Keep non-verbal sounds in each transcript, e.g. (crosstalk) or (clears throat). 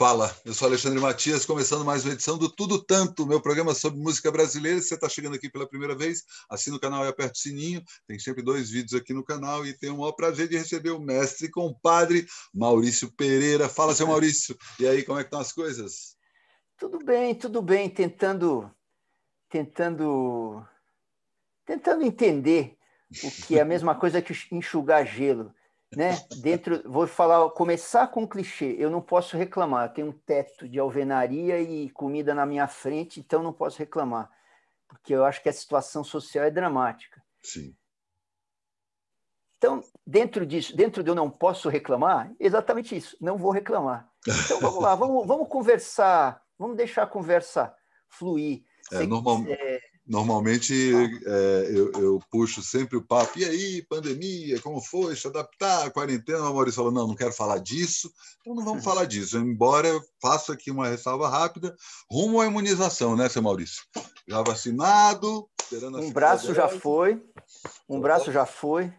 Fala, eu sou Alexandre Matias, começando mais uma edição do Tudo Tanto, meu programa sobre música brasileira. Se você está chegando aqui pela primeira vez, assina o canal e aperta o sininho. Tem sempre dois vídeos aqui no canal e tem o maior prazer de receber o mestre e compadre Maurício Pereira. Fala, seu Maurício. E aí, como é que estão as coisas? Tudo bem, tudo bem. Tentando, tentando, tentando entender o que é a mesma coisa que enxugar gelo né? Dentro, vou falar, começar com um clichê. Eu não posso reclamar. tenho um teto de alvenaria e comida na minha frente, então não posso reclamar, porque eu acho que a situação social é dramática. Sim. Então, dentro disso, dentro de eu não posso reclamar, exatamente isso. Não vou reclamar. Então vamos lá, vamos, vamos conversar, vamos deixar a conversa fluir. (laughs) É, normal... Normalmente tá. é, eu, eu, puxo sempre o papo. E aí, pandemia, como foi? Se adaptar à quarentena? O Maurício falou: não, não quero falar disso. Então não vamos falar disso. Embora eu faça aqui uma ressalva rápida, rumo à imunização, né, seu Maurício? Já vacinado, esperando a Um braço já foi. Um braço já foi.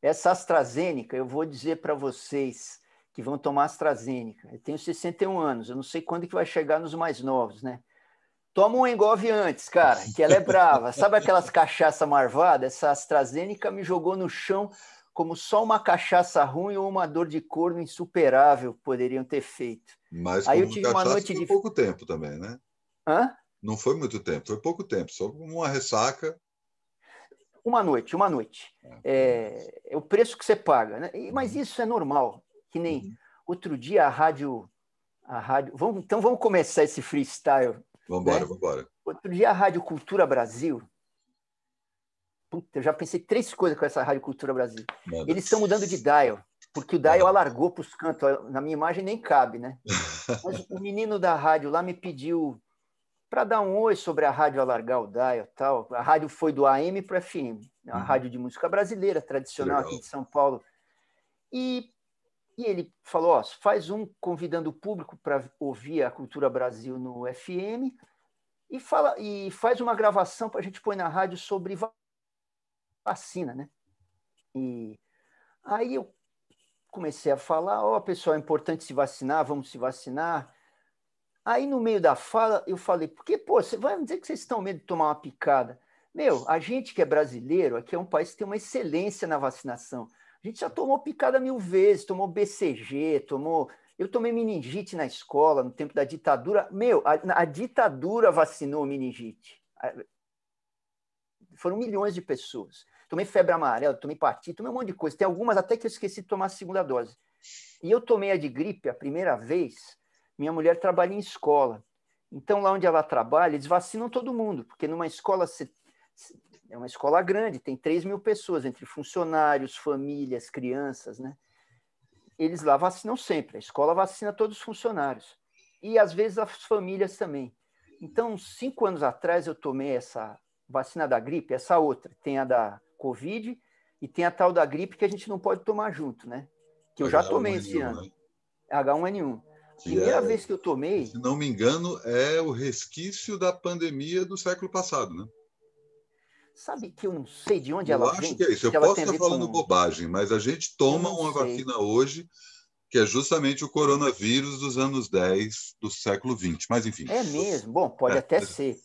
Essa AstraZeneca, eu vou dizer para vocês que vão tomar AstraZeneca. Eu tenho 61 anos, eu não sei quando que vai chegar nos mais novos, né? Toma um engove antes, cara, que ela é brava. Sabe aquelas cachaça marvada? Essa AstraZeneca me jogou no chão como só uma cachaça ruim ou uma dor de corno insuperável poderiam ter feito. Mas aí eu tive uma noite de pouco tempo também, né? Hã? Não foi muito tempo, foi pouco tempo, só uma ressaca. Uma noite, uma noite. Ah, é, é o preço que você paga, né? Mas uhum. isso é normal, que nem uhum. outro dia a rádio, a rádio. Vamos, então vamos começar esse freestyle Vambora, né? vambora. Outro dia a Rádio Cultura Brasil. Puta, eu já pensei três coisas com essa Rádio Cultura Brasil. Eles estão mudando de dial, porque o dial ah. alargou para os cantos. Na minha imagem nem cabe, né? (laughs) Mas o menino da rádio lá me pediu para dar um oi sobre a rádio alargar o dial tal. A rádio foi do AM para FM, a uhum. rádio de música brasileira tradicional Legal. aqui de São Paulo. E e ele falou: ó, faz um convidando o público para ouvir a cultura Brasil no FM e, fala, e faz uma gravação para a gente pôr na rádio sobre vacina, né? E aí eu comecei a falar: ó, pessoal, é importante se vacinar, vamos se vacinar. Aí no meio da fala eu falei: porque, pô, você vai dizer que vocês estão medo de tomar uma picada? Meu, a gente que é brasileiro, aqui é um país que tem uma excelência na vacinação. A gente já tomou picada mil vezes, tomou BCG, tomou. Eu tomei meningite na escola no tempo da ditadura. Meu, a, a ditadura vacinou meningite. Foram milhões de pessoas. Tomei febre amarela, tomei partido, tomei um monte de coisa. Tem algumas até que eu esqueci de tomar a segunda dose. E eu tomei a de gripe a primeira vez. Minha mulher trabalha em escola. Então, lá onde ela trabalha, eles vacinam todo mundo, porque numa escola é uma escola grande, tem 3 mil pessoas, entre funcionários, famílias, crianças, né? Eles lá vacinam sempre, a escola vacina todos os funcionários. E às vezes as famílias também. Então, cinco anos atrás, eu tomei essa vacina da gripe, essa outra. Tem a da Covid e tem a tal da gripe que a gente não pode tomar junto, né? Que eu H1 já tomei esse ano. Né? H1N1. Primeira é, vez que eu tomei. Se não me engano, é o resquício da pandemia do século passado, né? Sabe que eu não sei de onde eu ela acho Que é isso. Eu posso estar falando com... bobagem, mas a gente toma uma sei. vacina hoje que é justamente o coronavírus dos anos 10 do século 20. Mas enfim. É mesmo. Bom, pode é. até ser.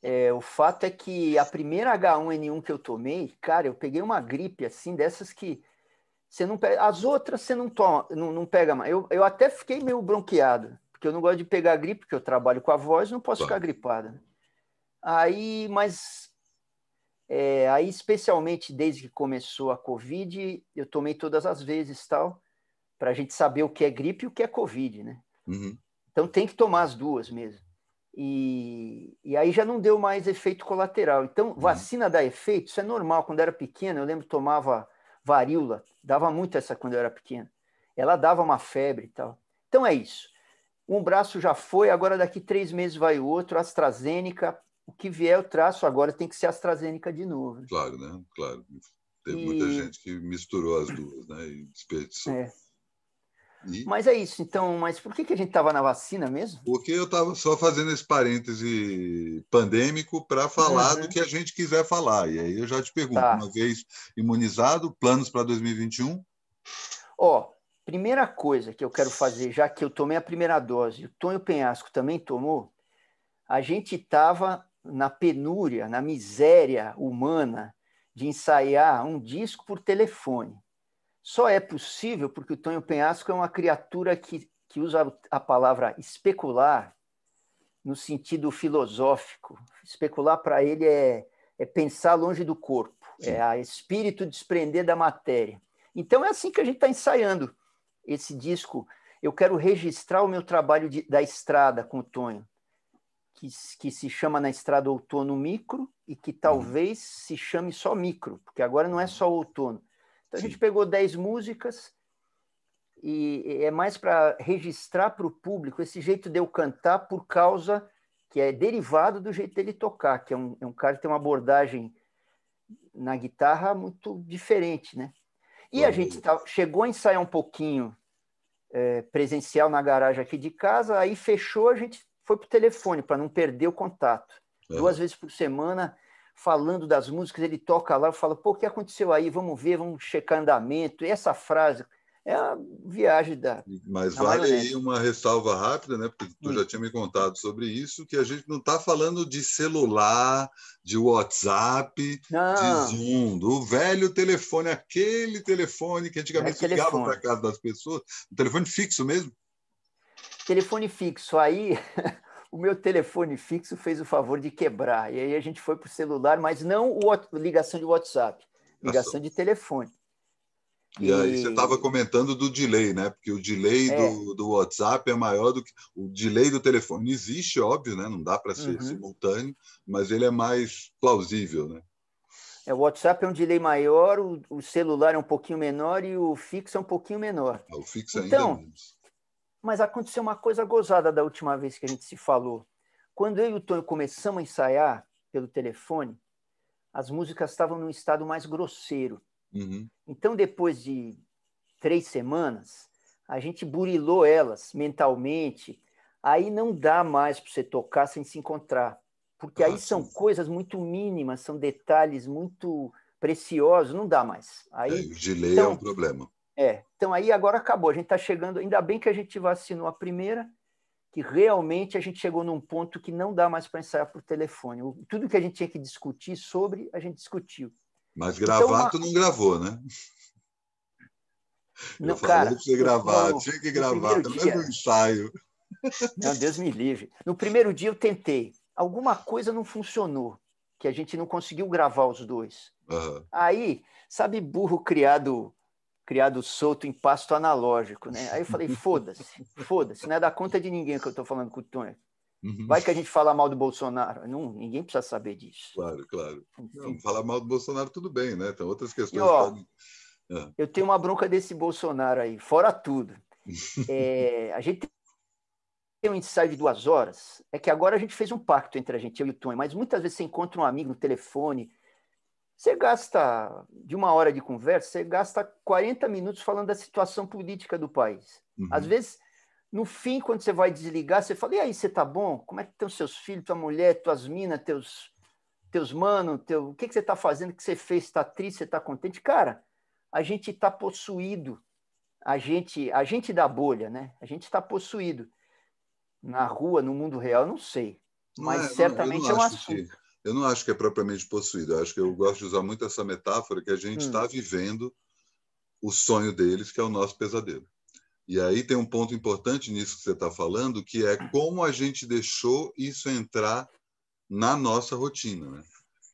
É, o fato é que a primeira H1N1 que eu tomei, cara, eu peguei uma gripe assim dessas que você não pega, as outras você não toma, não, não pega mais. Eu, eu até fiquei meio bronqueado, porque eu não gosto de pegar gripe, porque eu trabalho com a voz, não posso claro. ficar gripado. Aí, mas é, aí, especialmente desde que começou a Covid, eu tomei todas as vezes tal, para a gente saber o que é gripe e o que é Covid, né? Uhum. Então tem que tomar as duas mesmo. E, e aí já não deu mais efeito colateral. Então, uhum. vacina dá efeito, isso é normal. Quando eu era pequena, eu lembro tomava varíola, dava muito essa quando eu era pequena. Ela dava uma febre e tal. Então é isso. Um braço já foi, agora daqui três meses vai o outro, AstraZeneca, o que vier eu traço agora tem que ser AstraZeneca de novo. Claro, né? Claro. Teve e... muita gente que misturou as duas, né? E desperdiçou. É. E... Mas é isso, então, mas por que, que a gente estava na vacina mesmo? Porque eu estava só fazendo esse parêntese pandêmico para falar uhum. do que a gente quiser falar. E aí eu já te pergunto, tá. uma vez imunizado, planos para 2021? Ó, primeira coisa que eu quero fazer, já que eu tomei a primeira dose, o Tonho Penhasco também tomou, a gente estava na penúria, na miséria humana de ensaiar um disco por telefone. Só é possível porque o Tonho Penhasco é uma criatura que, que usa a palavra especular no sentido filosófico. Especular para ele é, é pensar longe do corpo, Sim. é a espírito desprender da matéria. Então é assim que a gente está ensaiando esse disco. Eu quero registrar o meu trabalho de, da estrada com o Tonho que, que se chama na estrada outono micro e que uhum. talvez uhum. se chame só micro, porque agora não é só outono. Então Sim. a gente pegou 10 músicas e é mais para registrar para o público esse jeito de eu cantar por causa que é derivado do jeito dele tocar, que é um, é um cara que tem uma abordagem na guitarra muito diferente, né? E Bom, a uhum. gente tá, chegou a ensaiar um pouquinho é, presencial na garagem aqui de casa, aí fechou, a gente foi por telefone, para não perder o contato. É. Duas vezes por semana, falando das músicas, ele toca lá, fala, pô, o que aconteceu aí? Vamos ver, vamos checar andamento. E essa frase é a viagem da. Mas da vale maionese. aí uma ressalva rápida, né? Porque tu Sim. já hum. tinha me contado sobre isso, que a gente não está falando de celular, de WhatsApp, não. de Zoom, do velho telefone, aquele telefone que antigamente é ligava para casa das pessoas, um telefone fixo mesmo. Telefone fixo. Aí (laughs) o meu telefone fixo fez o favor de quebrar. E aí a gente foi para o celular, mas não o, ligação de WhatsApp, ligação de telefone. E, e aí você estava comentando do delay, né? Porque o delay é. do, do, WhatsApp é maior do que o delay do telefone. Existe, óbvio, né? Não dá para ser uhum. simultâneo, mas ele é mais plausível, né? É, o WhatsApp é um delay maior, o, o, celular é um pouquinho menor e o fixo é um pouquinho menor. Ah, o fixo então, ainda menos. Mas aconteceu uma coisa gozada da última vez que a gente se falou. Quando eu e o Tonho começamos a ensaiar pelo telefone, as músicas estavam num estado mais grosseiro. Uhum. Então, depois de três semanas, a gente burilou elas mentalmente. Aí não dá mais para você tocar sem se encontrar, porque aí ah, são coisas muito mínimas, são detalhes muito preciosos, não dá mais. Aí, é, o delay é então, é um problema. É, então aí agora acabou. A gente está chegando. Ainda bem que a gente vacinou a primeira, que realmente a gente chegou num ponto que não dá mais para ensaiar por telefone. Tudo que a gente tinha que discutir sobre, a gente discutiu. Mas então, gravar, então, uma... tu não gravou, né? Não, eu cara, falei pra você gravar, tinha que gravar, pelo menos um ensaio. Não, Deus me livre. No primeiro dia eu tentei. Alguma coisa não funcionou, que a gente não conseguiu gravar os dois. Uhum. Aí, sabe burro criado criado solto em pasto analógico, né? Aí eu falei, (laughs) foda-se, foda-se, não é da conta de ninguém que eu estou falando com o Tony. Uhum. Vai que a gente fala mal do Bolsonaro. Não, ninguém precisa saber disso. Claro, claro. Não, falar mal do Bolsonaro, tudo bem, né? Tem outras questões. E, ó, ah. Eu tenho uma bronca desse Bolsonaro aí, fora tudo. (laughs) É, a gente tem um ensaio de duas horas. É que agora a gente fez um pacto entre a gente, eu e o Tony, mas muitas vezes você encontra um amigo no telefone, você gasta, de uma hora de conversa, você gasta 40 minutos falando da situação política do país. Uhum. Às vezes, no fim, quando você vai desligar, você fala: e aí, você tá bom? Como é que estão seus filhos, tua mulher, tuas minas, teus, teus manos? Teu... O que, que você tá fazendo? O que você fez? Tá triste? Você tá contente? Cara, a gente está possuído. A gente, a gente da bolha, né? A gente está possuído. Na rua, no mundo real, não sei. Mas não é, certamente não, não é um assunto. Que eu não acho que é propriamente possuído. Eu acho que eu gosto de usar muito essa metáfora que a gente está hum. Tá vivendo o sonho deles, que é o nosso pesadelo. E aí tem um ponto importante nisso que você está falando, que é como a gente deixou isso entrar na nossa rotina. Né?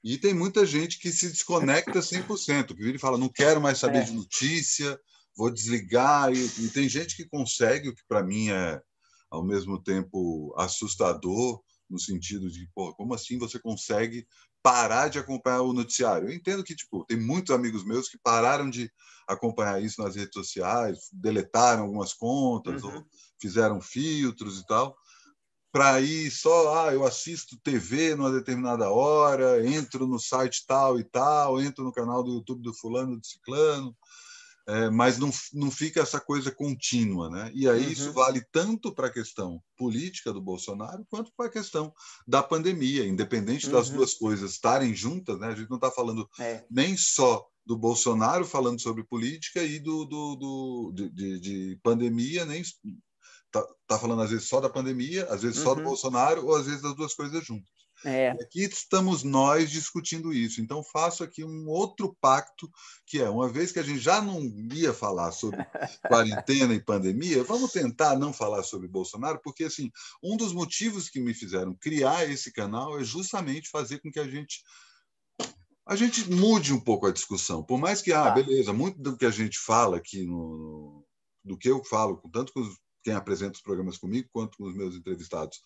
E tem muita gente que se desconecta 100%, que ele fala, não quero mais saber é. de notícia, vou desligar. E, e tem gente que consegue, o que para mim é, ao mesmo tempo, assustador, no sentido de, pô, como assim você consegue parar de acompanhar o noticiário? Eu entendo que, tipo, tem muitos amigos meus que pararam de acompanhar isso nas redes sociais, deletaram algumas contas uhum. ou fizeram filtros e tal, para ir só, ah, eu assisto TV numa determinada hora, entro no site tal e tal, entro no canal do YouTube do fulano, do ciclano, é, mas não, não fica essa coisa contínua. Né? E aí uhum. isso vale tanto para a questão política do Bolsonaro quanto para a questão da pandemia, independente das uhum. duas coisas estarem juntas, né? a gente não está falando é. nem só do Bolsonaro falando sobre política e do, do, do de, de, de, pandemia, nem está tá, falando às vezes só da pandemia, às vezes uhum. só do uhum. Bolsonaro ou às vezes das duas coisas juntas. É. Aqui estamos nós discutindo isso. Então, faço aqui um outro pacto, que é, uma vez que a gente já não ia falar sobre (laughs) quarentena e pandemia, vamos tentar não falar sobre Bolsonaro, porque, assim, um dos motivos que me fizeram criar esse canal é justamente fazer com que a gente a gente mude um pouco a discussão. Por mais que, ah, tá. beleza, muito do que a gente fala aqui, no, do que eu falo, tanto com quem apresenta os programas comigo, quanto com os meus entrevistados,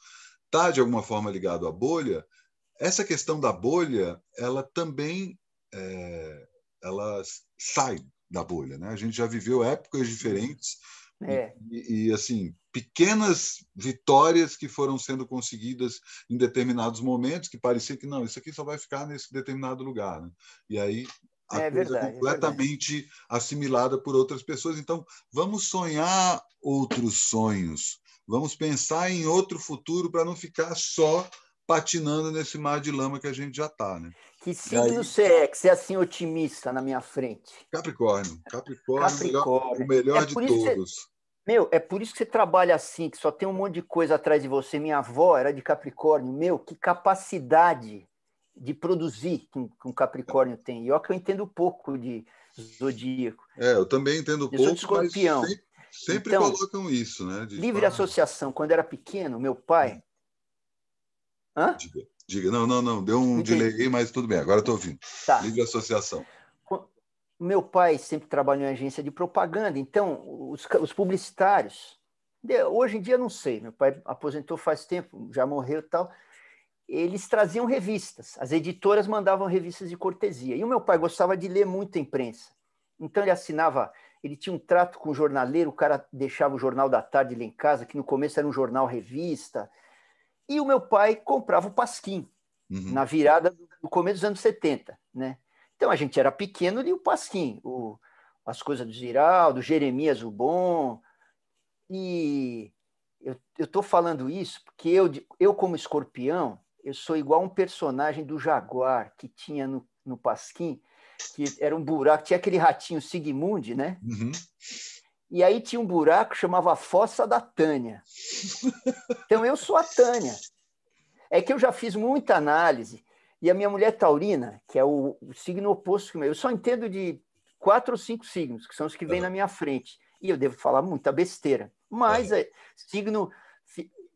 está de alguma forma ligado à bolha, essa questão da bolha, ela também é, ela sai da bolha, né? A gente já viveu épocas uhum. diferentes é. e, e, assim pequenas vitórias que foram sendo conseguidas em determinados momentos que parecia que não, isso aqui só vai ficar nesse determinado lugar, né? E aí a é, é, é verdade, completamente é assimilada por outras pessoas. Então, vamos sonhar outros sonhos, Vamos pensar em outro futuro para não ficar só patinando nesse mar de lama que a gente já está, né? Que signo você é que você é assim otimista na minha frente? Capricórnio. Capricórnio, Capricórnio. É o melhor, o melhor é de todos. Você... Meu, é por isso que você trabalha assim, que só tem um monte de coisa atrás de você. Minha avó era de Capricórnio. Meu, que capacidade de produzir que um Capricórnio tem. E olha que eu entendo pouco de zodíaco. É, eu também entendo eu pouco, mas sempre, Sempre então, colocam isso, né? De livre falar... associação. Quando era pequeno, meu pai. Hum. Hã? Diga, diga. não, não, não. Deu um Entendi. delay, mas tudo bem, agora estou ouvindo. Tá. Livre associação. Meu pai sempre trabalhou em agência de propaganda, então os, os publicitários. Hoje em dia não sei, meu pai aposentou faz tempo, já morreu e tal eles traziam revistas. As editoras mandavam revistas de cortesia. E o meu pai gostava de ler muita imprensa. Então ele assinava ele tinha um trato com o jornaleiro, o cara deixava o jornal da tarde lá em casa, que no começo era um jornal revista. E o meu pai comprava o Pasquim, uhum. na virada do começo dos anos 70, né? Então a gente era pequeno e o Pasquim, o, as coisas do Ziraldo, Jeremias o Bom. E eu estou falando isso porque eu, eu, como escorpião, eu sou igual a um personagem do Jaguar que tinha no, no Pasquim, que era um buraco, tinha aquele ratinho Sigmund, né? Uhum. E aí tinha um buraco chamava Fossa da Tânia. Então eu sou a Tânia. É que eu já fiz muita análise. E a minha mulher Taurina, que é o, o signo oposto que meu, eu só entendo de quatro ou cinco signos, que são os que vêm uhum. na minha frente. E eu devo falar muita besteira. Mas uhum. é, signo.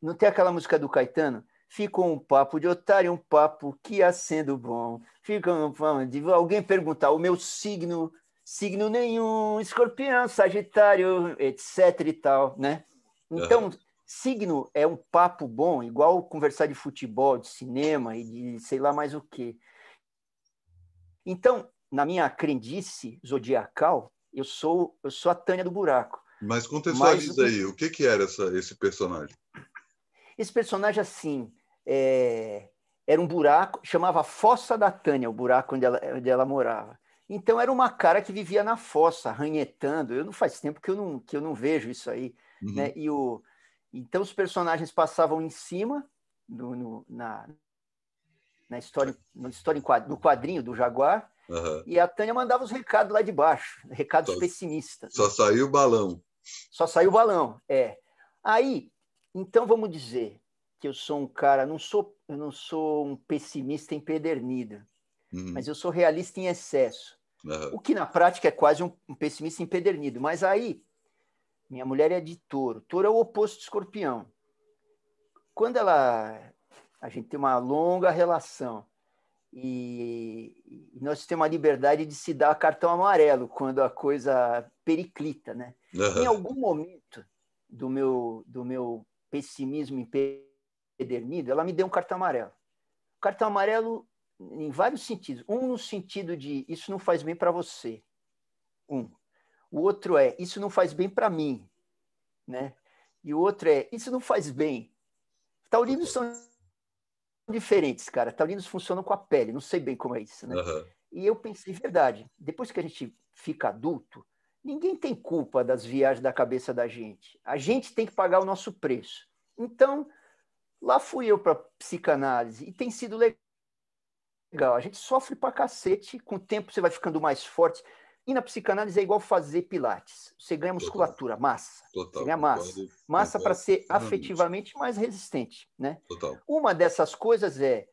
Não tem aquela música do Caetano? ficou um papo de otário, um papo que há sendo bom ficam falando de alguém perguntar o meu signo, signo nenhum, escorpião, sagitário, etc e tal, né? Então, uhum. signo é um papo bom, igual conversar de futebol, de cinema e de sei lá mais o quê. Então, na minha crendice zodiacal, eu sou eu sou a Tânia do buraco. Mas contextualiza Mas, aí, o que que era essa, esse personagem? Esse personagem assim, é, era um buraco, chamava Fossa da Tânia, o buraco onde ela, onde ela morava. Então era uma cara que vivia na fossa, ranhetando. Eu não faz tempo que eu não, que eu não vejo isso aí, uhum. né? E o então os personagens passavam em cima no, no na, na história, na história no quadrinho do Jaguar, uhum. e a Tânia mandava os recados lá de baixo, recados só, pessimistas. Né? Só saiu o balão. Só saiu o balão, é. Aí, então vamos dizer que eu sou um cara, não sou eu não sou um pessimista empedernido, uhum. mas eu sou realista em excesso. Uhum. O que na prática é quase um, um pessimista empedernido. Mas aí, minha mulher é de touro. Touro é o oposto de escorpião. Quando ela. A gente tem uma longa relação e, nós temos a liberdade de se dar cartão amarelo quando a coisa periclita, né? Uhum. Em algum momento do meu do meu pessimismo empedernido, ela me deu um cartão amarelo. cartão amarelo em vários sentidos. Um no sentido de isso não faz bem para você. Um. O outro é isso não faz bem para mim, né? E o outro é isso não faz bem. Taurinos são diferentes, cara. Taurinos funcionam com a pele, não sei bem como é isso, né? Uhum. E eu pensei, é verdade, depois que a gente fica adulto, ninguém tem culpa das viagens da cabeça da gente. A gente tem que pagar o nosso preço. Então, Lá fui eu para psicanálise e tem sido legal. A gente sofre para cacete, com o tempo você vai ficando mais forte. E na psicanálise é igual fazer pilates. Você ganha musculatura, Total. massa. Total. Você ganha massa. Concordo, massa para ser afetivamente mais resistente, né? Total. Uma dessas coisas é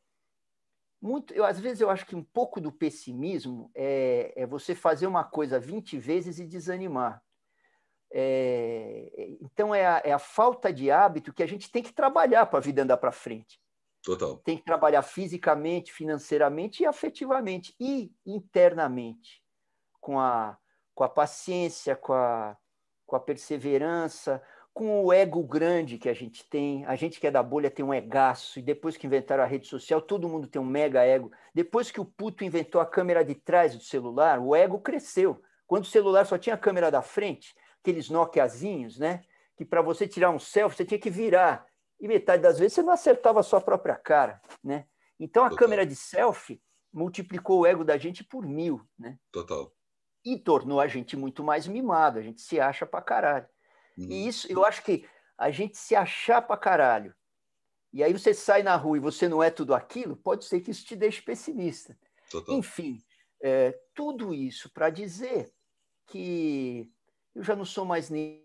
muito, eu, às vezes eu acho que um pouco do pessimismo é, é você fazer uma coisa 20 vezes e desanimar. É, é, então, é a, é a, falta de hábito que a gente tem que trabalhar para a vida andar para frente. Total. Tem que trabalhar fisicamente, financeiramente e afetivamente e internamente, com a, com a paciência, com a, com a perseverança, com o ego grande que a gente tem. A gente que é da bolha tem um egaço, e depois que inventaram a rede social, todo mundo tem um mega ego. Depois que o puto inventou a câmera de trás do celular, o ego cresceu. Quando o celular só tinha a câmera da frente, aqueles Nokiazinhos, né? Que para você tirar um selfie, você tinha que virar. E metade das vezes você não acertava a sua própria cara, né? Então a Total. câmera de selfie multiplicou o ego da gente por mil, né? Total. E tornou a gente muito mais mimado, a gente se acha pra caralho. Uhum. E isso, eu acho que a gente se achar pra caralho, e aí você sai na rua e você não é tudo aquilo, pode ser que isso te deixe pessimista. Total. Enfim, é, tudo isso para dizer que eu já não sou mais nem,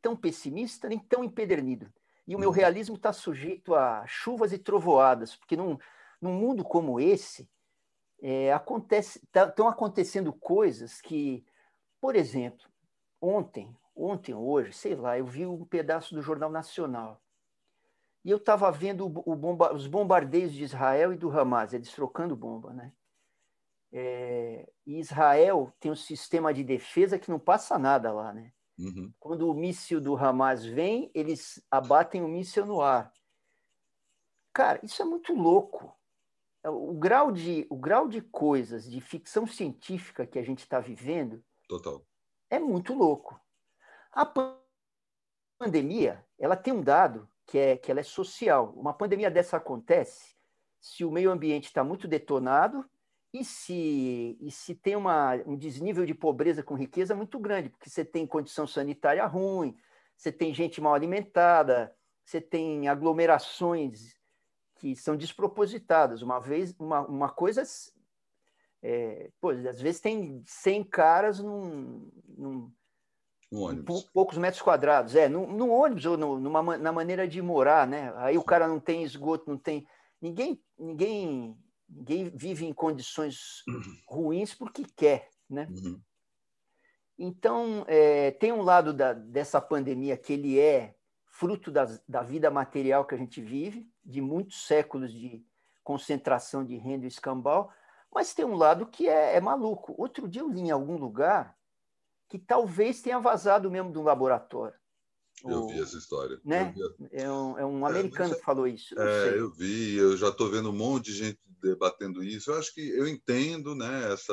tão pessimista, nem tão empedernido. E o meu uhum. realismo está sujeito a chuvas e trovoadas, porque num, num mundo como esse, é, acontece, estão tá, acontecendo coisas que, por exemplo, ontem, ontem, hoje, sei lá, eu vi um pedaço do Jornal Nacional e eu estava vendo o, o bomba, os bombardeios de Israel e do Hamas, eles trocando bomba, né? É, Israel tem um sistema de defesa que não passa nada lá, né? Uhum. Quando o míssil do Hamas vem, eles abatem o míssil no ar. Cara, isso é muito louco. É, o grau de, o grau de coisas, de ficção científica que a gente está vivendo Total. é muito louco. A pandemia, ela tem um dado que é que ela é social. Uma pandemia dessa acontece se o meio ambiente está muito detonado, e se, e se tem uma, um desnível de pobreza com riqueza muito grande, porque você tem condição sanitária ruim, você tem gente mal alimentada, você tem aglomerações que são despropositadas. Uma vez, uma, uma coisa. É, pô, às vezes tem 100 caras num, num um poucos metros quadrados, é, num, ônibus ou no, numa, na maneira de morar, né? Aí o cara não tem esgoto, não tem. Ninguém, ninguém ninguém vive em condições uhum. ruins porque quer, né? Uhum. Então, é, tem um lado da, dessa pandemia que ele é fruto das, da vida material que a gente vive, de muitos séculos de concentração de renda e escambau, mas tem um lado que é, é maluco. Outro dia eu li em algum lugar que talvez tenha vazado mesmo de um laboratório. Eu vi essa história. Né? É, um, é um é, americano é, que falou isso. Eu é, eu vi, eu já estou vendo um monte de gente debatendo isso. Eu acho que eu entendo né, essa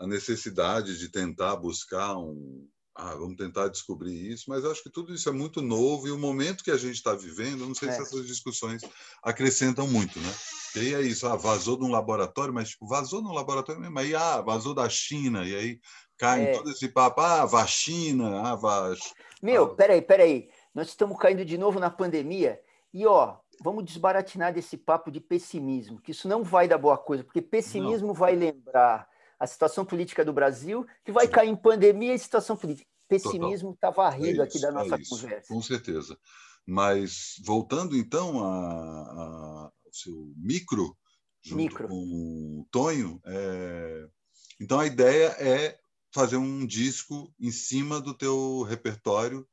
é. a necessidade de tentar buscar um, ah, vamos tentar descobrir isso, mas acho que tudo isso é muito novo e o momento que a gente está vivendo, não sei é. se essas discussões acrescentam muito, né? E aí é isso, ah, vazou de um laboratório, mas tipo, vazou de um laboratório mesmo, aí ah, vazou da China, e aí cai é. todo esse papo, ah, vacina, ah, vaz... Meu, ah, peraí, peraí, nós estamos caindo de novo na pandemia e, ó, vamos desbaratinar desse papo de pessimismo, que isso não vai dar boa coisa, porque pessimismo não. vai lembrar a situação política do Brasil, que vai Sim. cair em pandemia e situação política. Pessimismo está varrido é aqui da nossa é conversa. Com certeza. Mas voltando então ao seu micro, junto micro. com o Tonho, é... então a ideia é fazer um disco em cima do teu repertório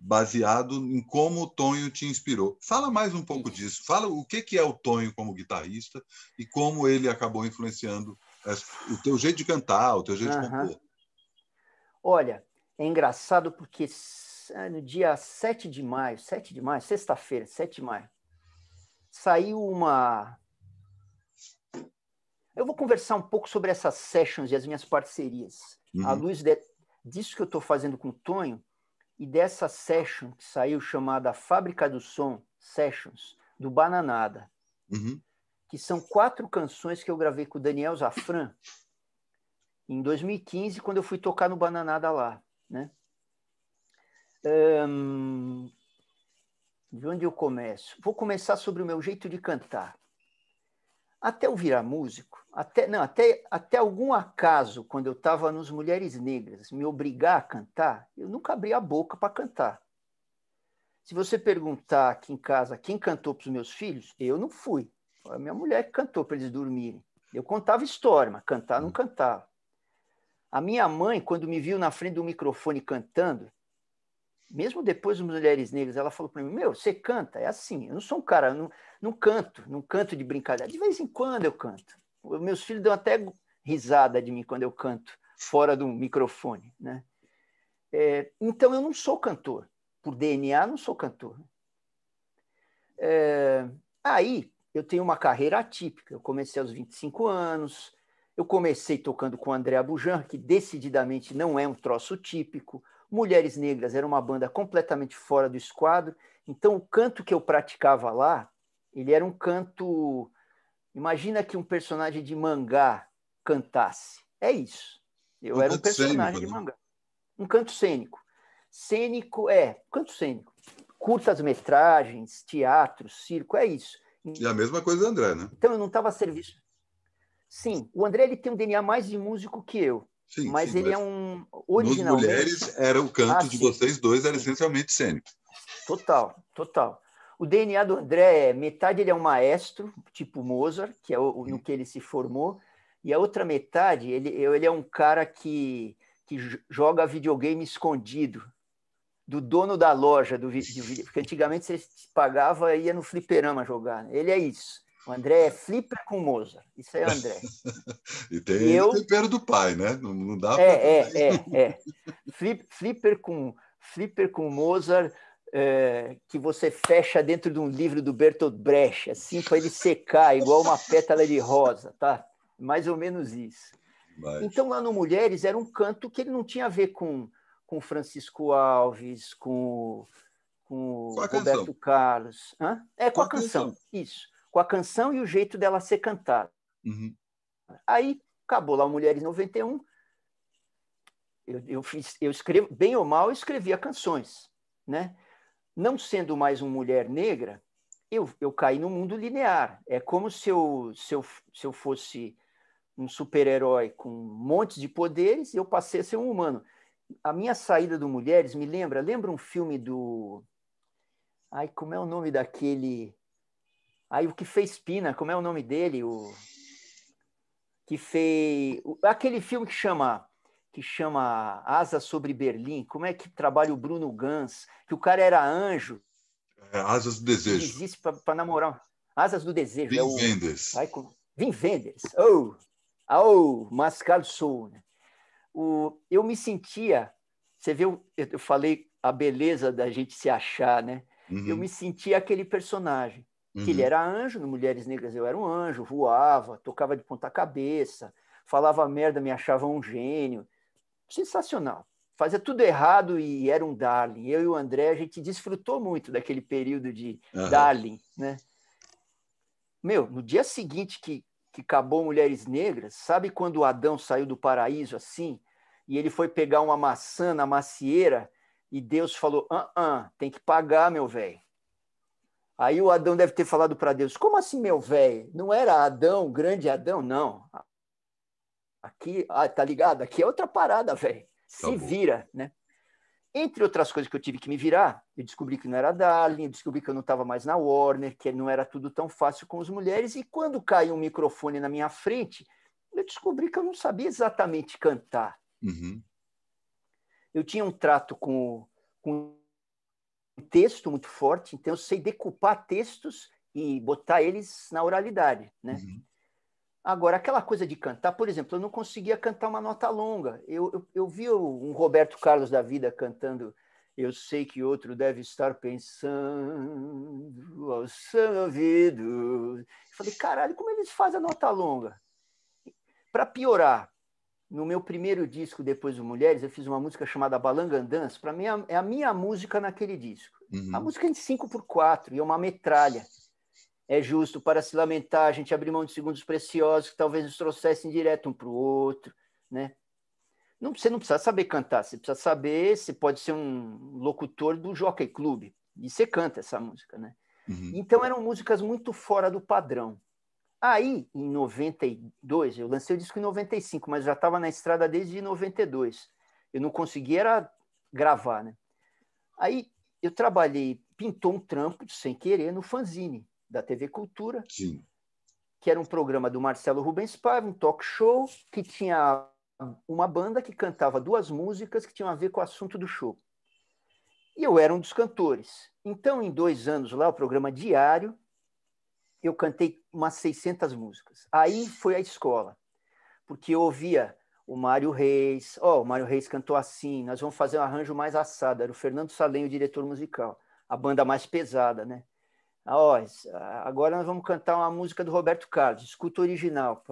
baseado em como o Tonho te inspirou. Fala mais um pouco Sim. disso. Fala o que que é o Tonho como guitarrista e como ele acabou influenciando é, o teu jeito de cantar, o teu jeito uhum. de compor. Olha, é engraçado porque é, no dia 7 de maio, 7 de maio, sexta-feira, 7 de maio, saiu uma. Eu vou conversar um pouco sobre essas sessions e as minhas parcerias. Uhum. À luz de... disso que eu estou fazendo com o Tonho e dessa session que saiu chamada Fábrica do Som Sessions, do Bananada. Uhum que são quatro canções que eu gravei com o Daniel Zafran em 2015, quando eu fui tocar no Bananada lá, né? Hum, de onde eu começo? Vou começar sobre o meu jeito de cantar. Até eu virar músico, até, não, até, até algum acaso, quando eu estava nos Mulheres Negras, me obrigar a cantar, eu nunca abri a boca para cantar. Se você perguntar aqui em casa quem cantou para os meus filhos, eu não fui a minha mulher cantou para eles dormirem. Eu contava história, mas cantar não hum. cantava. A minha mãe, quando me viu na frente do microfone cantando, mesmo depois dos Mulheres Negras, ela falou para mim: Meu, você canta? É assim. Eu não sou um cara, não, não canto, não canto de brincadeira. De vez em quando eu canto. Meus filhos dão até risada de mim quando eu canto fora do microfone. Né? É, então eu não sou cantor. Por DNA, não sou cantor. É, aí, eu tenho uma carreira atípica. Eu comecei aos 25 anos, eu comecei tocando com André Abujan, que decididamente não é um troço típico. Mulheres Negras era uma banda completamente fora do esquadro. Então, o canto que eu praticava lá, ele era um canto. Imagina que um personagem de mangá cantasse. É isso. Eu um era um personagem cênico, de né? mangá. Um canto cênico. Cênico, é, canto cênico. Curtas metragens, teatro, circo, é isso. E a mesma coisa do André, né? Então eu não estava a serviço. Sim, o André ele tem um DNA mais de músico que eu. Sim, mas sim, ele mas é um original. Nos mulheres era o canto ah, de sim. vocês dois era essencialmente cênico. Total, total. O DNA do André é metade ele é um maestro, tipo Mozart, que é o, no que ele se formou, e a outra metade ele, ele é um cara que, que joga videogame escondido do dono da loja do vídeo, porque antigamente você pagava e ia no fliperama jogar. Né? Ele é isso. O André é flipper com Mozart. Isso é o André. (laughs) e tem e eu... o tempero do pai, né? Não, não dá é, é, é, é. Flip, flipper com flipper com Mozart é, que você fecha dentro de um livro do Bertolt Brecht, assim para ele secar igual uma pétala de rosa, tá? Mais ou menos isso. Mas... Então lá no Mulheres era um canto que ele não tinha a ver com com Francisco Alves, com, com, com Roberto canção. Carlos. Hã? É, com, com a canção. canção. isso. Com a canção e o jeito dela ser cantada. Uhum. Aí acabou lá o Mulheres 91. Eu, eu, fiz, eu escrevo, bem ou mal, eu escrevia canções. Né? Não sendo mais uma mulher negra, eu, eu caí no mundo linear. É como se eu, se eu, se eu fosse um super-herói com um monte de poderes e eu passei a ser um humano a minha saída do Mulheres me lembra, lembra um filme do Ai, como é o nome daquele Aí o que fez Pina, como é o nome dele? O que fez aquele filme que chama que chama Asa sobre Berlim, como é que trabalha o Bruno Gans, que o cara era anjo. É, Asas do Desejo. Existe para namorar. Asas do Desejo. Vim é o... Venders. Vim Venders. Oh, oh, mascado sou, né? o, eu me sentia, você viu, eu falei a beleza da gente se achar, né? Uhum. Eu me sentia aquele personagem, uhum. que ele uhum. era anjo, no Mulheres Negras eu era um anjo, voava, tocava de ponta cabeça, falava merda, me achava um gênio. Sensacional. Fazia tudo errado e era um darling. Eu e o André, a gente desfrutou muito daquele período de uhum. darling, né? Meu, no dia seguinte que, que acabou Mulheres Negras, sabe quando Adão saiu do paraíso assim? e ele foi pegar uma maçã na macieira e Deus falou: ah, ah tem que pagar, meu velho. Aí o Adão deve ter falado para Deus: como assim, meu velho? Não era Adão, grande Adão? Não. Aqui, ah, tá ligado? Aqui é outra parada, velho. Se tá vira, né? Entre outras coisas que eu tive que me virar, eu descobri que não era Darling, eu descobri que eu não estava mais na Warner, que não era tudo tão fácil com as mulheres. E quando caiu um microfone na minha frente, eu descobri que eu não sabia exatamente cantar. Uhum. Eu tinha um trato com, com um texto muito forte, então eu sei decupar textos e botar eles na oralidade, né? Uhum. Agora, aquela coisa de cantar, por exemplo, eu não conseguia cantar uma nota longa. Eu, eu, eu vi um Roberto Carlos da vida cantando eu sei que outro deve estar pensando ao seu ouvido. Eu falei, caralho, como eles fazem a nota longa? Para piorar, no meu primeiro disco, depois do Mulheres, eu fiz uma música chamada Balangandãs. Para mim, é, é a minha música naquele disco. Uhum. A música é de 5 por 4 e é uma metralha. É justo para se lamentar, a gente abrir mão de segundos preciosos que talvez nos trouxessem direto um para o outro, né? Não, você não precisa saber cantar, você precisa saber, você pode ser um locutor do Jockey Club e você canta essa música, né? Uhum. Então eram músicas muito fora do padrão. Aí, em 92, eu lancei o disco em 95, mas já estava na estrada desde 92. Eu não conseguia gravar, né? Aí eu trabalhei, pintou um trampo, sem querer, no fanzine da TV Cultura, Sim. que era um programa do Marcelo Rubens Paiva, um talk show, que tinha uma banda que cantava duas músicas que tinham a ver com o assunto do show. E eu era um dos cantores. Então, em dois anos lá, o programa diário, eu cantei umas 600 músicas. Aí foi a escola, porque eu ouvia o Mário Reis, ó, oh, o Mário Reis cantou assim, nós vamos fazer um arranjo mais assado, era o Fernando Salem, o diretor musical, a banda mais pesada, né? Ah, ó, oh, agora nós vamos cantar uma música do Roberto Carlos, escuta original.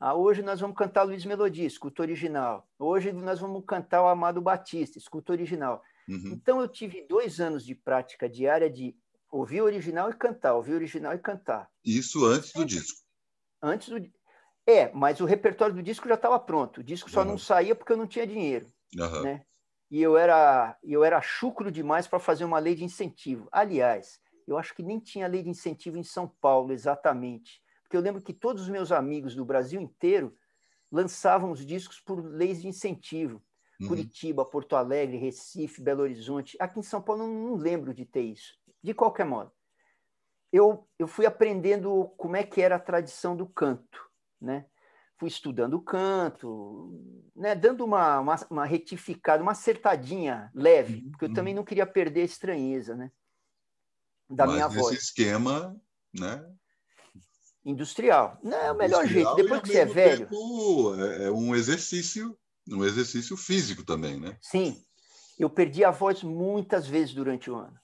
Ah, hoje nós vamos cantar Luiz Melodia, escuta original. Hoje nós vamos cantar o Amado Batista, escuta original. Uhum. Então eu tive dois anos de prática diária de Ouvir original e cantar, ouvir original e cantar. Isso antes do disco. Antes do É, mas o repertório do disco já estava pronto. O disco só uhum. não saía porque eu não tinha dinheiro. Uhum. Né? E eu era, eu era chucro demais para fazer uma lei de incentivo. Aliás, eu acho que nem tinha lei de incentivo em São Paulo exatamente. Porque eu lembro que todos os meus amigos do Brasil inteiro lançavam os discos por leis de incentivo. Uhum. Curitiba, Porto Alegre, Recife, Belo Horizonte. Aqui em São Paulo eu não lembro de ter isso. De qualquer modo, eu, eu fui aprendendo como é que era a tradição do canto, né? Fui estudando o canto, né? dando uma, uma, uma retificada, uma acertadinha leve, uhum, porque eu uhum. também não queria perder a estranheza, né? Da Mas minha nesse voz. esquema, né? Industrial. Não, é o melhor Industrial jeito. Depois que você é velho. É, é um exercício, um exercício físico também, né? Sim. Eu perdi a voz muitas vezes durante o ano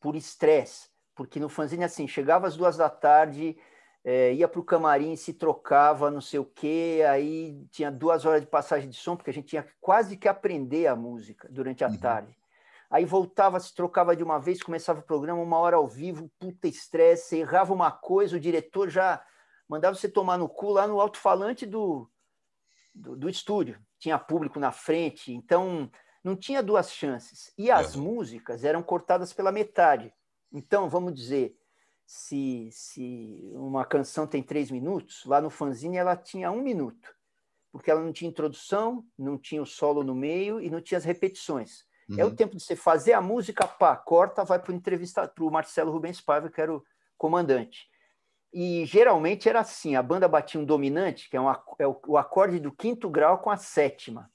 por estresse, porque no fanzine assim, chegava às duas da tarde, é, ia para o camarim, se trocava, não sei o quê, aí tinha duas horas de passagem de som, porque a gente tinha quase que aprender a música durante a uhum. tarde. Aí voltava, se trocava de uma vez, começava o programa, uma hora ao vivo, puta estresse, errava uma coisa, o diretor já mandava você tomar no cu lá no alto-falante do, do, do estúdio. Tinha público na frente, então não tinha duas chances. E é. as é. músicas eram cortadas pela metade. Então, vamos dizer, se, se uma canção tem três minutos, lá no fanzine ela tinha um minuto, porque ela não tinha introdução, não tinha o solo no meio e não tinha as repetições. Uhum. É o uhum. tempo de você fazer a música, pá, corta, vai para entrevista para o Marcelo Rubens Paiva, que era o comandante. E geralmente era assim: a banda batia um dominante, que é, um, é o, o acorde do quinto grau com a sétima.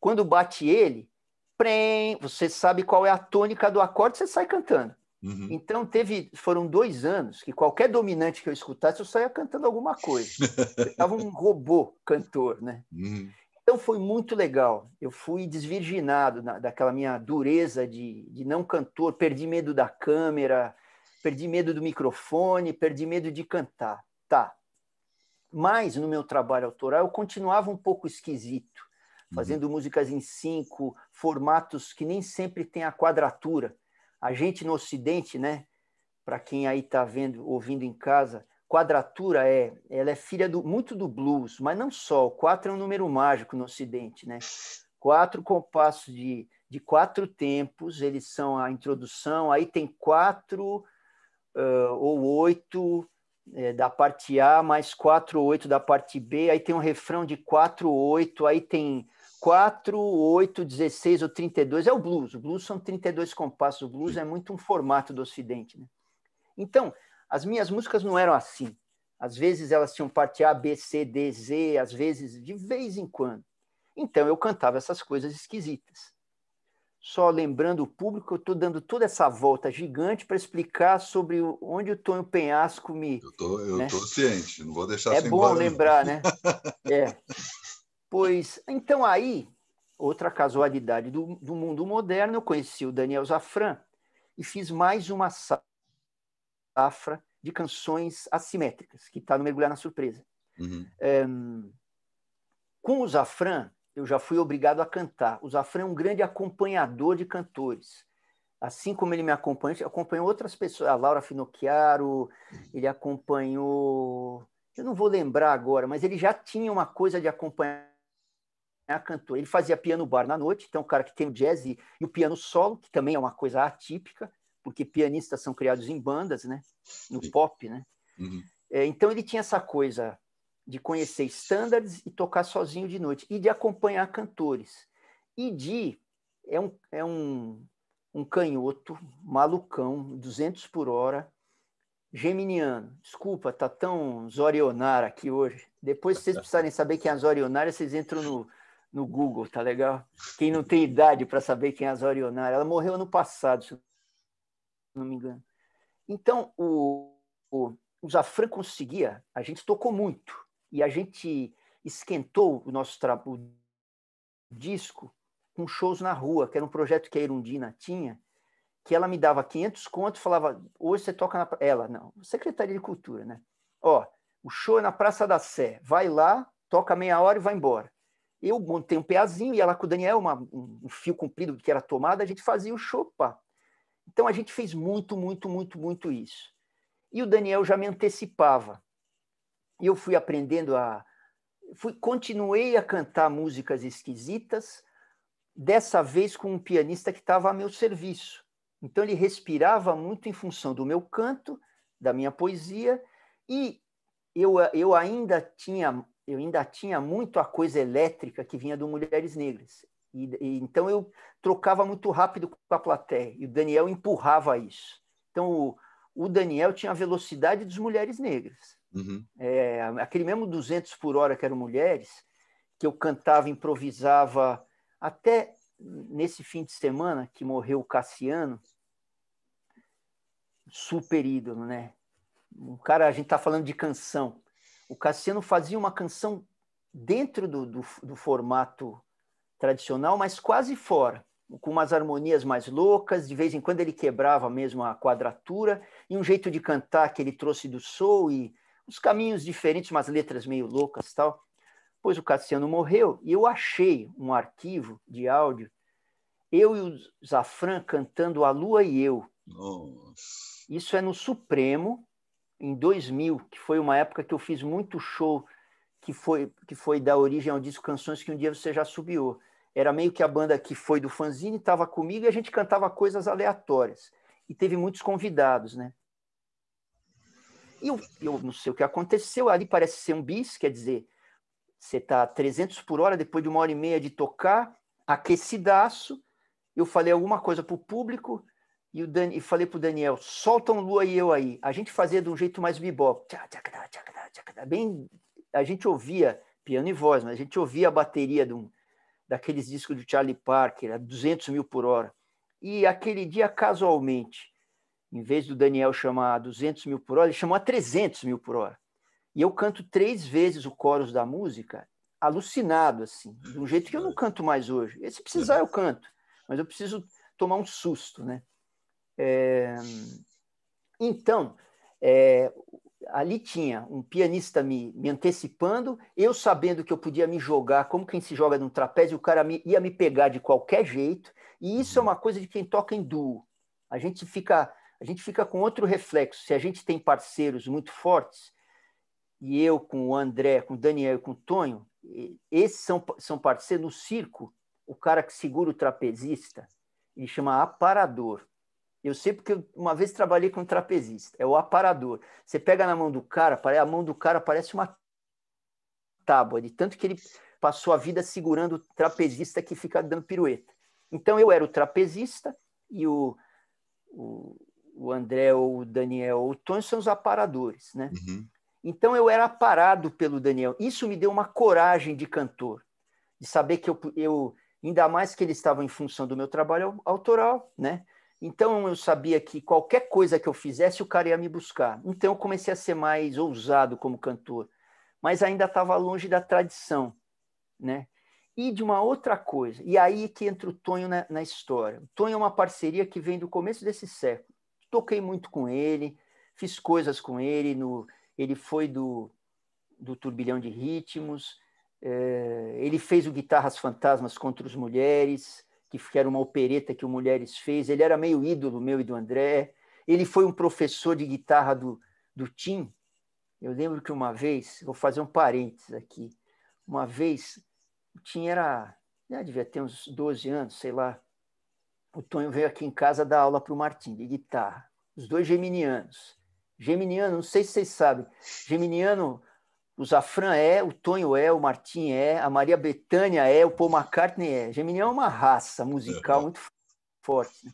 Quando bate ele, prém, você sabe qual é a tônica do acorde, você sai cantando. Uhum. Então teve, foram dois anos que qualquer dominante que eu escutasse, eu saía cantando alguma coisa. Eu estava um robô cantor, né? Uhum. Então foi muito legal. Eu fui desvirginado na, daquela minha dureza de, de não cantor, perdi medo da câmera, perdi medo do microfone, perdi medo de cantar. Tá. Mas no meu trabalho autoral eu continuava um pouco esquisito. Uhum. fazendo uhum. músicas em cinco, formatos que nem sempre tem a quadratura. A gente no Ocidente, né? Para quem aí está vendo, ouvindo em casa, quadratura é, ela é filha do, muito do blues, mas não só. O quatro é um número mágico no Ocidente, né? Quatro compassos de, de quatro tempos, eles são a introdução. Aí tem quatro uh, ou oito é, da parte A, mais ou oito da parte B, aí tem um refrão de ou oito. aí tem 4, 8, 16 ou 32 é o blues. O blues são 32 compassos. O blues é muito um formato do Ocidente. Né? Então, as minhas músicas não eram assim. Às vezes elas tinham parte A, B, C, D, Z, às vezes de vez em quando. Então eu cantava essas coisas esquisitas. Só lembrando o público, eu estou dando toda essa volta gigante para explicar sobre onde o Tonho Penhasco me. Eu estou né? ciente, não vou deixar é sem É bom barulho. lembrar, né? (laughs) É. Pois então aí, outra casualidade do, do mundo moderno, eu conheci o Daniel Zafran e fiz mais uma safra de canções assimétricas, que está no Mergulhar na Surpresa. Uhum. É, com o Zafran, eu já fui obrigado a cantar. O Zafran é um grande acompanhador de cantores. Assim como ele me acompanha, ele acompanhou outras pessoas, a Laura Finocchiaro, ele acompanhou. Eu não vou lembrar agora, mas ele já tinha uma coisa de acompanhar né, ele fazia piano bar na noite, então o é cara que tem o jazz e, e o piano solo, que também é uma coisa atípica, porque pianistas são criados em bandas, né? No Sim. pop, né? Uhum. É, então ele tinha essa coisa de conhecer estándares e tocar sozinho de noite e de acompanhar cantores. E de é um, é um, um canhoto, malucão, 200 por hora, Geminiano, desculpa, tá tão zorionara aqui hoje. Depois, se vocês precisarem saber quem é a zorionária, vocês entram no, no Google, tá legal? Quem não tem idade para saber quem é a Zora Ionara, ela morreu ano passado, se não me engano. Então, o, o, o Zafran conseguia, a gente tocou muito, e a gente esquentou o nosso o disco com shows na rua, que era um projeto que a Irundina tinha, que ela me dava 500 contos, falava, hoje você toca na... Ela, não, Secretaria de Cultura, né? Ó, o show é na Praça da Sé, vai lá, toca meia hora e vai embora eu montei um peazinho, ia lá com o Daniel, uma, um fio comprido que era tomada, a gente fazia o chopa. Então a gente fez muito, muito, muito, muito isso. E o Daniel já me antecipava. E eu fui aprendendo a. Fui, continuei a cantar músicas esquisitas, dessa vez com um pianista que estava a meu serviço. Então ele respirava muito em função do meu canto, da minha poesia, e eu, eu ainda tinha eu ainda tinha muito a coisa elétrica que vinha do Mulheres Negras. E, e, então eu trocava muito rápido com a plateia e o Daniel empurrava isso. Então o, o Daniel tinha a velocidade dos Mulheres Negras. Uhum. É, aquele mesmo 200 por hora que eram mulheres, que eu cantava, improvisava, até nesse fim de semana que morreu o Cassiano, super ídolo, né? Um cara, a gente tá falando de canção o Cassiano fazia uma canção dentro do, do, do formato tradicional, mas quase fora, com umas harmonias mais loucas, de vez em quando ele quebrava mesmo a quadratura, e um jeito de cantar que ele trouxe do soul, e uns caminhos diferentes, umas letras meio loucas tal. Pois o Cassiano morreu, e eu achei um arquivo de áudio, eu e o Zafran cantando A Lua e Eu. Nossa. Isso é no Supremo, em 2000, que foi uma época que eu fiz muito show, que foi, que foi da origem ao disco Canções que um dia você já subiu. Era meio que a banda que foi do fanzine estava comigo e a gente cantava coisas aleatórias. E teve muitos convidados, né? E eu, eu não sei o que aconteceu, ali parece ser um bis, quer dizer, você está 300 por hora, depois de uma hora e meia de tocar, aquecidaço, eu falei alguma coisa para o público, e, o Dan, e falei pro Daniel, soltam Lua e eu aí. A gente fazia de um jeito mais bebop. Bem, a gente ouvia piano e voz, mas a gente ouvia a bateria de um, daqueles discos do Charlie Parker a 200 mil por hora. E aquele dia, casualmente, em vez do Daniel chamar a 200 mil por hora, ele chamou a 300 mil por hora. E eu canto três vezes o coro da música, alucinado, assim, de um jeito que eu não canto mais hoje. E se precisar, uhum. eu canto, mas eu preciso tomar um susto, né? É, então, é, ali tinha um pianista me, me, antecipando, eu sabendo que eu podia me jogar, como quem se joga num trapézio, o cara me, ia me pegar de qualquer jeito, e isso é uhum. uma coisa de quem toca em duo. A gente fica, a gente fica com outro reflexo. Se a gente tem parceiros muito fortes, e eu com o André, com o Daniel com o Tonho, esses são, são parceiros no circo, o cara que segura o trapezista, ele chama aparador. Eu sei porque eu uma vez trabalhei com um trapezista, é o aparador. Você pega na mão do cara, a mão do cara parece uma tábua, de tanto que ele passou a vida segurando o trapezista que fica dando pirueta. Então eu era o trapezista e o, o, o André, o Daniel, o Tony são os aparadores, né? Uhum. Então eu era aparado pelo Daniel. Isso me deu uma coragem de cantor, de saber que eu, eu ainda mais que ele estava em função do meu trabalho autoral, né? Então eu sabia que qualquer coisa que eu fizesse, o cara ia me buscar. Então eu comecei a ser mais ousado como cantor, mas ainda estava longe da tradição, né? E de uma outra coisa, e aí que entra o Tonho na, na história. O Tonho é uma parceria que vem do começo desse século. Toquei muito com ele, fiz coisas com ele, no, ele foi do, do Turbilhão de Ritmos, é, ele fez o Guitarras Fantasmas contra as Mulheres, que era uma opereta que o Mulheres fez. Ele era meio ídolo meu e do André. Ele foi um professor de guitarra do, do Tim. Eu lembro que uma vez, vou fazer um parênteses aqui, uma vez o Tim era, devia ter uns 12 anos, sei lá. O Tonho veio aqui em casa dar aula para o Martim de guitarra. Os dois geminianos. Geminiano, não sei se vocês sabem, geminiano o Zafran é, o Tonho é, o Martim é, a Maria Bethânia é, o Paul McCartney é. Gemini é uma raça musical muito forte. Né?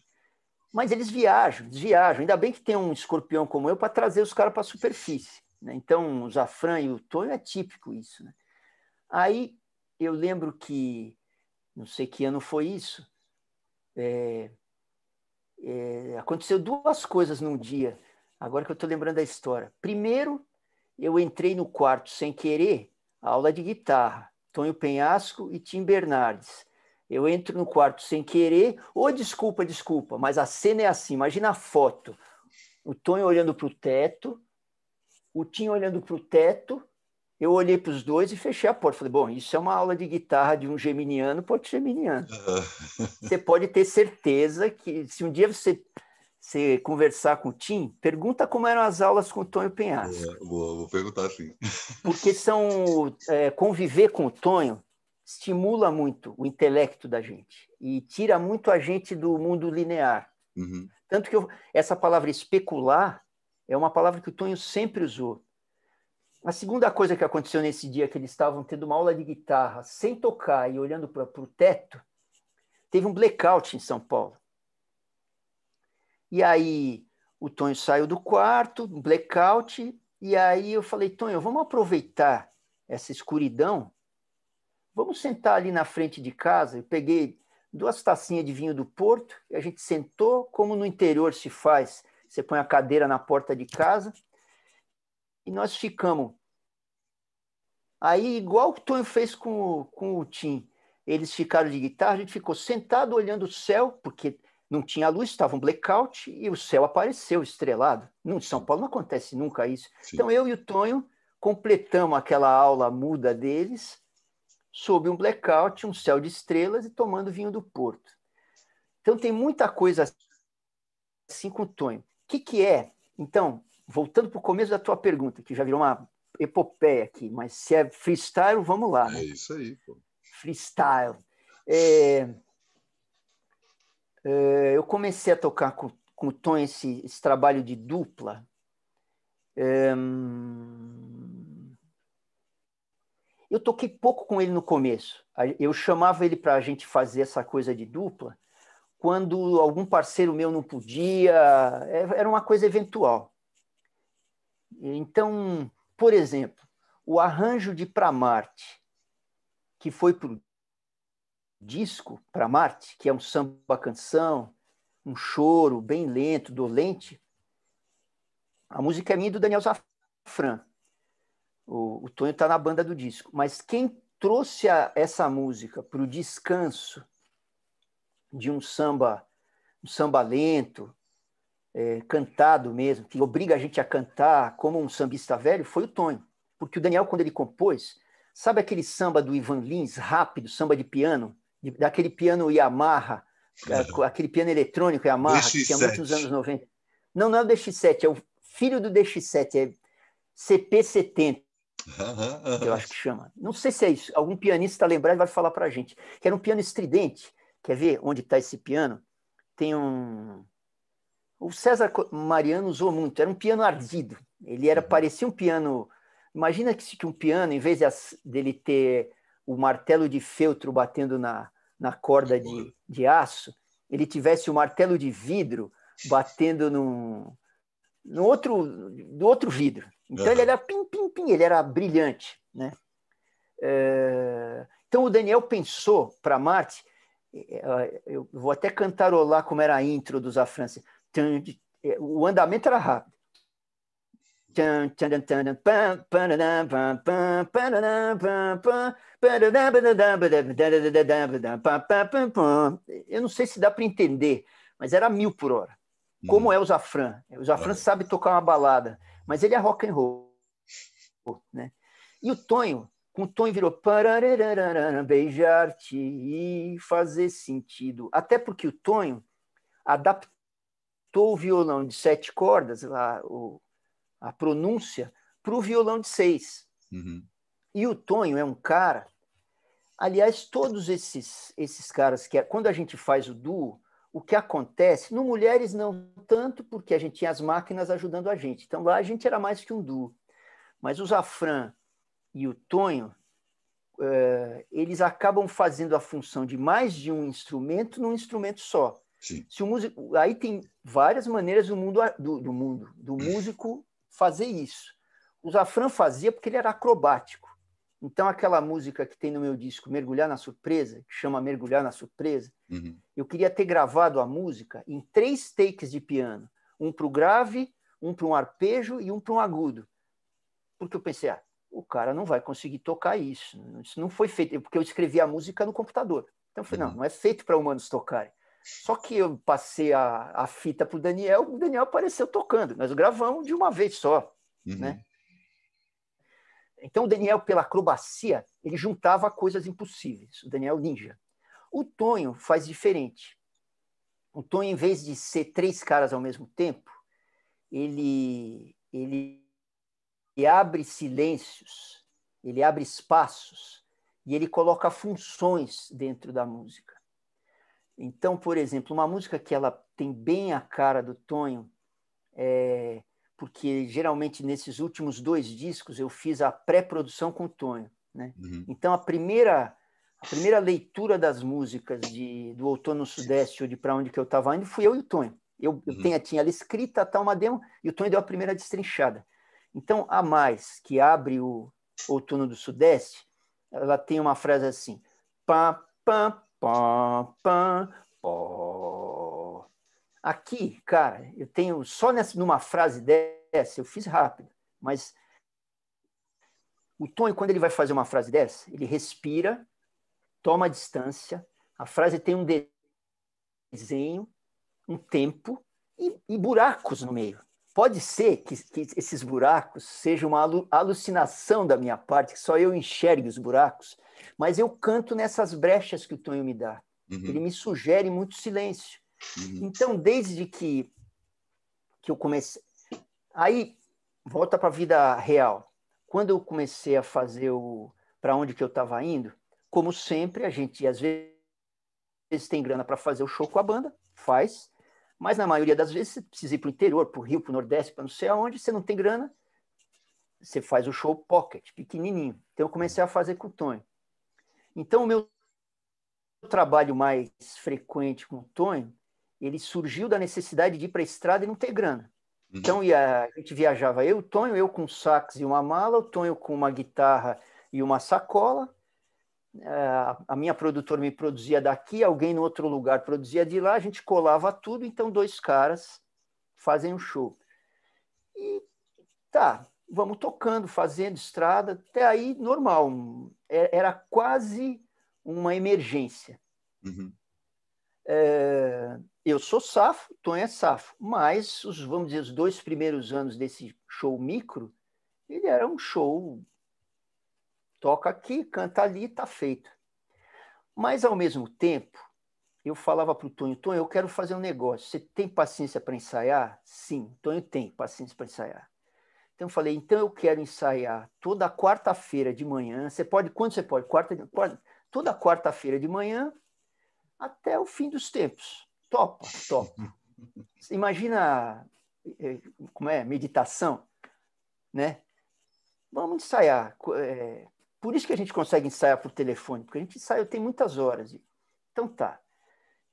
Mas eles viajam, eles viajam. Ainda bem que tem um escorpião como eu para trazer os caras para a superfície. Né? Então, o Zafran e o Tonho é típico isso. Né? Aí eu lembro que, não sei que ano foi isso, é, é, aconteceu duas coisas num dia, agora que eu estou lembrando da história. Primeiro, eu entrei no quarto sem querer, aula de guitarra, Tonho Penhasco e Tim Bernardes. Eu entro no quarto sem querer, ou oh, desculpa, desculpa, mas a cena é assim, imagina a foto. O Tonho olhando para o teto, o Tim olhando para o teto, eu olhei para os dois e fechei a porta. Falei, bom, isso é uma aula de guitarra de um geminiano, pode geminiano. (laughs) Você pode ter certeza que se um dia você você conversar com o Tim, pergunta como eram as aulas com o Tonho Penhasco. Boa, boa, vou perguntar sim. Porque são é, conviver com o Tonho estimula muito o intelecto da gente e tira muito a gente do mundo linear. Uhum. Tanto que eu, essa palavra especular é uma palavra que o Tonho sempre usou. A segunda coisa que aconteceu nesse dia que eles estavam tendo uma aula de guitarra sem tocar e olhando para o teto, teve um blackout em São Paulo. E aí o Tonho saiu do quarto, blackout, e aí eu falei, Tonho, vamos aproveitar essa escuridão, vamos sentar ali na frente de casa. Eu peguei duas tacinhas de vinho do Porto e a gente sentou, como no interior se faz, você põe a cadeira na porta de casa, e nós ficamos. Aí, igual o Tonho fez com, com o Tim, eles ficaram de guitarra, a gente ficou sentado olhando o céu, porque não tinha luz, estava um blackout e o céu apareceu estrelado. Não, em São Paulo não acontece nunca isso. Sim. Então eu e o Tonho completamos aquela aula muda deles sob um blackout, um céu de estrelas e tomando vinho do Porto. Então tem muita coisa assim com o Tonho. O que, que é? Então, voltando para o começo da tua pergunta, que já virou uma epopeia aqui, mas se é freestyle, vamos lá. Né? É isso aí, pô. Freestyle. É é, eu comecei a tocar com, com o Tom esse, esse trabalho de dupla. É, eu toquei pouco com ele no começo. Eu chamava ele para a gente fazer essa coisa de dupla quando algum parceiro meu não podia. É, era uma coisa eventual. Então, por exemplo, o arranjo de Pra Marte, que foi para o disco para Marte, que é um samba canção, um choro bem lento, dolente. A música é minha e do Daniel Zafran. O, o Tonho está na banda do disco. Mas quem trouxe a, essa música para o descanso de um samba, um samba lento, é, cantado mesmo, que obriga a gente a cantar como um sambista velho, foi o Tonho. Porque o Daniel, quando ele compôs, sabe aquele samba do Ivan Lins, rápido, samba de piano? daquele piano Yamaha, uhum. aquele piano eletrônico Yamaha, DX7. que tinha muito nos anos 90. Não, não é o DX7, é o filho do DX7, é CP70. Eu acho que chama. Não sei se é isso. Algum pianista lembrar vai falar para a gente. Que era um piano estridente. Quer ver onde está esse piano? Tem um. O César Mariano usou muito. Era um piano ardido. Ele era uhum. parecia um piano. Imagina que, que um piano, em vez dele ter o martelo de feltro batendo na, na corda de, de aço, ele tivesse o um martelo de vidro batendo no no outro, do outro vidro. Então ele era pim, pim, pim, ele era brilhante. Né? Eh, então o Daniel pensou para Marte, eh, eu vou até cantarolar como era a intro dos A França. Eh, o andamento era rápido. Eu não sei se dá para entender, mas era mil por hora. Uhum. Como é o Zafran? O Zafran sabe tocar uma balada, mas ele é rock and roll. Né? E o Tonho, com o Tonho virou beijar-te e fazer sentido. Até porque o Tonho adaptou o violão de sete cordas, lá, o, a pronúncia, para o violão de seis. Uhum. E o Tonho é um cara. Aliás, todos esses, esses caras que. Quando a gente faz o duo, o que acontece, no Mulheres não tanto, porque a gente tinha as máquinas ajudando a gente. Então lá a gente era mais que um duo. Mas o Zafran e o Tonho, eh, eles acabam fazendo a função de mais de um instrumento num instrumento só. Sim. Se o músico, aí tem várias maneiras do mundo do, do mundo do (laughs) músico fazer isso. O Zafran fazia porque ele era acrobático. Então, aquela música que tem no meu disco, Mergulhar na Surpresa, que chama Mergulhar na Surpresa, uhum. eu queria ter gravado a música em três takes de piano: um para o grave, um para um arpejo e um para um agudo. Porque eu pensei, ah, o cara não vai conseguir tocar isso. Isso não foi feito, porque eu escrevi a música no computador. Então, eu falei, uhum. não, não é feito para humanos tocarem. Só que eu passei a, a fita para o Daniel, o Daniel apareceu tocando. Nós gravamos de uma vez só, uhum. né? Então, o Daniel, pela acrobacia, ele juntava coisas impossíveis. O Daniel é ninja. O Tonho faz diferente. O Tonho, em vez de ser três caras ao mesmo tempo, ele, ele abre silêncios, ele abre espaços e ele coloca funções dentro da música. Então, por exemplo, uma música que ela tem bem a cara do Tonho, é, porque geralmente nesses últimos dois discos eu fiz a pré-produção com o Tonho. Né? Uhum. Então, a primeira, a primeira leitura das músicas de, do Outono Sudeste ou de Para Onde Que Eu Estava Indo fui eu e o Tonho. Eu, uhum. tinha ela escrita, tal, tá uma demo, e o Tonho deu a primeira destrinchada. Então, a mais, que abre o Outono do Sudeste, ela tem uma frase assim: pá, pá, Pá, pá, Aqui, cara, eu tenho só nessa, numa frase dessa, eu fiz rápido, mas o Tonho, quando ele vai fazer uma frase dessa, ele respira, toma a distância, a frase tem um desenho, um tempo e, e buracos no meio. Pode ser que, que, esses buracos sejam uma alucinação da minha parte, que só eu enxergue os buracos, mas eu canto nessas brechas que o Tonho me dá. Uhum. Ele me sugere muito silêncio. Uhum. Então, desde que, que eu comecei. Aí, volta para a vida real. Quando eu comecei a fazer o. Para onde que eu estava indo, como sempre, a gente às vezes tem grana para fazer o show com a banda, faz. Mas na maioria das vezes você precisa ir para o interior, para o Rio, para o Nordeste, para não sei aonde, você não tem grana, você faz o show pocket, pequenininho. Então eu comecei a fazer com o Tonho. Então, o meu trabalho mais frequente com o Tonho, ele surgiu da necessidade de ir para a estrada e não ter grana. Uhum. Então, ia, a gente viajava eu, o Tonho, eu com sax e uma mala, o Tonho com uma guitarra e uma sacola. É, a minha produtora me produzia daqui, alguém no outro lugar produzia de lá, a gente colava tudo, então dois caras fazem um show. E tá, vamos tocando, fazendo estrada, até aí normal, é, era quase uma emergência. Uhum. É, eu sou safo, Tom é safo, mas os, vamos dizer, os dois primeiros anos desse show micro, ele era um show toca aqui, canta ali, tá feito. Mas ao mesmo tempo, eu falava para o Tonho, Tonho, eu quero fazer um negócio. Você tem paciência para ensaiar? Sim, Tonho tem paciência para ensaiar. Então eu falei, então eu quero ensaiar toda quarta-feira de manhã. Você pode, quando você pode? Quarta, toda quarta-feira de manhã até o fim dos tempos. Topa, topa. (laughs) Imagina eh, como é meditação, né? Vamos ensaiar. É, por isso que a gente consegue ensaiar por telefone, porque a gente ensaia tem muitas horas. Então tá.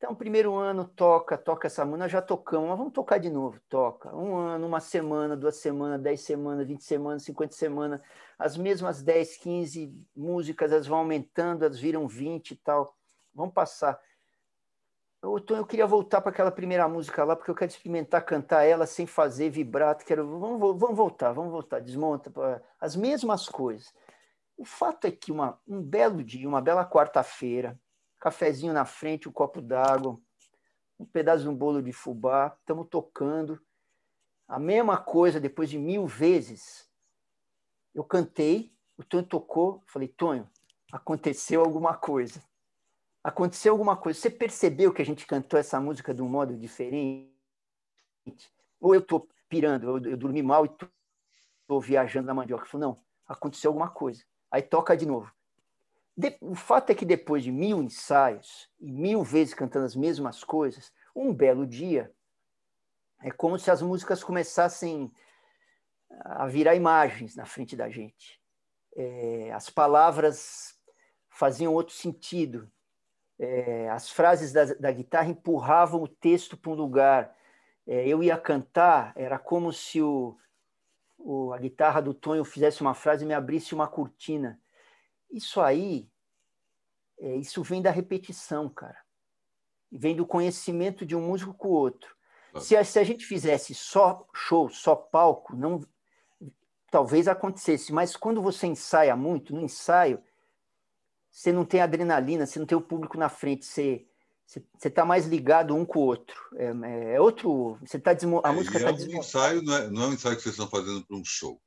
Então, primeiro ano toca, toca essa música, já tocamos, mas vamos tocar de novo, toca. Um ano, uma semana, duas semanas, dez semanas, vinte semanas, cinquenta semanas, as mesmas dez, quinze músicas, elas vão aumentando, elas viram vinte e tal. Vamos passar. Eu, então, eu queria voltar para aquela primeira música lá, porque eu quero experimentar cantar ela sem fazer vibrato. Quero, vamos, vamos voltar, vamos voltar, desmonta. Pra... As mesmas coisas. O fato é que uma, um belo dia, uma bela quarta-feira, cafezinho na frente, um copo d'água, um pedaço de um bolo de fubá, estamos tocando. A mesma coisa depois de mil vezes. Eu cantei, o Tonho tocou, falei, Tonho, aconteceu alguma coisa. Aconteceu alguma coisa. Você percebeu que a gente cantou essa música de um modo diferente? Ou eu estou pirando, eu, eu, dormi mal e estou viajando na mandioca. Eu falei, não, aconteceu alguma coisa. Aí toca de novo. De, o fato é que depois de mil ensaios e mil vezes cantando as mesmas coisas, um belo dia é como se as músicas começassem a virar imagens na frente da gente. É, as palavras faziam outro sentido. É, as frases da, da, guitarra empurravam o texto para um lugar. É, eu ia cantar, era como se o, o, a guitarra do Tonho fizesse uma frase e me abrisse uma cortina. Isso aí, é, isso vem da repetição, cara. Vem do conhecimento de um músico com o outro. Claro. Se, a, se a gente fizesse só show, só palco, não talvez acontecesse, mas quando você ensaia muito, no ensaio, você não tem adrenalina, você não tem o público na frente, você você está mais ligado um com o outro. É, é outro. Você está desmo... A é, música está é um desmontada. ensaio, não é, não é um ensaio que vocês estão fazendo para um show.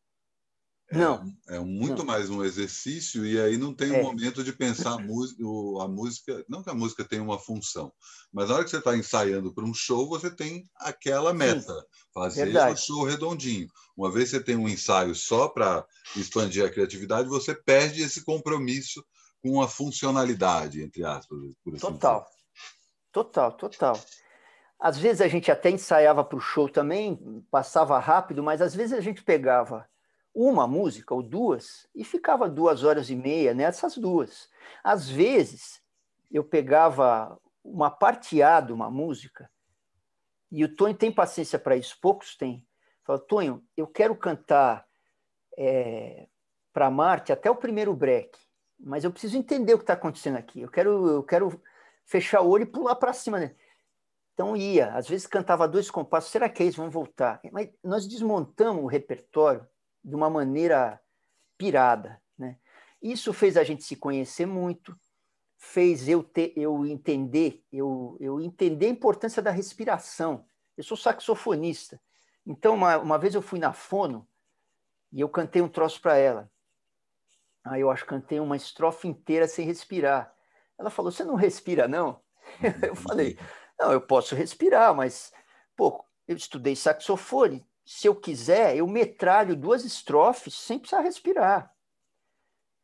Não. É, é muito não. mais um exercício, e aí não tem um é. momento de pensar a música, a música. Não que a música tenha uma função, mas na hora que você está ensaiando para um show, você tem aquela meta: Sim. fazer Verdade. o show redondinho. Uma vez você tem um ensaio só para expandir a criatividade, você perde esse compromisso com a funcionalidade, entre aspas. Assim total. Dizer. Total, total. Às vezes a gente até ensaiava para o show também, passava rápido, mas às vezes a gente pegava uma música ou duas e ficava duas horas e meia nessas né, duas. Às vezes, eu pegava uma parteada, uma música, e o Tonho tem paciência para isso, poucos têm. Fala, Tonho, eu quero cantar é, eh, para Marte até o primeiro break, mas eu preciso entender o que está acontecendo aqui. Eu quero, eu quero fechar o olho e pular para cima. Né? Então ia, às vezes cantava dois compassos, será que é isso? Vamos voltar. Mas nós desmontamos o repertório de uma maneira pirada. Né? Isso fez a gente se conhecer muito, fez eu, ter, eu entender, eu, eu entender a importância da respiração. Eu sou saxofonista. Então, uma, uma vez eu fui na Fono e eu cantei um troço para ela. Aí eu acho que cantei uma estrofe inteira sem respirar. Ela falou: Você não respira, não? (laughs) Eu falei: Não, eu posso respirar, mas, pô, eu estudei saxofone, se eu quiser, eu metralho duas estrofes sem precisar respirar.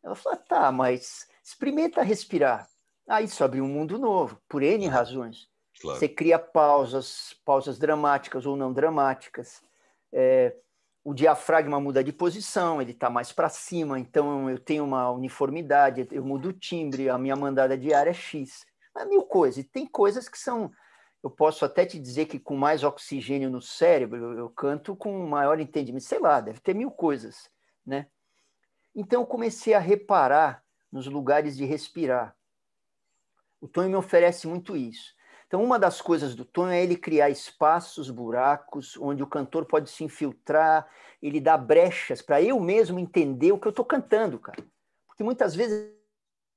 Ela falou, tá, mas experimenta respirar. Aí isso abriu um mundo novo, por N razões. Claro. Você cria pausas, pausas dramáticas ou não dramáticas. É, o diafragma muda de posição, ele está mais para cima, então eu tenho uma uniformidade, eu mudo o timbre, a minha mandada diária é X. É mil coisas. E tem coisas que são eu posso até te dizer que com mais oxigênio no cérebro, eu canto com maior entendimento, sei lá, deve ter mil coisas, né? Então eu comecei a reparar nos lugares de respirar. O Tonho me oferece muito isso. Então uma das coisas do Tonho é ele criar espaços, buracos, onde o cantor pode se infiltrar, ele dá brechas para eu mesmo entender o que eu estou cantando, cara. Porque muitas vezes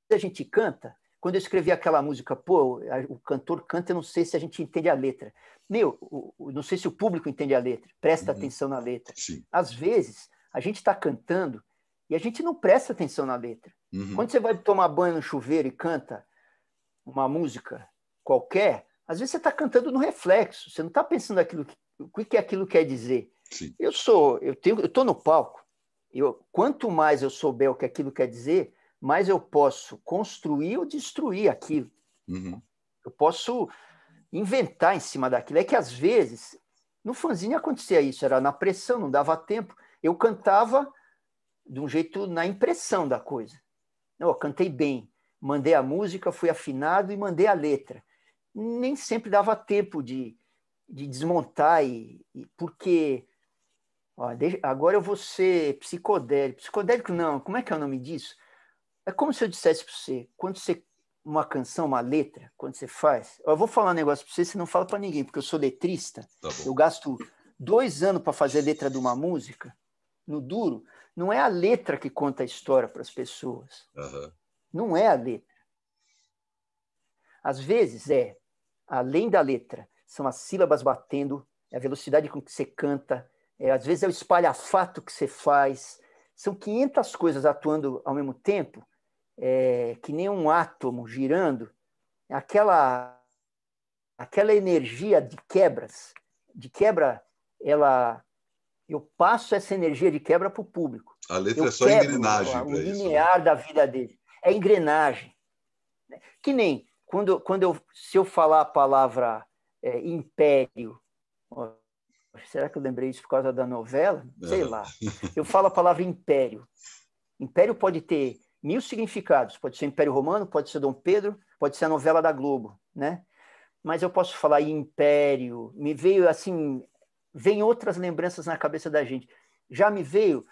a gente canta quando eu escrevi aquela música, pô, o cantor canta, eu não sei se a gente entende a letra. Meu, não sei se o público entende a letra, presta uhum. atenção na letra. Sim. Às vezes, a gente está cantando e a gente não presta atenção na letra. Uhum. Quando você vai tomar banho no chuveiro e canta uma música qualquer, às vezes você está cantando no reflexo, você não está pensando aquilo que, o que aquilo quer dizer. Sim. Eu sou, eu tenho, eu estou no palco. Eu, quanto mais eu souber o que aquilo quer dizer, mas eu posso construir ou destruir aquilo. Uhum. Eu posso inventar em cima daquilo. É que às vezes, no fanzine acontecia isso, era na pressão, não dava tempo. Eu cantava de um jeito na impressão da coisa. Eu cantei bem, mandei a música, fui afinado e mandei a letra. Nem sempre dava tempo de, de desmontar, e, e porque. Ó, agora eu vou ser psicodélico. Psicodélico não, como é que é o nome disso? É como se eu dissesse para você, quando você uma canção, uma letra, quando você faz, eu vou falar um negócio para você, você não fala para ninguém, porque eu sou letrista. Tá eu gasto dois anos para fazer a letra de uma música no duro. Não é a letra que conta a história para as pessoas. Uhum. Não é a letra. Às vezes é, além da letra, são as sílabas batendo, é a velocidade com que você canta, é, às vezes é o espalhafato que você faz. São 500 coisas atuando ao mesmo tempo é, que nem um átomo girando, aquela, aquela energia de quebras, de quebra, ela eu passo essa energia de quebra para o público. A letra eu é só engrenagem. O, o linear né? da vida dele. É engrenagem. Que nem quando, quando eu, se eu falar a palavra é, império, será que eu lembrei isso por causa da novela? Sei é. lá. (laughs) Eu falo a palavra império. Império pode ter mil significados. Pode ser Império Romano, pode ser Dom Pedro, pode ser a novela da Globo, né? Mas eu posso falar império, me veio assim, vem outras lembranças na cabeça da gente. Já me veio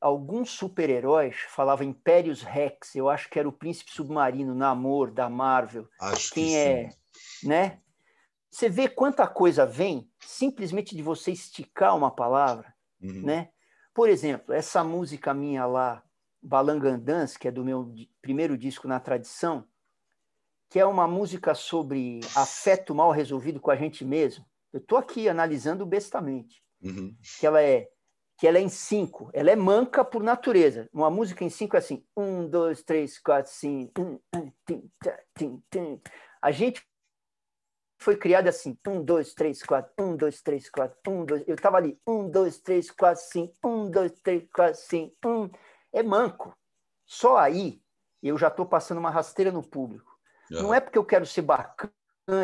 alguns super-heróis falava Impérios Rex, eu acho que era o Príncipe Submarino, Namor da Marvel. Acho quem que é, sim. né? Você vê quanta coisa vem simplesmente de você esticar uma palavra, uhum. né? Por exemplo, essa música minha lá, Balangandans, que é do meu primeiro disco na tradição, que é uma música sobre afeto mal resolvido com a gente mesmo. Eu estou aqui analisando bestamente. Uhum. Que ela é que ela é em cinco. Ela é manca por natureza. Uma música em cinco é assim: um, dois, três, quatro, cinco. Um, um, tim, tim, tim. A gente foi criada assim: um, dois, três, quatro, um, dois, três, quatro, um, dois. Eu estava ali: um, dois, três, quatro, cinco, um, dois, três, quatro, cinco, um é manco. Só aí eu já estou passando uma rasteira no público. Uhum. Não é porque eu quero ser bacana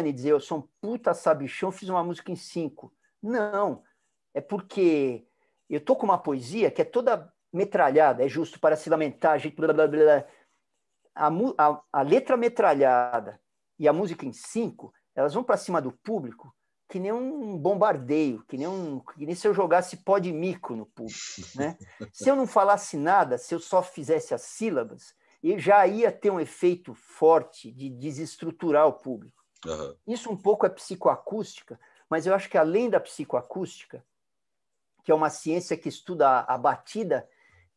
e dizer eu sou um puta sabichão, fiz uma música em cinco. Não. É porque eu estou com uma poesia que é toda metralhada, é justo para se lamentar, a gente blá blá blá. A, a, a letra metralhada e a música em cinco, elas vão para cima do público que nem um bombardeio, que nem, um, que nem se eu jogasse pó de mico no público. Né? (laughs) se eu não falasse nada, se eu só fizesse as sílabas, já ia ter um efeito forte de desestruturar o público. Uhum. Isso um pouco é psicoacústica, mas eu acho que além da psicoacústica, que é uma ciência que estuda a, a batida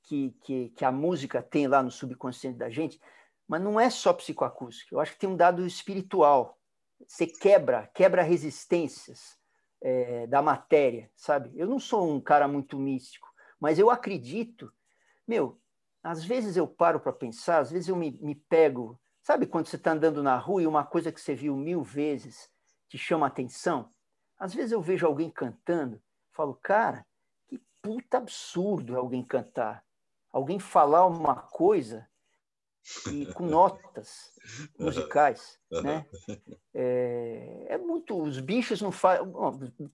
que, que, que a música tem lá no subconsciente da gente, mas não é só psicoacústica, eu acho que tem um dado espiritual você quebra, quebra resistências é, da matéria, sabe? Eu não sou um cara muito místico, mas eu acredito. Meu, às vezes eu paro para pensar, às vezes eu me, me pego. Sabe quando você está andando na rua e uma coisa que você viu mil vezes te chama atenção? Às vezes eu vejo alguém cantando, falo, cara, que puta absurdo alguém cantar. Alguém falar uma coisa e com notas (laughs) musicais, né? É, é, muito, os bichos não fazem,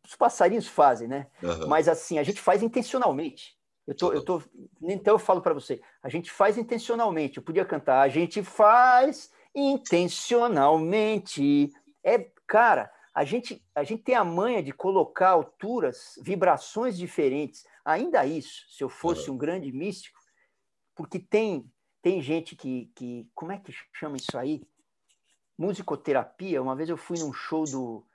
os passarinhos fazem, né? Uhum. Mas assim, a gente faz intencionalmente. Eu tô, eu tô, então eu falo para você, a gente faz intencionalmente. Eu podia cantar, a gente faz intencionalmente. É, cara, a gente, a gente tem a manha de colocar alturas, vibrações diferentes. Ainda isso, se eu fosse uhum. um grande místico, porque tem tem gente que, que. Como é que chama isso aí? Musicoterapia. Uma vez eu fui num show do,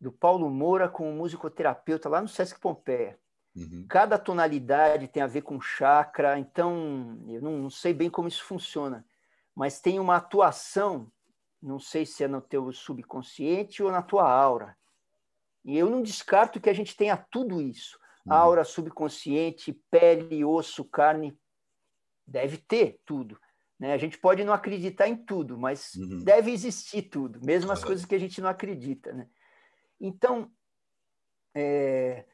do Paulo Moura com um musicoterapeuta lá no Sesc Pompeia. Uhum. Cada tonalidade tem a ver com chakra, então eu não, não sei bem como isso funciona, mas tem uma atuação, não sei se é no teu subconsciente ou na tua aura. E eu não descarto que a gente tenha tudo isso: uhum. aura, subconsciente, pele, osso, carne deve ter tudo. Né? A gente pode não acreditar em tudo, mas uhum. deve existir tudo, mesmo as uhum. coisas que a gente não acredita. Né? Então, é,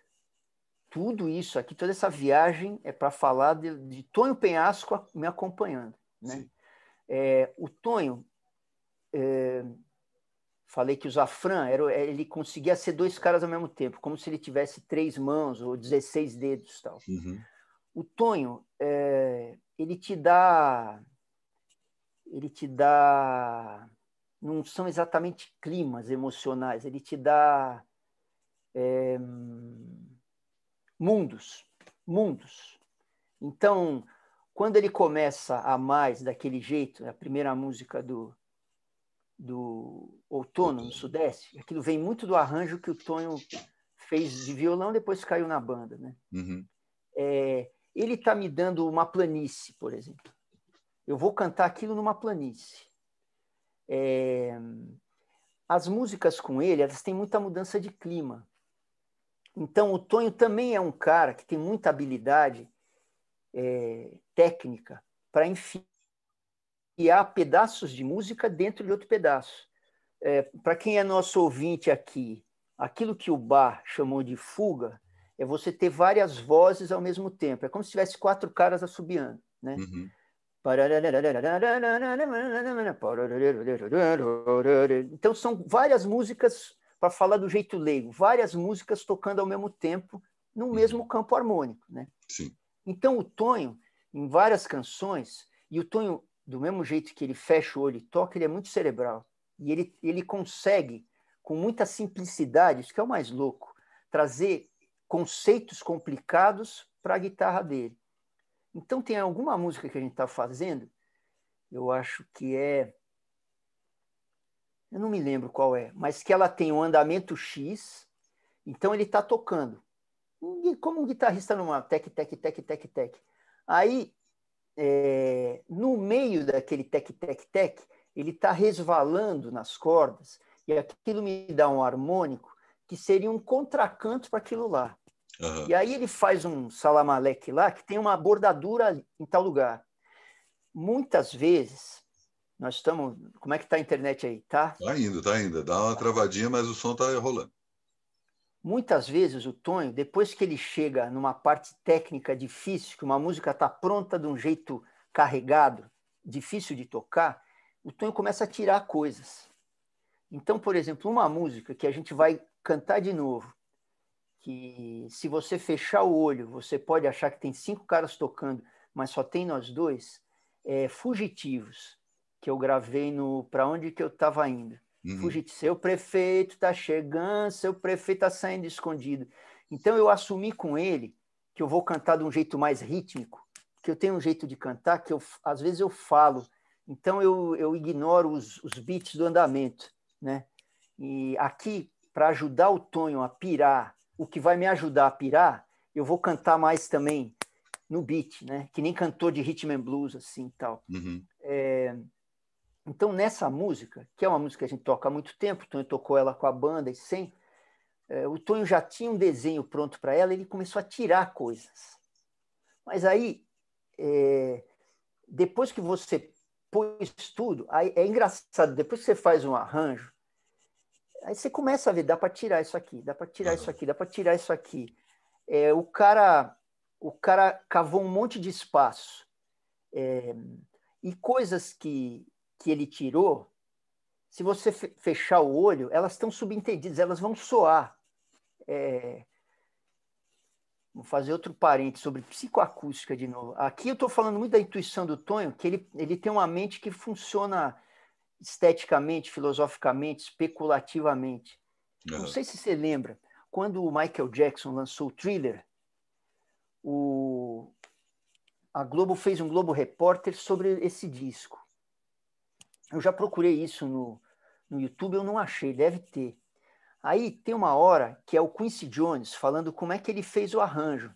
tudo isso aqui, toda essa viagem é para falar de, de, Tonho Penhasco me acompanhando. Né? É, o Tonho, é, falei que o Zafran, era, é, ele conseguia ser dois caras ao mesmo tempo, como se ele tivesse três mãos ou 16 dedos. tal. Uhum. O Tonho, é, ele te dá ele te dá não são exatamente climas emocionais, ele te dá é, mundos, mundos. Então, quando ele começa a mais daquele jeito, a primeira música do, do Outono, no Sudeste, aquilo vem muito do arranjo que o Tonho fez de violão, depois caiu na banda. Né? Uhum. É, ele está me dando uma planície, por exemplo. Eu vou cantar aquilo numa planície. É... As músicas com ele, elas têm muita mudança de clima. Então, o Tonho também é um cara que tem muita habilidade é, técnica para enfiar pedaços de música dentro de outro pedaço. É, para quem é nosso ouvinte aqui, aquilo que o Bar chamou de fuga, é você ter várias vozes ao mesmo tempo. É como se tivesse quatro caras assobiando, né? Uhum. Então são várias músicas para falar do jeito leigo, várias músicas tocando ao mesmo tempo no uhum. mesmo uhum. campo harmônico, né? Sim. Então o Tonho em várias canções e o Tonho do mesmo jeito que ele fecha o olho e toca, ele é muito cerebral e ele ele consegue com muita simplicidade, isso que é o mais louco, trazer conceitos complicados para a guitarra dele. Então, tem alguma música que a gente está fazendo, eu acho que é. Eu não me lembro qual é, mas que ela tem um andamento X, então ele está tocando. Como um guitarrista numa tec, tec, tec, tec, tec. Aí, é... no meio daquele tec, tec, tec, ele está resvalando nas cordas, e aquilo me dá um harmônico que seria um contracanto para aquilo lá. Uhum. E aí ele faz um salamalec lá que tem uma bordadura em tal lugar. Muitas vezes, nós estamos. Como é que está a internet aí? Tá? Tá indo, tá indo. Dá uma travadinha, mas o som está rolando. Muitas vezes o Tonho, depois que ele chega numa parte técnica difícil, que uma música está pronta de um jeito carregado, difícil de tocar, o Tonho começa a tirar coisas. Então, por exemplo, uma música que a gente vai cantar de novo, que se você fechar o olho, você pode achar que tem cinco caras tocando, mas só tem nós dois, é Fugitivos, que eu gravei no Pra Onde Que Eu Tava Indo. Uhum. Fugitivo, seu prefeito tá chegando, seu prefeito tá saindo escondido. Então eu assumi com ele que eu vou cantar de um jeito mais rítmico, que eu tenho um jeito de cantar que eu, às vezes eu falo, então eu, eu ignoro os, os beats do andamento, né? E aqui para ajudar o Tonho a pirar, o que vai me ajudar a pirar, eu vou cantar mais também no beat, né? Que nem cantor de rhythm and blues assim, tal. Uhum. É... Então nessa música, que é uma música que a gente toca há muito tempo, o Tonho tocou ela com a banda e sem, é, o Tonho já tinha um desenho pronto para ela, ele começou a tirar coisas. Mas aí, é... depois que você põe tudo, aí é engraçado. Depois que você faz um arranjo Aí você começa a ver, dá para tirar isso aqui, dá para tirar isso aqui, dá para tirar isso aqui. É, o cara o cara cavou um monte de espaço. É, e coisas que, que ele tirou, se você fechar o olho, elas estão subentendidas, elas vão soar. É, vou fazer outro parente sobre psicoacústica de novo. Aqui eu estou falando muito da intuição do Tonho, que ele, ele tem uma mente que funciona esteticamente, filosoficamente, especulativamente. Uhum. Não sei se você lembra, quando o Michael Jackson lançou o Thriller, o... a Globo fez um Globo Repórter sobre esse disco. Eu já procurei isso no, no YouTube, eu não achei, deve ter. Aí tem uma hora que é o Quincy Jones falando como é que ele fez o arranjo.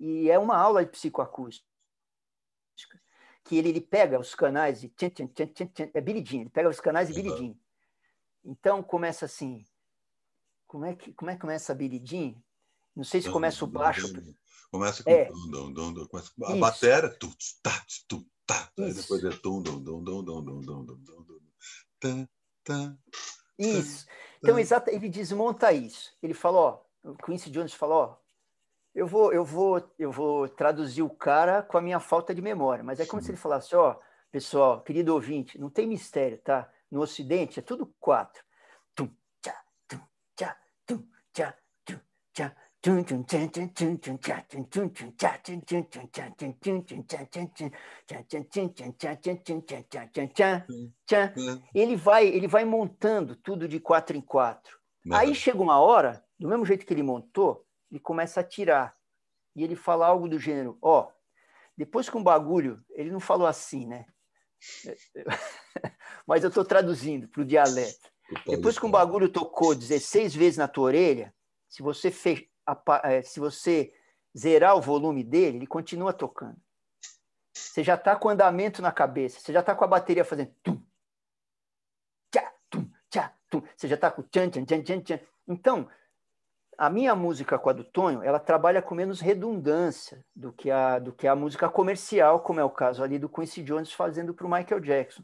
E é uma aula de psicoacústica que ele, ele pega os canais e tchan, tchan, tchan, tchan, tchan, é Billie Jean, ele pega os canais e Billie Jean. Então começa assim, como é que como é que começa a Billie Jean? Não sei se começa o baixo. Começa com é. dum, dum, dum, começa a bateria, tu, tá, tu, tá, aí depois é tum, dum, dum, dum, dum, dum, dum, dum, dum, tá, tá. Isso. Então, exato, ele desmonta isso. Ele falou ó, o Quincy Jones fala, eu vou, eu vou, eu vou traduzir o cara com a minha falta de memória, mas é como Sim. se ele falasse, ó, oh, pessoal, querido ouvinte, não tem mistério, tá? No Ocidente é tudo quatro. Ele vai, ele vai montando tudo de quatro em quatro. Aí chega uma hora, do mesmo jeito que ele montou, ele começa a tirar. E ele fala algo do gênero, ó, oh, depois com o bagulho, ele não falou assim, né? (laughs) Mas eu estou traduzindo para o dialeto. Depois que um bagulho tocou 16 vezes na tua orelha, se você, fe... É, se você zerar o volume dele, ele continua tocando. Você já está com andamento na cabeça, você já está com a bateria fazendo tum, tchá, tum, tchá, tum, você já está com tchan, tchan, tchan, tchan, tchan. Então, a minha música com a do Tonho, ela trabalha com menos redundância do que a, do que a música comercial, como é o caso ali do Quincy Jones fazendo para o Michael Jackson.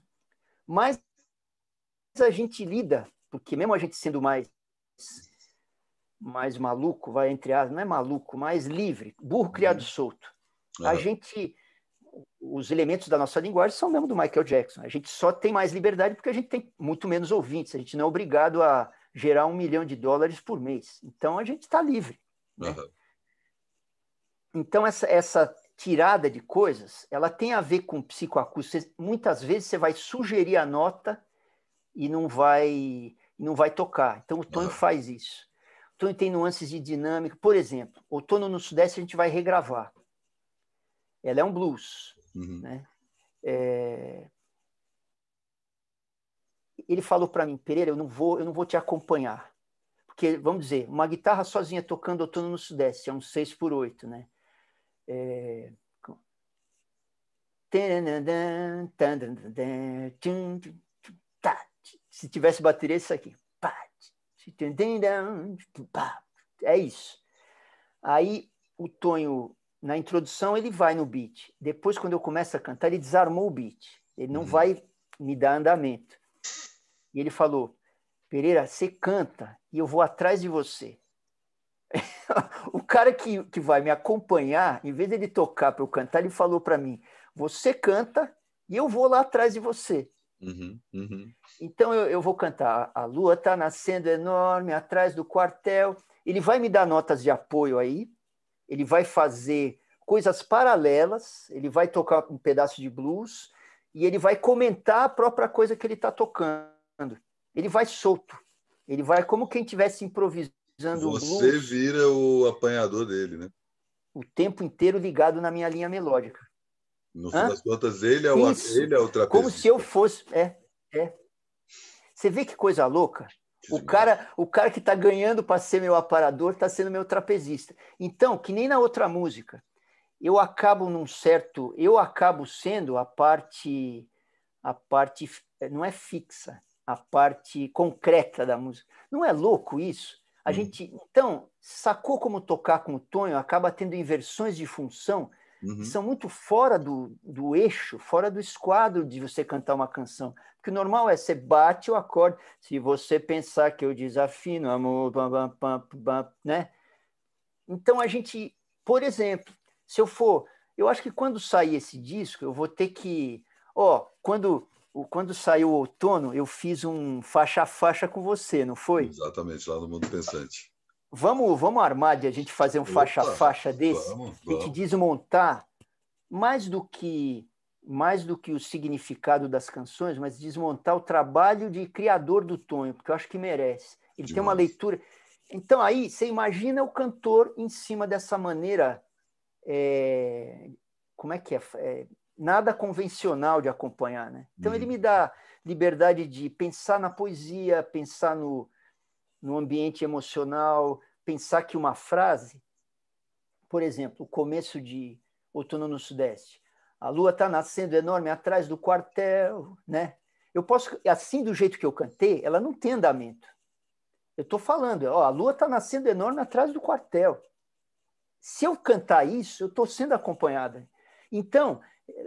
Mas a gente lida, porque mesmo a gente sendo mais mais maluco, vai entre aspas, não é maluco, mais livre, burro criado uhum. solto. A gente os elementos da nossa linguagem são mesmo do Michael Jackson. A gente só tem mais liberdade porque a gente tem muito menos ouvintes, a gente não é obrigado a gerar um milhão de dólares por mês. Então a gente está livre. Né? Então essa, essa tirada de coisas, ela tem a ver com psicoacústica. Muitas vezes você vai sugerir a nota e não vai não vai tocar. Então o Tony uhum. faz isso. O Tony tem nuances de dinâmica. Por exemplo, Outono no Sudeste a gente vai regravar. Ela é um blues, uhum. né? É, ele falou para mim, Pereira, eu não vou, eu não vou te acompanhar. Porque, vamos dizer, uma guitarra sozinha tocando outono no Sudeste, é um 6 por 8, né? É... Se tivesse bateria, isso aqui. É isso. Aí o Tonho, na introdução, ele vai no beat. Depois, quando eu começo a cantar, ele desarmou o beat. Ele não uhum. vai me dar andamento. E ele falou: Pereira, você canta e eu vou atrás de você. (laughs) o cara que, que vai me acompanhar, em vez ele tocar para eu cantar, ele falou para mim: Você canta e eu vou lá atrás de você. Uhum, uhum. Então eu, eu, vou cantar. A lua está nascendo enorme atrás do quartel. Ele vai me dar notas de apoio aí. Ele vai fazer coisas paralelas. Ele vai tocar um pedaço de blues e ele vai comentar a própria coisa que ele está tocando. Ele vai solto. Ele vai como quem estivesse improvisando. Você blues, vira o apanhador dele, né? O tempo inteiro ligado na minha linha melódica. No fim das contas, ele é o, ele é o trapezista. Como se eu fosse. É, é. Você vê que coisa louca? Que o cara, o cara que está ganhando para ser meu aparador está sendo meu trapezista. Então, que nem na outra música, eu acabo num certo, eu acabo sendo a parte, a parte não é fixa, a parte concreta da música. Não é louco isso? A hum. gente, então, sacou como tocar com o Tonho, acaba tendo inversões de função uhum. que são muito fora do, do eixo, fora do esquadro de você cantar uma canção. Porque o normal é você bate o acorde. Se você pensar que eu desafino, amor, bam, bam, bam, né? Então a gente, por exemplo, se eu for, eu acho que quando sair esse disco, eu vou ter que, ó, quando quando saiu o outono, eu fiz um faixa a faixa com você, não foi? Exatamente, lá no Mundo Pensante. Vamos, vamos armar de a gente fazer um Opa, faixa a faixa desse? Vamos, vamos. desmontar mais do que mais do que o significado das canções, mas desmontar o trabalho de criador do Tonho, porque eu acho que merece. Ele Demais. tem uma leitura. Então aí você imagina o cantor em cima dessa maneira, é... como é que é, é nada convencional de acompanhar, né? Então uhum. ele me dá liberdade de pensar na poesia, pensar no, no ambiente emocional, pensar que uma frase, por exemplo, o começo de Outono no Sudeste, a lua está nascendo enorme atrás do quartel, né? Eu posso, assim do jeito que eu cantei, ela não tem andamento. Eu estou falando, ó, a lua está nascendo enorme atrás do quartel. Se eu cantar isso, eu estou sendo acompanhada. Então,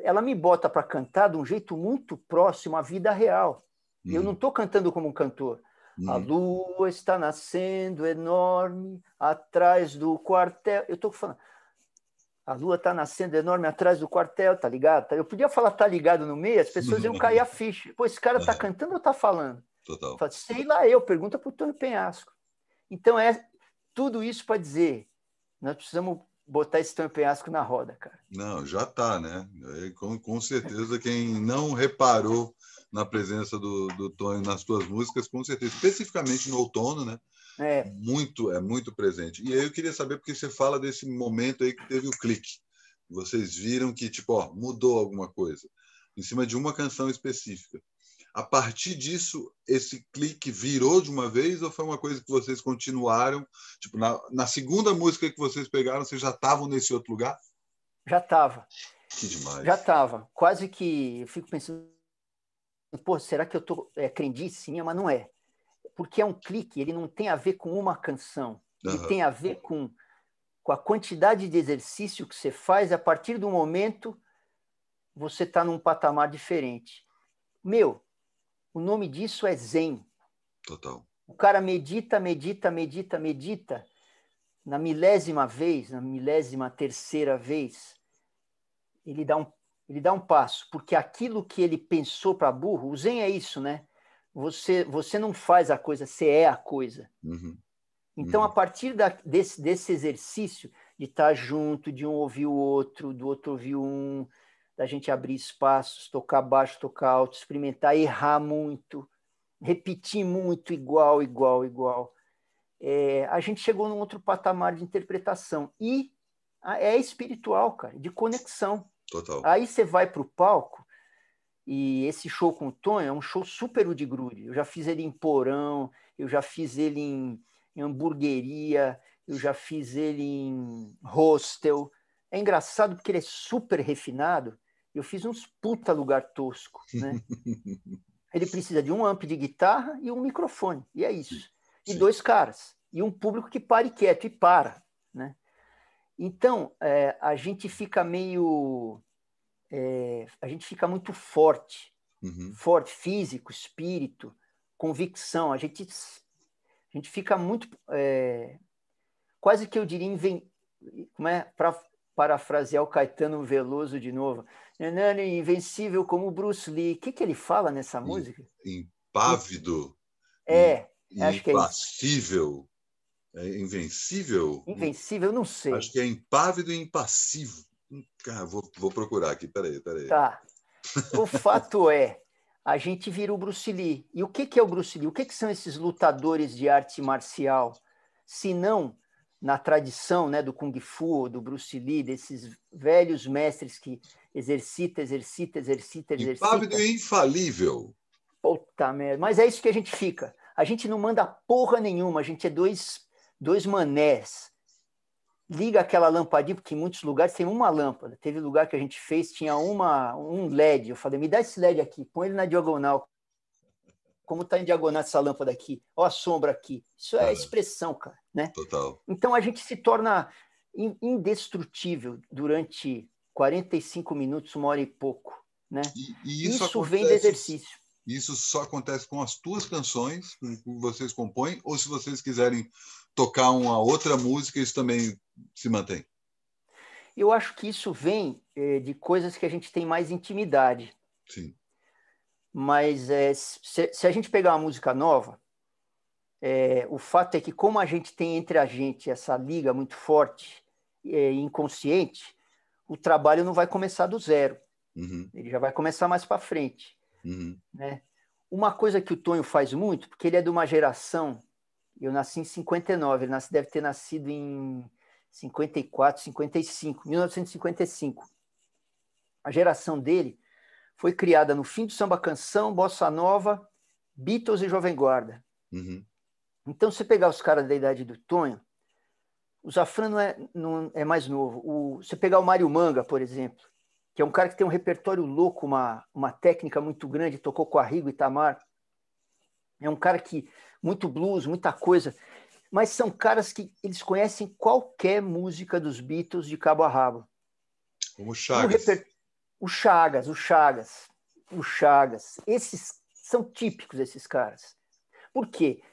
ela me bota para cantar de um jeito muito próximo à vida real. Uhum. Eu não estou cantando como um cantor. Uhum. A lua está nascendo enorme atrás do quartel. Eu estou falando. A lua está nascendo enorme atrás do quartel, tá ligado? Eu podia falar tá ligado no meio, as pessoas iam cair a (laughs) ficha. Pô, esse cara está cantando ou está falando? Total. Sei lá, eu. Pergunta para o Tony Penhasco. Então, é tudo isso para dizer. Nós precisamos botar esse Tom Penhasco na roda, cara. Não, já tá, né? Com, com certeza quem não reparou na presença do, do nas suas músicas, com certeza, especificamente no outono, né? É. Muito, é muito presente. E aí eu queria saber, porque você fala desse momento aí que teve o clique. Vocês viram que, tipo, ó, mudou alguma coisa em cima de uma canção específica a partir disso esse clique virou de uma vez ou foi uma coisa que vocês continuaram? Tipo, na, na segunda música que vocês pegaram, vocês já estavam nesse outro lugar? Já estava. Que demais. Já estava. Quase que eu fico pensando, pô, será que eu tô é, crendice? Mas não é. Porque é um clique, ele não tem a ver com uma canção. Uhum. Ele tem a ver com, com a quantidade de exercício que você faz a partir do momento você está num patamar diferente. Meu, o nome disso é Zen. Total. O cara medita, medita, medita, medita. Na milésima vez, na milésima terceira vez, ele dá um, ele dá um passo, porque aquilo que ele pensou para burro, o Zen é isso, né? Você, você não faz a coisa, você é a coisa. Uhum. Então, uhum. a partir da, desse, desse exercício de estar tá junto, de um ouvir o outro, do outro ouvir um, da gente abrir espaços, tocar baixo, tocar alto, experimentar, errar muito, repetir muito, igual, igual, igual. É, a gente chegou num outro patamar de interpretação e é espiritual, cara, de conexão. Total. Aí você vai para o palco e esse show com o Tonho é um show super de grude. Eu já fiz ele em porão, eu já fiz ele em, em hamburgueria, eu já fiz ele em hostel. É engraçado porque ele é super refinado eu fiz uns puta lugar tosco, né? (laughs) Ele precisa de um amp de guitarra e um microfone, e é isso. E Sim. dois caras, e um público que pare quieto e para, né? Então, é, a gente fica meio... É, a gente fica muito forte, uhum. forte físico, espírito, convicção. A gente, a gente fica muito... É, quase que eu diria... Inven... Como é? para parafrasear o Caetano Veloso de novo, Nenane invencível como Bruce Lee. O que, que ele fala nessa música? Impávido. É, in, acho que é impassível. É invencível? Invencível, não sei. Acho que é impávido e impassivo. Hum, cara, vou, vou procurar aqui, peraí, peraí. Tá. O (laughs) fato é, a gente virou Bruce Lee. E o que, que é o Bruce Lee? O que, que são esses lutadores de arte marcial? Se não, na tradição né, do Kung Fu, do Bruce Lee, desses velhos mestres que exercita, exercita, exercita, exercita. Impávido e é infalível. Puta merda. Mas é isso que a gente fica. A gente não manda porra nenhuma, a gente é dois, dois manés. Liga aquela lampadinha, porque em muitos lugares tem uma lâmpada. Teve lugar que a gente fez, tinha uma, um LED. Eu falei, me dá esse LED aqui, põe ele na diagonal. Como está em diagonal essa lâmpada aqui? Olha a sombra aqui. Isso é ah, expressão, cara, né? Total. Então a gente se torna indestrutível durante 45 minutos, uma hora e pouco. Né? E, e isso, isso acontece, vem do exercício. Isso só acontece com as tuas canções que vocês compõem, ou se vocês quiserem tocar uma outra música, isso também se mantém? Eu acho que isso vem é, de coisas que a gente tem mais intimidade. Sim. Mas é, se, se, a gente pegar uma música nova, é, o fato é que, como a gente tem entre a gente essa liga muito forte e inconsciente, o trabalho não vai começar do zero. Uhum. Ele já vai começar mais para frente. Uhum. Né? Uma coisa que o Tonho faz muito, porque ele é de uma geração, eu nasci em 59, ele nasce, deve ter nascido em 54, 55, 1955. A geração dele foi criada no fim do samba canção, bossa nova, Beatles e Jovem Guarda. Uhum. Então, se pegar os caras da idade do Tonho, o Zafran não é, não é mais novo. O, você pegar o Mário Manga, por exemplo, que é um cara que tem um repertório louco, uma, uma técnica muito grande, tocou com Rigo e Tamar, É um cara que muito blues, muita coisa, mas são caras que eles conhecem qualquer música dos Beatles de cabo a rabo. Como o Chagas. Reper... O Chagas, o Chagas, o Chagas. Esses são típicos esses caras. Por quê?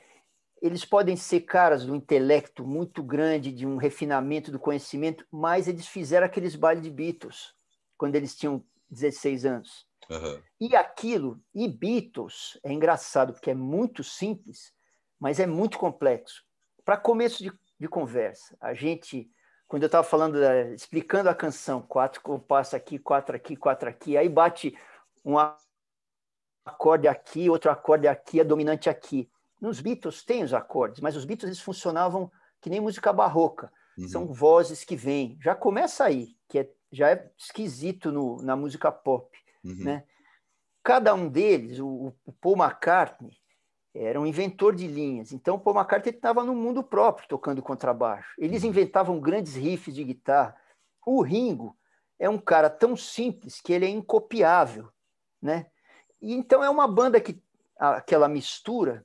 eles podem ser caras do intelecto muito grande, de um refinamento do conhecimento, mas eles fizeram aqueles baile de Beatles, quando eles tinham 16 anos. Uhum. E aquilo, e Beatles, é engraçado, porque é muito simples, mas é muito complexo. Para começo de, de, conversa, a gente, quando eu estava falando, da, eh, explicando a canção, quatro compassos aqui, quatro aqui, quatro aqui, aí bate um acorde aqui, outro acorde aqui, a dominante aqui nos Beatles tem os acordes, mas os Beatles eles funcionavam que nem música barroca. Uhum. São vozes que vêm. Já começa aí, que é, já é esquisito no, na música pop. Uhum. Né? Cada um deles, o, o, Paul McCartney, era um inventor de linhas. Então, o Paul McCartney estava no mundo próprio tocando contrabaixo. Eles uhum. inventavam grandes riffs de guitarra. O Ringo é um cara tão simples que ele é incopiável. Né? E, então, é uma banda que aquela mistura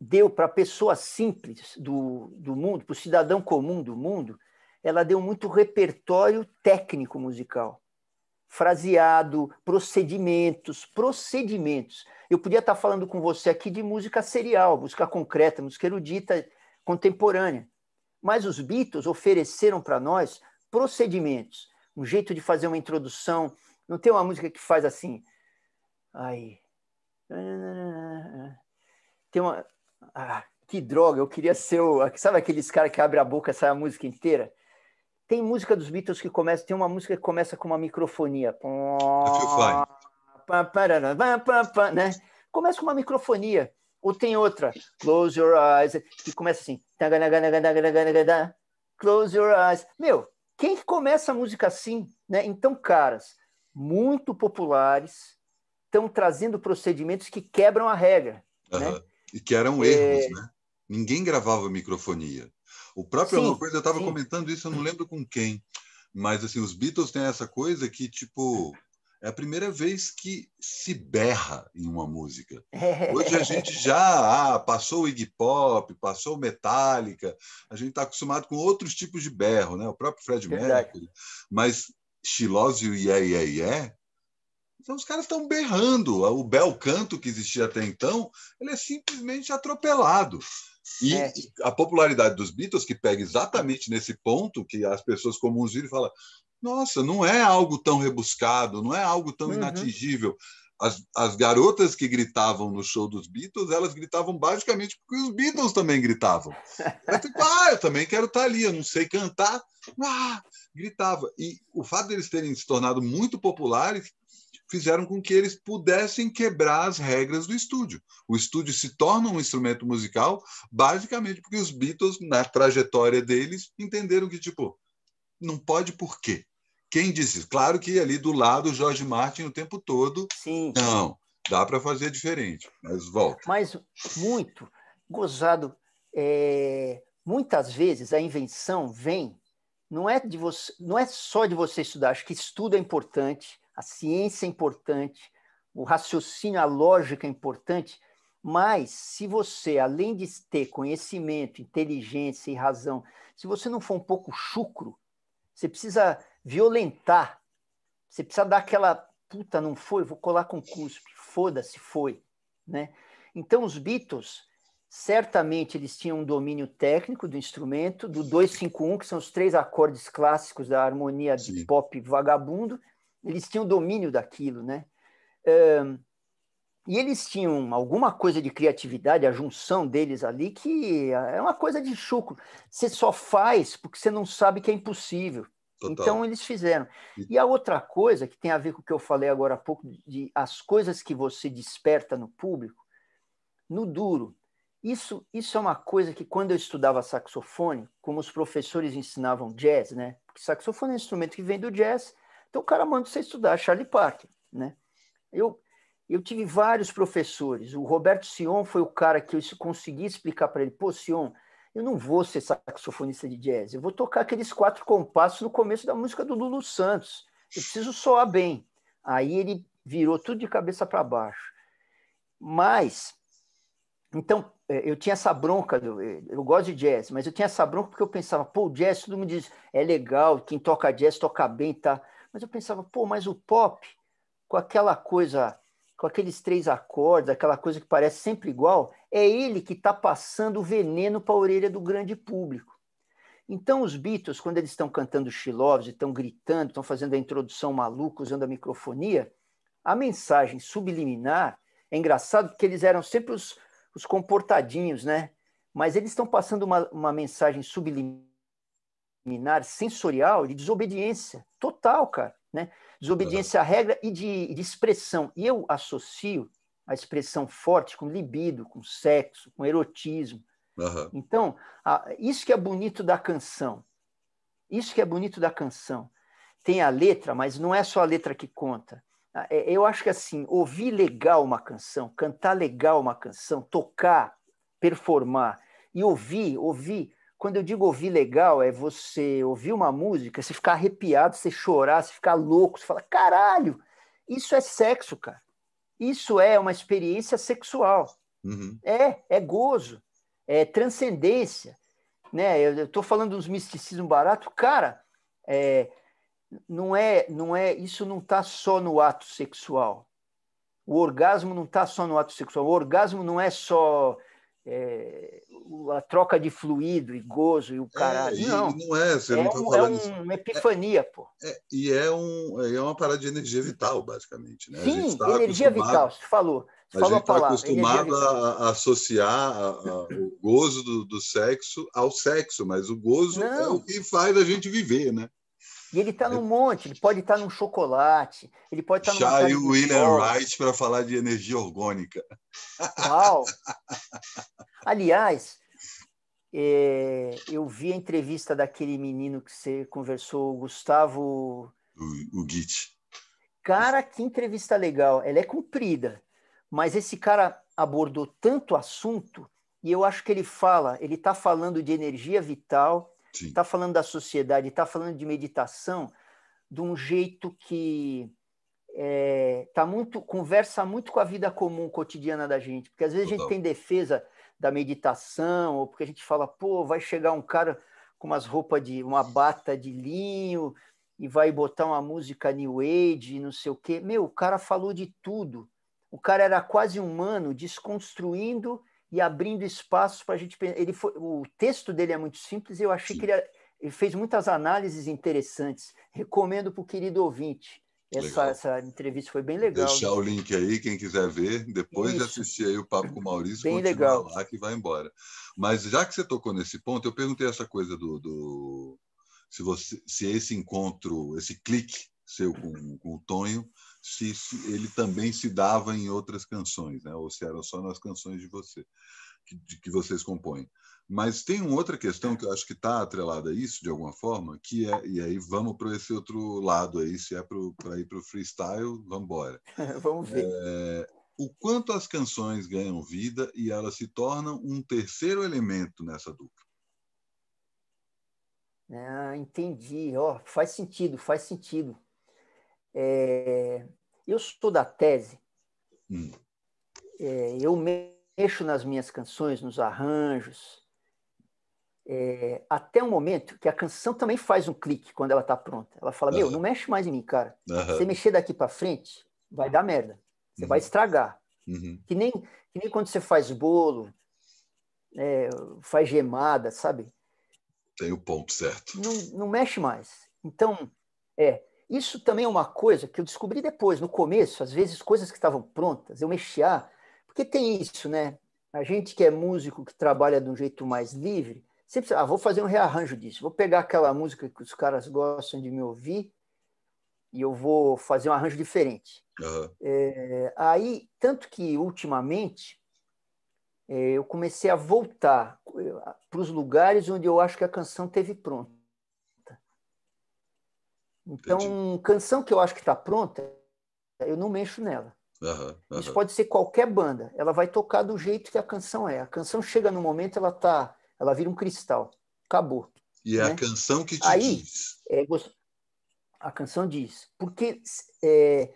deu para a pessoa simples do, do mundo, para o cidadão comum do mundo, ela deu muito repertório técnico musical. Fraseado, procedimentos, procedimentos. Eu podia estar tá falando com você aqui de música serial, música concreta, música erudita, contemporânea. Mas os Beatles ofereceram para nós procedimentos, um jeito de fazer uma introdução. Não tem uma música que faz assim. Aí. Tem uma, ah, que droga, eu queria ser o. Sabe aqueles caras que abre a boca e sai a música inteira? Tem música dos Beatles que começa, tem uma música que começa com uma microfonia. Né? Começa com uma microfonia. Ou tem outra, Close Your Eyes, que começa assim. Close Your Eyes. Meu, quem começa a música assim? Né? Então, caras muito populares estão trazendo procedimentos que quebram a regra. Uhum. Né? E que eram é. erros, né? Ninguém gravava microfonia. O próprio sim, coisa eu estava comentando isso, eu não lembro com quem, mas assim, os Beatles têm essa coisa que tipo é a primeira vez que se berra em uma música. Hoje a gente (laughs) já ah, passou o Iggy Pop, passou o Metallica, a gente está acostumado com outros tipos de berro, né? O próprio Fred Mercury, mas Chilose e o Yeah Yeah Yeah então, os caras estão berrando. O bel canto que existia até então, ele é simplesmente atropelado. E é. a popularidade dos Beatles, que pega exatamente nesse ponto, que as pessoas comuns viram e falam: nossa, não é algo tão rebuscado, não é algo tão uhum. inatingível. As, as, garotas que gritavam no show dos Beatles, elas gritavam basicamente porque os Beatles também gritavam. tipo, ah, eu também quero estar tá ali, eu não sei cantar, ah, gritava. E o fato deles terem se tornado muito populares fizeram com que eles pudessem quebrar as regras do estúdio. O estúdio se torna um instrumento musical basicamente porque os Beatles, na trajetória deles, entenderam que, tipo, não pode por quê? Quem disse? Claro que ali do lado, George Martin o tempo todo. Sim. Não, dá para fazer diferente, mas volta. Mas muito gozado. É, muitas vezes a invenção vem, não é, de você, não é só de você estudar, acho que estudo é importante, a ciência é importante, o raciocínio, a lógica é importante, mas se você, além de ter conhecimento, inteligência e razão, se você não for um pouco chucro, você precisa violentar, você precisa dar aquela puta, não foi, vou colar com cuspe, foda-se, foi, né? Então os Beatles, certamente eles tinham um domínio técnico do instrumento, do 251, que são os três acordes clássicos da harmonia de pop vagabundo, eles tinham domínio daquilo, né? Um, e eles tinham alguma coisa de criatividade, a junção deles ali, que é uma coisa de chucro. Você só faz porque você não sabe que é impossível. Total. Então eles fizeram. E a outra coisa que tem a ver com o que eu falei agora há pouco, de as coisas que você desperta no público, no duro. Isso, isso é uma coisa que quando eu estudava saxofone, como os professores ensinavam jazz, né? Porque saxofone é um instrumento que vem do jazz, então o cara manda você estudar Charlie Parker, né? Eu eu tive vários professores. O Roberto Sion foi o cara que eu consegui explicar para ele, pô, Sion, eu não vou ser saxofonista de jazz, eu vou tocar aqueles quatro compassos no começo da música do Lulu Santos. Eu preciso soar bem. Aí ele virou tudo de cabeça para baixo. Mas então, é, eu tinha essa bronca, do, é, eu gosto de jazz, mas eu tinha essa bronca porque eu pensava, pô, jazz, todo mundo diz, é legal, quem toca jazz toca bem, tá? Mas eu pensava, pô, mas o pop, com aquela coisa, com aqueles três acordes, aquela coisa que parece sempre igual, é ele que está passando o veneno para a orelha do grande público. Então, os Beatles, quando eles estão cantando She Loves, estão gritando, estão fazendo a introdução maluca, usando a microfonia, a mensagem subliminar é engraçado porque eles eram sempre os, os comportadinhos, né? Mas eles estão passando uma, uma mensagem subliminar liminar sensorial de desobediência total, cara, né? Desobediência uhum. à regra e de, de expressão. E eu associo a expressão forte com libido, com sexo, com erotismo. Uhum. Então, isso que é bonito da canção. Isso que é bonito da canção. Tem a letra, mas não é só a letra que conta. É, eu acho que assim, ouvir legal uma canção, cantar legal uma canção, tocar, performar e ouvir, ouvir quando eu digo ouvir legal, é você ouvir uma música, você ficar arrepiado, você chorar, você ficar louco, você falar, caralho, isso é sexo, cara. Isso é uma experiência sexual. Uhum. É, é gozo, é transcendência. Né? Eu estou falando dos misticismo barato, cara, é, não é, não é, isso não está só no ato sexual. O orgasmo não está só no ato sexual. O orgasmo não é só é, a troca de fluido e gozo e o é, caralho. É, não, não é, você é, não tá um, é falando é uma epifania, pô. É, e é, um, é uma parada de energia vital, basicamente. Né? Sim, tá energia vital, você falou. a gente está acostumado a, a, associar a, a, o gozo do, do, sexo ao sexo, mas o gozo não. é o que faz a gente viver, né? E ele está num monte, ele pode estar tá num chocolate, ele pode estar tá Saiu o William Wright para falar de energia orgânica. Uau! (laughs) Aliás, é, eu vi a entrevista daquele menino que você conversou, Gustavo. O, o Git. Cara, que entrevista legal. Ela é comprida, mas esse cara abordou tanto assunto e eu acho que ele fala, ele está falando de energia vital está falando da sociedade, está falando de meditação de um jeito que é, tá muito conversa muito com a vida comum cotidiana da gente, porque às vezes Total. a gente tem defesa da meditação, ou porque a gente fala, pô, vai chegar um cara com umas roupas de uma bata de linho e vai botar uma música new age, não sei o quê. Meu, o cara falou de tudo. O cara era quase humano, desconstruindo e abrindo espaço para a gente. Ele foi, o texto dele é muito simples. Eu achei Sim. que ele, é, ele, fez muitas análises interessantes. Recomendo para o querido ouvinte. Essa, essa, entrevista foi bem legal. Deixar o link aí, quem quiser ver, depois de assistir aí o papo com o Maurício, bem legal. lá que vai embora. Mas já que você tocou nesse ponto, eu perguntei essa coisa do, do se, você, se esse encontro, esse clique seu com, com o Tonho, se, se, ele também se dava em outras canções, né? ou se eram só nas canções de você, que, de, que vocês compõem. Mas tem uma outra questão que eu acho que está atrelada a isso, de alguma forma, que é, e aí vamos para esse outro lado aí, se é para ir para o freestyle, vamos embora. (laughs) vamos ver. É, o quanto as canções ganham vida e elas se tornam um terceiro elemento nessa dupla. Ah, entendi. Oh, faz sentido, faz sentido. É, eu sou da tese, hum. é, eu mexo nas minhas canções, nos arranjos, é, até o um momento que a canção também faz um clique quando ela está pronta. Ela fala: uhum. Meu, não mexe mais em mim, cara. Uhum. Você mexer daqui para frente, vai dar merda. Você uhum. vai estragar. Uhum. Que, nem, que nem quando você faz bolo, é, faz gemada, sabe? Tem o ponto certo. Não, não mexe mais. Então, é. Isso também é uma coisa que eu descobri depois, no começo, às vezes coisas que estavam prontas, eu mexia, ah, porque tem isso, né? A gente que é músico, que trabalha de um jeito mais livre, sempre, ah, vou fazer um rearranjo disso, vou pegar aquela música que os caras gostam de me ouvir e eu vou fazer um arranjo diferente. Uhum. É, aí, tanto que ultimamente, é, eu comecei a voltar eh, para os lugares onde eu acho que a canção teve pronta. Então, Entendi. canção que eu acho que está pronta, eu não mexo nela. Uhum, uhum. Isso pode ser qualquer banda. Ela vai tocar do jeito que a canção é. A canção chega no momento, ela tá, ela vira um cristal. Acabou. E é né? a canção que te Aí, diz. É, a canção diz. Porque, é,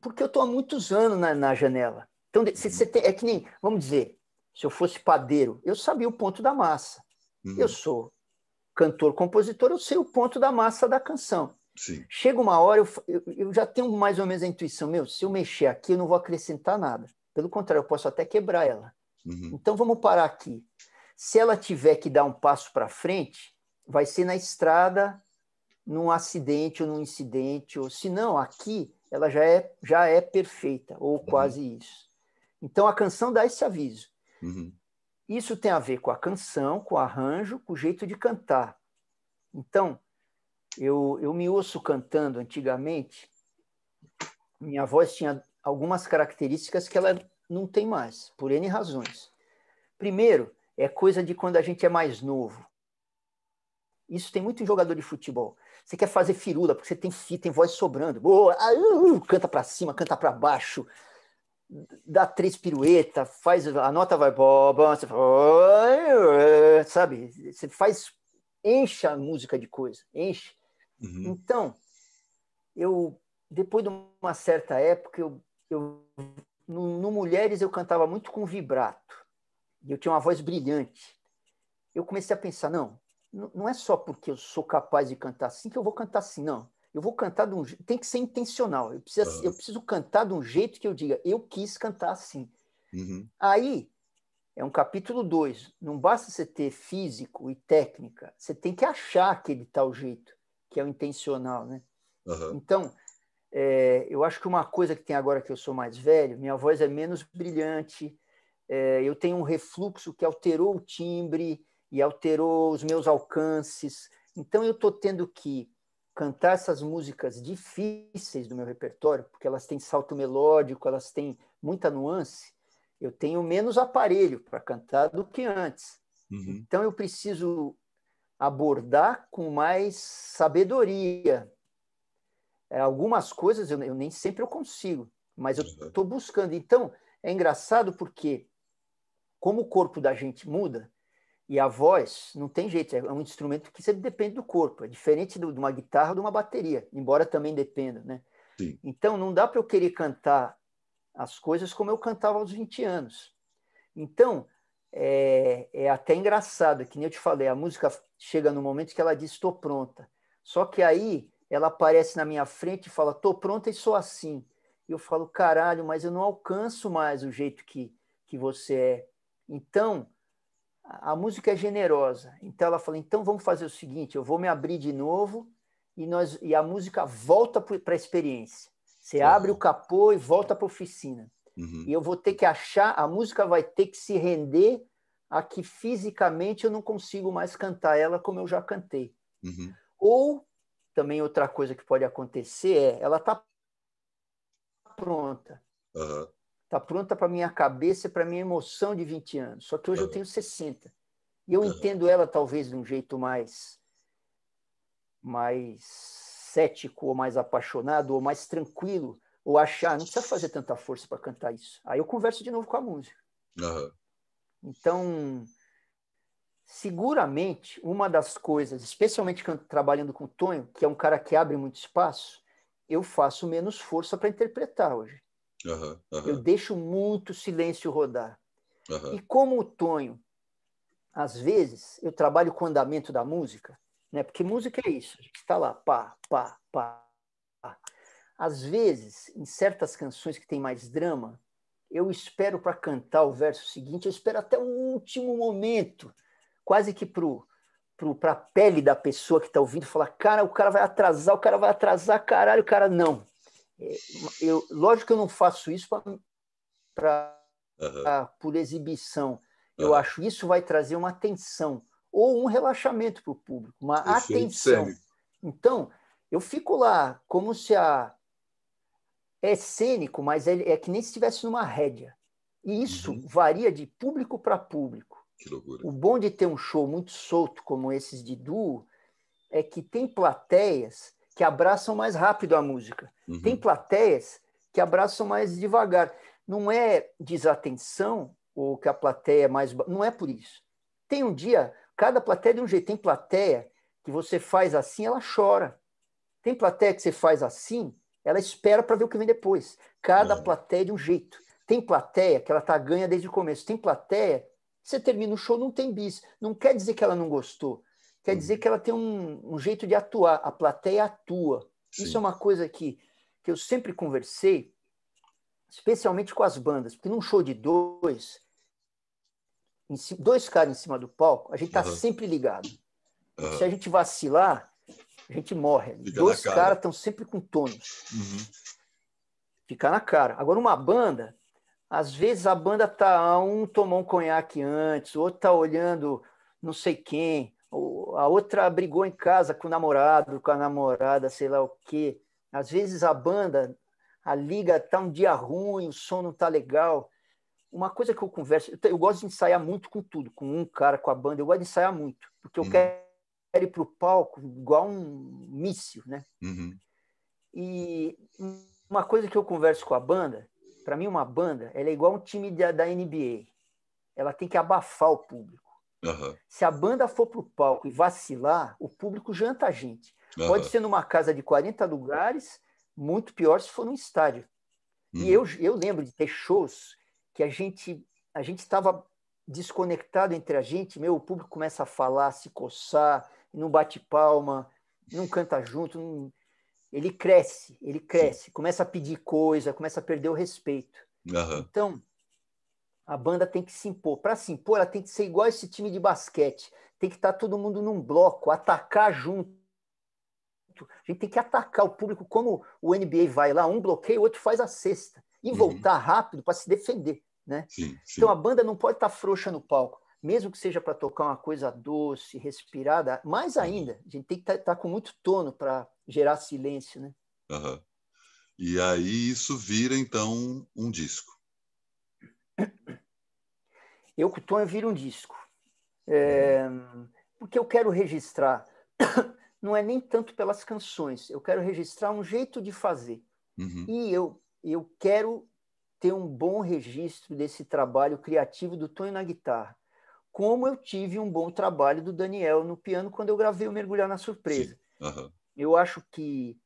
porque eu estou há muitos anos na, na janela. Então, cê, cê uhum. tem, é que nem, vamos dizer, se eu fosse padeiro, eu sabia o ponto da massa. Eu uhum. sou cantor, compositor, eu sei o ponto da massa da canção. Sim. Chega uma hora, eu, eu, eu, já tenho mais ou menos a intuição, meu, se eu mexer aqui, eu não vou acrescentar nada. Pelo contrário, eu posso até quebrar ela. Uhum. Então, vamos parar aqui. Se ela tiver que dar um passo para frente, vai ser na estrada, num acidente ou num incidente, ou se não, aqui ela já é, já é perfeita, ou uhum. quase isso. Então, a canção dá esse aviso. Uhum. Isso tem a ver com a canção, com o arranjo, com o jeito de cantar. Então, eu, eu me ouço cantando antigamente. Minha voz tinha algumas características que ela não tem mais, por N razões. Primeiro, é coisa de quando a gente é mais novo. Isso tem muito em jogador de futebol. Você quer fazer firula, porque você tem fita, tem voz sobrando. Boa, ah, uh, uh, canta para cima, canta para baixo, dá três pirueta, faz a nota vai boba, você fala, sabe? Você faz enche a música de coisa, enche. Uhum. Então, eu depois de uma certa época, eu, eu no, no, Mulheres eu cantava muito com vibrato. E eu tinha uma voz brilhante. Eu comecei a pensar, não, não é só porque eu sou capaz de cantar assim que eu vou cantar assim, não. Eu vou cantar de um tem que ser intencional. Eu preciso, uhum. eu preciso cantar de um jeito que eu diga, eu quis cantar assim. Uhum. Aí é um capítulo 2. Não basta você ter físico e técnica, você tem que achar aquele tal jeito que é o intencional, né? Uhum. Então, é, eu acho que uma coisa que tem agora que eu sou mais velho, minha voz é menos brilhante, é, eu tenho um refluxo que alterou o timbre e alterou os meus alcances. Então, eu estou tendo que cantar essas músicas difíceis do meu repertório, porque elas têm salto melódico, elas têm muita nuance. Eu tenho menos aparelho para cantar do que antes. Uhum. Então, eu preciso abordar com mais sabedoria. É, algumas coisas eu, eu, nem sempre eu consigo, mas eu estou buscando. Então, é engraçado porque, como o corpo da gente muda, e a voz, não tem jeito, é, é um instrumento que sempre depende do corpo, é diferente do, de uma guitarra ou de uma bateria, embora também dependa, né? Sim. Então, não dá para eu querer cantar as coisas como eu cantava aos 20 anos. Então, é, é, até engraçado, que nem eu te falei, a música chega no momento que ela diz: estou pronta. Só que aí ela aparece na minha frente e fala: estou pronta e sou assim. E eu falo: caralho, mas eu não alcanço mais o jeito que, que você é. Então, a, música é generosa. Então ela fala: então vamos fazer o seguinte, eu vou me abrir de novo e, nós, e a música volta para a experiência. Você abre o capô e volta para a oficina. Uhum. E eu vou ter que achar, a música vai ter que se render a que fisicamente eu não consigo mais cantar ela como eu já cantei. Uhum. Ou também outra coisa que pode acontecer é ela tá pronta. Uhum. Tá pronta para minha cabeça, para minha emoção de 20 anos. Só que hoje uhum. eu tenho 60. E eu entendo ela talvez de um jeito mais mais cético ou mais apaixonado ou mais tranquilo ou achar, ah, não precisa fazer tanta força para cantar isso. Aí eu converso de novo com a música. Uhum. Então, seguramente, uma das coisas, especialmente trabalhando com o Tonho, que é um cara que abre muito espaço, eu faço menos força para interpretar hoje. Uhum, uhum. Eu deixo muito silêncio rodar. Uhum. E como o Tonho, às vezes, eu trabalho com o andamento da música, né? porque música é isso, a gente está lá, pá, pá, pá. Às vezes, em certas canções que tem mais drama, eu espero para cantar o verso seguinte, eu espero até o último momento, quase que para a pele da pessoa que está ouvindo falar, cara, o cara vai atrasar, o cara vai atrasar, caralho, o cara não. É, eu, lógico que eu não faço isso para uhum. por exibição. Eu uhum. acho isso vai trazer uma atenção ou um relaxamento para o público, uma atenção. Então, eu fico lá como se a é cênico, mas é, é que nem se estivesse numa rédea. E isso uhum. varia de público para público. O bom de ter um show muito solto como esses de duo é que tem plateias que abraçam mais rápido a música. Uhum. Tem plateias que abraçam mais devagar. Não é desatenção ou que a plateia é mais. Não é por isso. Tem um dia, cada plateia é de um jeito. Tem plateia que você faz assim, ela chora. Tem plateia que você faz assim, ela espera para ver o que vem depois. Cada é. plateia é de um jeito. Tem plateia que ela tá ganha desde o começo. Tem plateia, você termina o show, não tem bis. Não quer dizer que ela não gostou. Quer uhum. dizer que ela tem um, um, jeito de atuar. A plateia atua. Sim. Isso é uma coisa que, que eu sempre conversei, especialmente com as bandas. Porque num show de dois, dois caras em cima do palco, a gente tá uhum. sempre ligado. Uhum. Se a gente vacilar, a gente morre. Fica Dois caras estão sempre com tônus. Uhum. Fica na cara. Agora, uma banda, às vezes a banda tá ah, um tomou um conhaque antes, o outro tá olhando não sei quem, a outra brigou em casa com o namorado, com a namorada, sei lá o quê. Às vezes a banda, a liga tá um dia ruim, o som não tá legal. Uma coisa que eu converso, eu gosto de ensaiar muito com tudo, com um cara, com a banda, eu gosto de ensaiar muito, porque eu uhum. quero ele para o palco igual um míssil, né? Uhum. E uma coisa que eu converso com a banda, para mim uma banda, ela é igual um time da, da NBA. Ela tem que abafar o público. Uhum. Se a banda for para o palco e vacilar, o público janta a gente. Uhum. Pode ser numa casa de 40 lugares, muito pior se for num estádio. E uhum. eu, eu lembro de ter shows que a gente a gente estava desconectado entre a gente, meu, o público começa a falar, a se coçar, não bate palma, não canta junto. Não... Ele cresce, ele cresce, Sim. começa a pedir coisa, começa a perder o respeito. Uhum. Então, a banda tem que se impor. Para se impor, ela tem que ser igual esse time de basquete. Tem que estar tá todo mundo num bloco, atacar junto. A gente tem que atacar o público como o NBA vai lá, um bloqueia, o outro faz a cesta. E uhum. voltar rápido para se defender. Né? Sim, sim. Então a banda não pode estar tá frouxa no palco mesmo que seja para tocar uma coisa doce, respirada, mais uhum. ainda, a gente tem que estar tá, tá, com muito tono para gerar silêncio, né? Uhum. E aí isso vira, então, um disco. Eu com o Tonho viro um disco. É, uhum. Porque eu quero registrar, (coughs) não é nem tanto pelas canções, eu quero registrar um jeito de fazer. Uhum. E eu, eu quero ter um bom registro desse trabalho criativo do Tonho na guitarra como eu tive um bom trabalho do Daniel no piano quando eu gravei o Mergulhar na Surpresa. Uhum. Eu acho que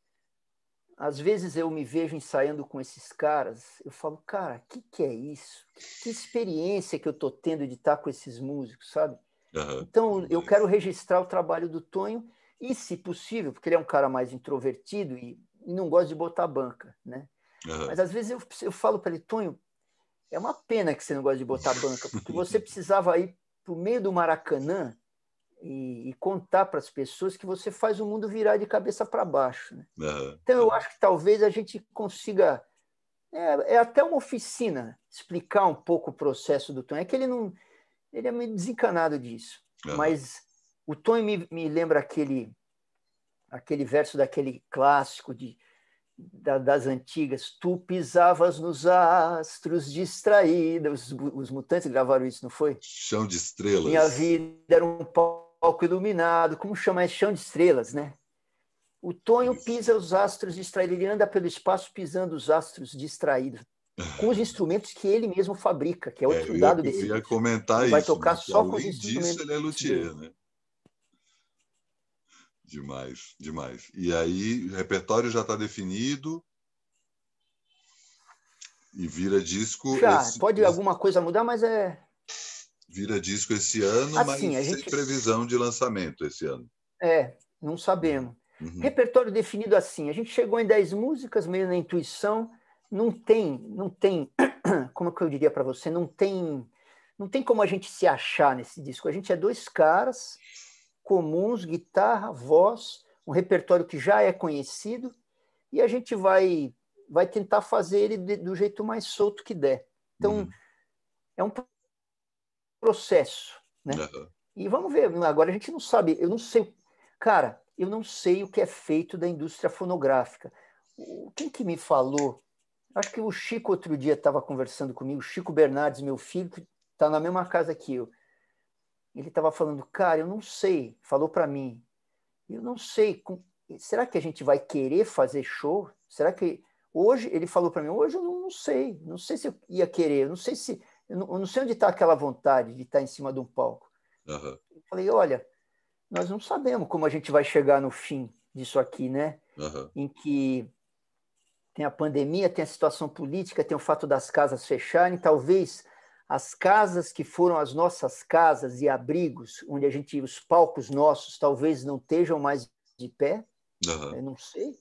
às vezes eu me vejo ensaiando com esses caras, eu falo, cara, o que, que é isso? Que experiência que eu tô tendo de estar tá com esses músicos, sabe? Uhum. Então, eu quero registrar o trabalho do Tonho e, se possível, porque ele é um cara mais introvertido e, não gosta de botar banca, né? Uhum. Mas às vezes eu, eu falo para ele, Tonho, é uma pena que você não gosta de botar banca, porque você (laughs) precisava ir para o meio do Maracanã e, e contar para as pessoas que você faz o mundo virar de cabeça para baixo. Né? Uhum. Então, eu acho que talvez a gente consiga. É, é, até uma oficina explicar um pouco o processo do Tom. É que ele não. Ele é meio desencanado disso. Uhum. Mas o Tom me, me lembra aquele, aquele verso daquele clássico de da, das antigas, tu pisavas nos astros distraídos Os, os mutantes gravaram isso, não foi? Chão de estrelas. Minha vida era um palco iluminado, como chama? É chão de estrelas, né? O Tonho pisa os astros distraídos, ele anda pelo espaço pisando os astros distraídos, com os (laughs) instrumentos que ele mesmo fabrica, que é, é outro é, eu dado dele desse. Eu ia comentar ele isso. Vai né? tocar só com os instrumentos. Disso, ele é luthier, né? Demais, demais. E aí, o repertório já está definido e vira disco. Já, esse... pode alguma coisa mudar, mas é. Vira disco esse ano, assim, mas gente... sem previsão de lançamento esse ano. É, não sabemos. Uhum. Repertório definido assim. A gente chegou em 10 músicas, meio na intuição. Não tem, não tem, (clears throat) como que eu diria para você, não tem, não tem como a gente se achar nesse disco. A gente é dois caras comuns, guitarra, voz, um repertório que já é conhecido, e a gente vai vai tentar fazer ele de, do jeito mais solto que der. Então, uhum. é um processo, né? Uhum. E vamos ver, agora a gente não sabe, eu não sei, cara, eu não sei o que é feito da indústria fonográfica. Quem que me falou? Acho que o Chico outro dia estava conversando comigo, Chico Bernardes, meu filho, que está na mesma casa que eu ele estava falando, cara, eu não sei, falou para mim, eu não sei, com... será que a gente vai querer fazer show? Será que hoje ele falou para mim, hoje eu não, não, sei, não sei se eu ia querer, eu não sei se, eu não, eu não sei onde está aquela vontade de estar tá em cima de um palco. Uhum. Eu falei, olha, nós não sabemos como a gente vai chegar no fim disso aqui, né? Uhum. Em que tem a pandemia, tem a situação política, tem o fato das casas fecharem, talvez as casas que foram as nossas casas e abrigos, onde a gente os palcos nossos talvez não estejam mais de pé. Uhum. Eu né? não sei.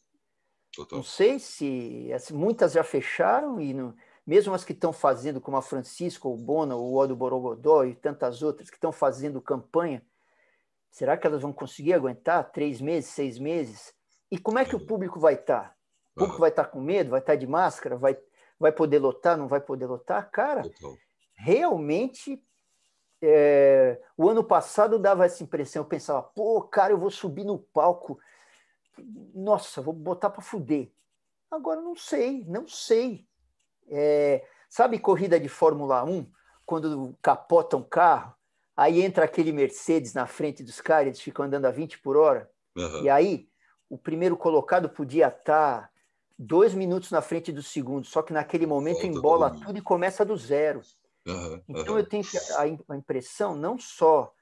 Total. Não sei se muitas já fecharam e não, mesmo as que estão fazendo, como a Francisco, o Bona, o Odo Borogodó e tantas outras que estão fazendo campanha, será que elas vão conseguir aguentar três meses, seis meses? E como é que o público vai estar? Tá? O público uhum. vai estar tá com medo, vai estar tá de máscara, vai, vai poder lotar, não vai poder lotar? Cara, Total realmente é, o ano passado dava essa impressão, eu pensava, pô, cara, eu vou subir no palco, nossa, vou botar para fuder. Agora não sei, não sei. É, sabe corrida de Fórmula 1, quando capota um carro, aí entra aquele Mercedes na frente dos caras, eles ficam andando a 20 por hora, uhum. e aí o primeiro colocado podia estar dois minutos na frente do segundo, só que naquele momento Volta embola tudo e começa do zero. Uhum, então, uhum. eu tenho a, impressão, não só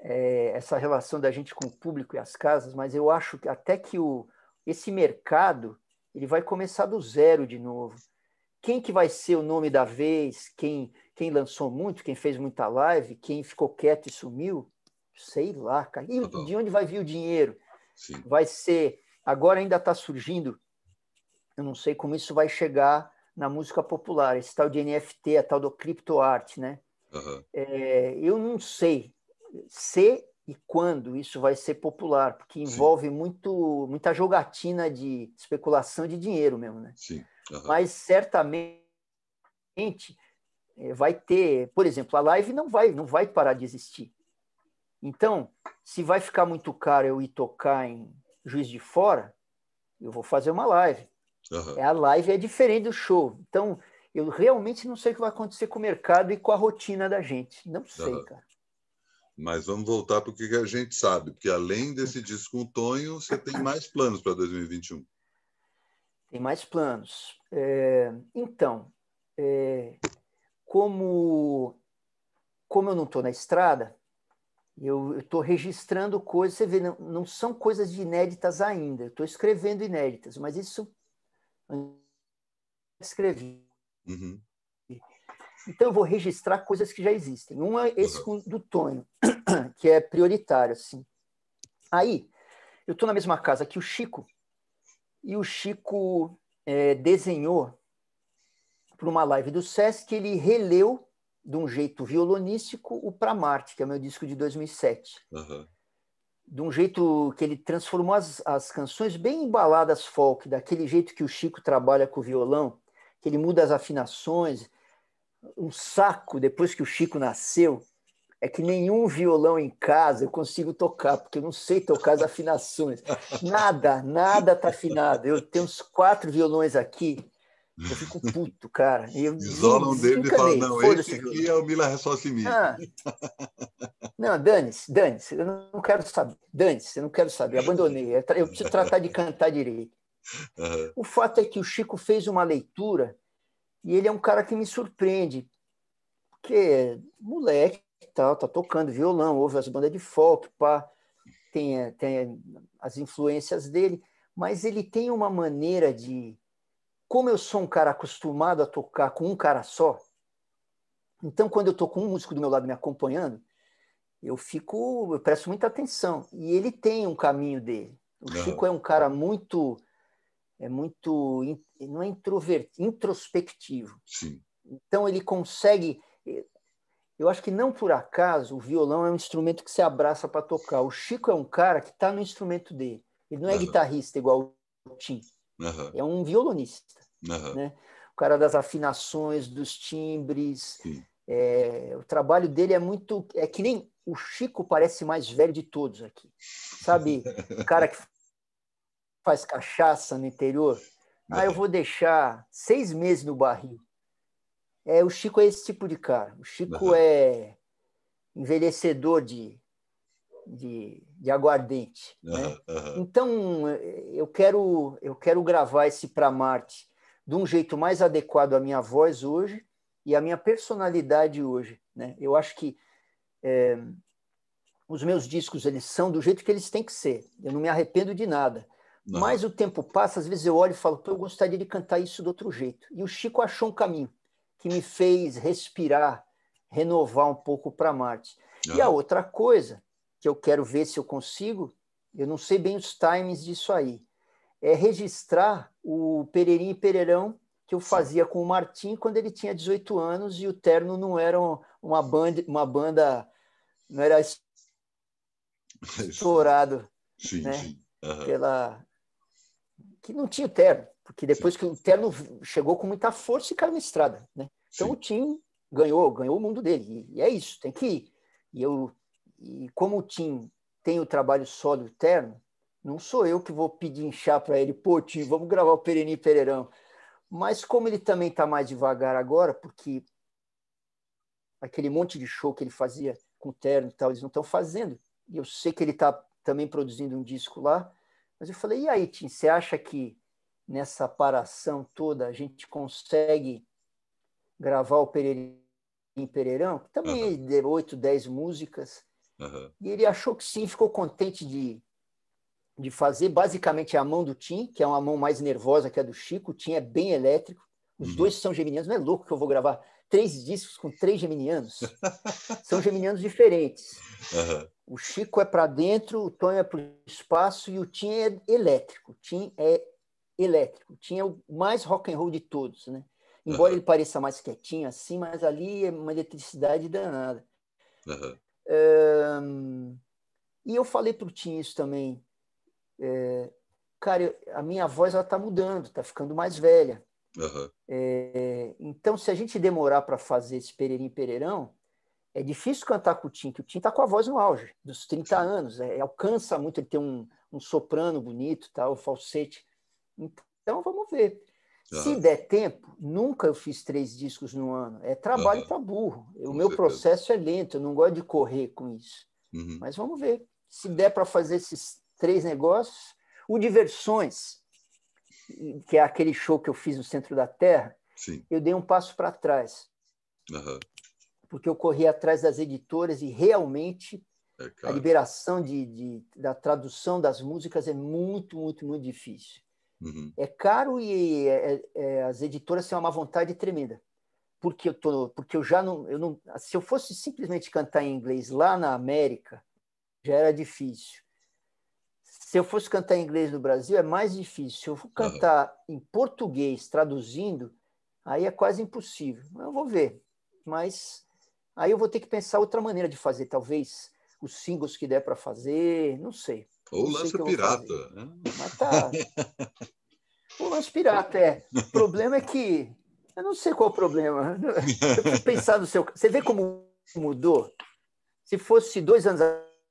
é, essa relação da gente com o público e as casas, mas eu acho que até que o, esse mercado ele vai começar do zero de novo. Quem que vai ser o nome da vez? Quem, quem lançou muito? Quem fez muita live? Quem ficou quieto e sumiu? Sei lá, cara. E tá de onde vai vir o dinheiro? Sim. Vai ser... Agora ainda está surgindo... Eu não sei como isso vai chegar na música popular, esse tal de NFT, a tal do criptoarte, né? Uhum. É, eu não sei se e quando isso vai ser popular, porque envolve muito, muita jogatina de especulação de dinheiro mesmo, né? Sim. Uhum. Mas certamente é, vai ter, por exemplo, a live não vai, não vai parar de existir. Então, se vai ficar muito caro eu ir tocar em Juiz de Fora, eu vou fazer uma live Uhum. A live é diferente do show. Então, eu realmente não sei o que vai acontecer com o mercado e com a rotina da gente. Não sei, uhum. cara. Mas vamos voltar para o que a gente sabe, porque além desse disco com o Tonho, você tem mais planos para 2021. Tem mais planos. É, então, é, como, como eu não estou na estrada, eu estou registrando coisas, você vê, não, não, são coisas inéditas ainda, eu estou escrevendo inéditas, mas isso escrevi. Uhum. Então, eu vou registrar coisas que já existem. um é esse uhum. do Tonho, (clears throat) que é prioritário. Assim. Aí, eu estou na mesma casa que o Chico, e o Chico é, desenhou para uma live do Sesc, ele releu de um jeito violonístico o Pra Marte, que é o meu disco de 2007. Uhum de um jeito que ele transformou as, as canções bem embaladas folk, daquele jeito que o Chico trabalha com o violão, que ele muda as afinações. Um saco, depois que o Chico nasceu, é que nenhum violão em casa eu consigo tocar, porque eu não sei tocar as afinações. Nada, nada está afinado. Eu tenho uns quatro violões aqui, eu fico puto, cara. E eu Isolam dele e falam, não, esse aqui é o Mila Ressossimista. Ah. Não, dane-se, dane-se. Eu não quero saber. Dane-se, eu não quero saber. Abandonei. Eu preciso tratar de cantar direito. Uhum. O fato é que o Chico fez uma leitura e ele é um cara que me surpreende. Porque é moleque tal, tá tocando violão, ouve as bandas de folk, pá, tem, é, tem as influências dele, mas ele tem uma maneira de como eu sou um cara acostumado a tocar com um cara só, então quando eu estou com um músico do meu lado me acompanhando, eu fico, eu presto muita atenção. E ele tem um caminho dele. O Chico é um cara muito é muito não é introvertido, introspectivo. Sim. Então ele consegue eu acho que não por acaso o violão é um instrumento que se abraça para tocar. O Chico é um cara que está no instrumento dele. Ele não é uhum. guitarrista igual o Tim. Uhum. É um violonista. Uhum. Né? O cara das afinações, dos timbres. É, o trabalho dele é muito. É que nem o Chico parece mais velho de todos aqui. Sabe? o cara que faz cachaça no interior. Ah, eu vou deixar seis meses no barril. É, o Chico é esse tipo de cara. O Chico uhum. é envelhecedor de de, de aguardente. Né? Uhum. Então, eu quero, eu quero gravar esse Pra Marte de um jeito mais adequado à minha voz hoje e à minha personalidade hoje. Né? Eu acho que é, os meus discos eles são do jeito que eles têm que ser. Eu não me arrependo de nada. Não. Mas o tempo passa, às vezes eu olho e falo, eu gostaria de cantar isso de outro jeito. E o Chico achou um caminho que me fez respirar, renovar um pouco para Marte. Não. E a outra coisa que eu quero ver se eu consigo, eu não sei bem os times disso aí, é registrar o Pereirinho e Pereirão que eu fazia com o Martim quando ele tinha 18 anos e o Terno não era uma banda, uma banda não era (laughs) estourado, sim, né? Sim. Uhum. Pela... que não tinha o Terno, porque depois sim. que o Terno chegou com muita força e caiu na estrada, né? Então sim. o time ganhou, ganhou o mundo dele e é isso, tem que ir. E eu e como o Tim tem o trabalho só do terno, não sou eu que vou pedir inchar para ele, pô, Tim, vamos gravar o Pereni Pereirão. Mas como ele também está mais devagar agora, porque aquele monte de show que ele fazia com terno e tal, eles não estão fazendo. E eu sei que ele está também produzindo um disco lá. Mas eu falei, e aí, Tim, você acha que nessa paração toda a gente consegue gravar o Pereirinho Pereirão? Que também uhum. deu oito, dez músicas. Uhum. E ele achou que sim, ficou contente de, de fazer. Basicamente, a mão do Tim, que é uma mão mais nervosa que a do Chico. O Tim é bem elétrico. Os uhum. dois são geminianos. Não é louco que eu vou gravar três discos com três geminianos? (laughs) são geminianos diferentes. Uhum. O Chico é para dentro, o Tonho é para o espaço e o Tim é elétrico. O Tim é elétrico. O Tim é o mais rock and roll de todos, né? Embora ele pareça mais quietinho assim, mas ali é uma eletricidade danada. Uhum e eu falei para o Tim isso também. É, cara, a minha voz está mudando, está ficando mais velha. Uhum. É, então, se a gente demorar para fazer esse Pereirinho Pereirão, é difícil cantar com o Tim, que o Tim está com a voz no auge, dos 30 anos, é, é, alcança muito, ele ter um, um soprano bonito, tá, o falsete. Então, vamos ver. Se der tempo, nunca eu fiz três discos no ano. É trabalho uhum. para burro. O com meu certeza. processo é lento, eu não gosto de correr com isso. Uhum. Mas vamos ver. Se der para fazer esses três negócios, o Diversões, que é aquele show que eu fiz no centro da Terra, Sim. eu dei um passo para trás. Porque eu corri atrás das editoras e realmente é, a liberação de, de, da tradução das músicas é muito, muito, muito difícil. Uhum. É caro e é, é, é, as editoras têm uma má vontade tremenda. Porque eu, tô, porque eu já não, eu não. Se eu fosse simplesmente cantar em inglês lá na América, já era difícil. Se eu fosse cantar em inglês no Brasil, é mais difícil. Se eu for cantar uhum. em português, traduzindo, aí é quase impossível. Eu vou ver. Mas aí eu vou ter que pensar outra maneira de fazer. Talvez os singles que der para fazer, não sei. Ou lança pirata. Né? Mas tá. (laughs) Ou lança pirata, é. O problema é que. Eu não sei qual é o problema. (laughs) Eu pensar no seu. Você vê como mudou? Se fosse dois anos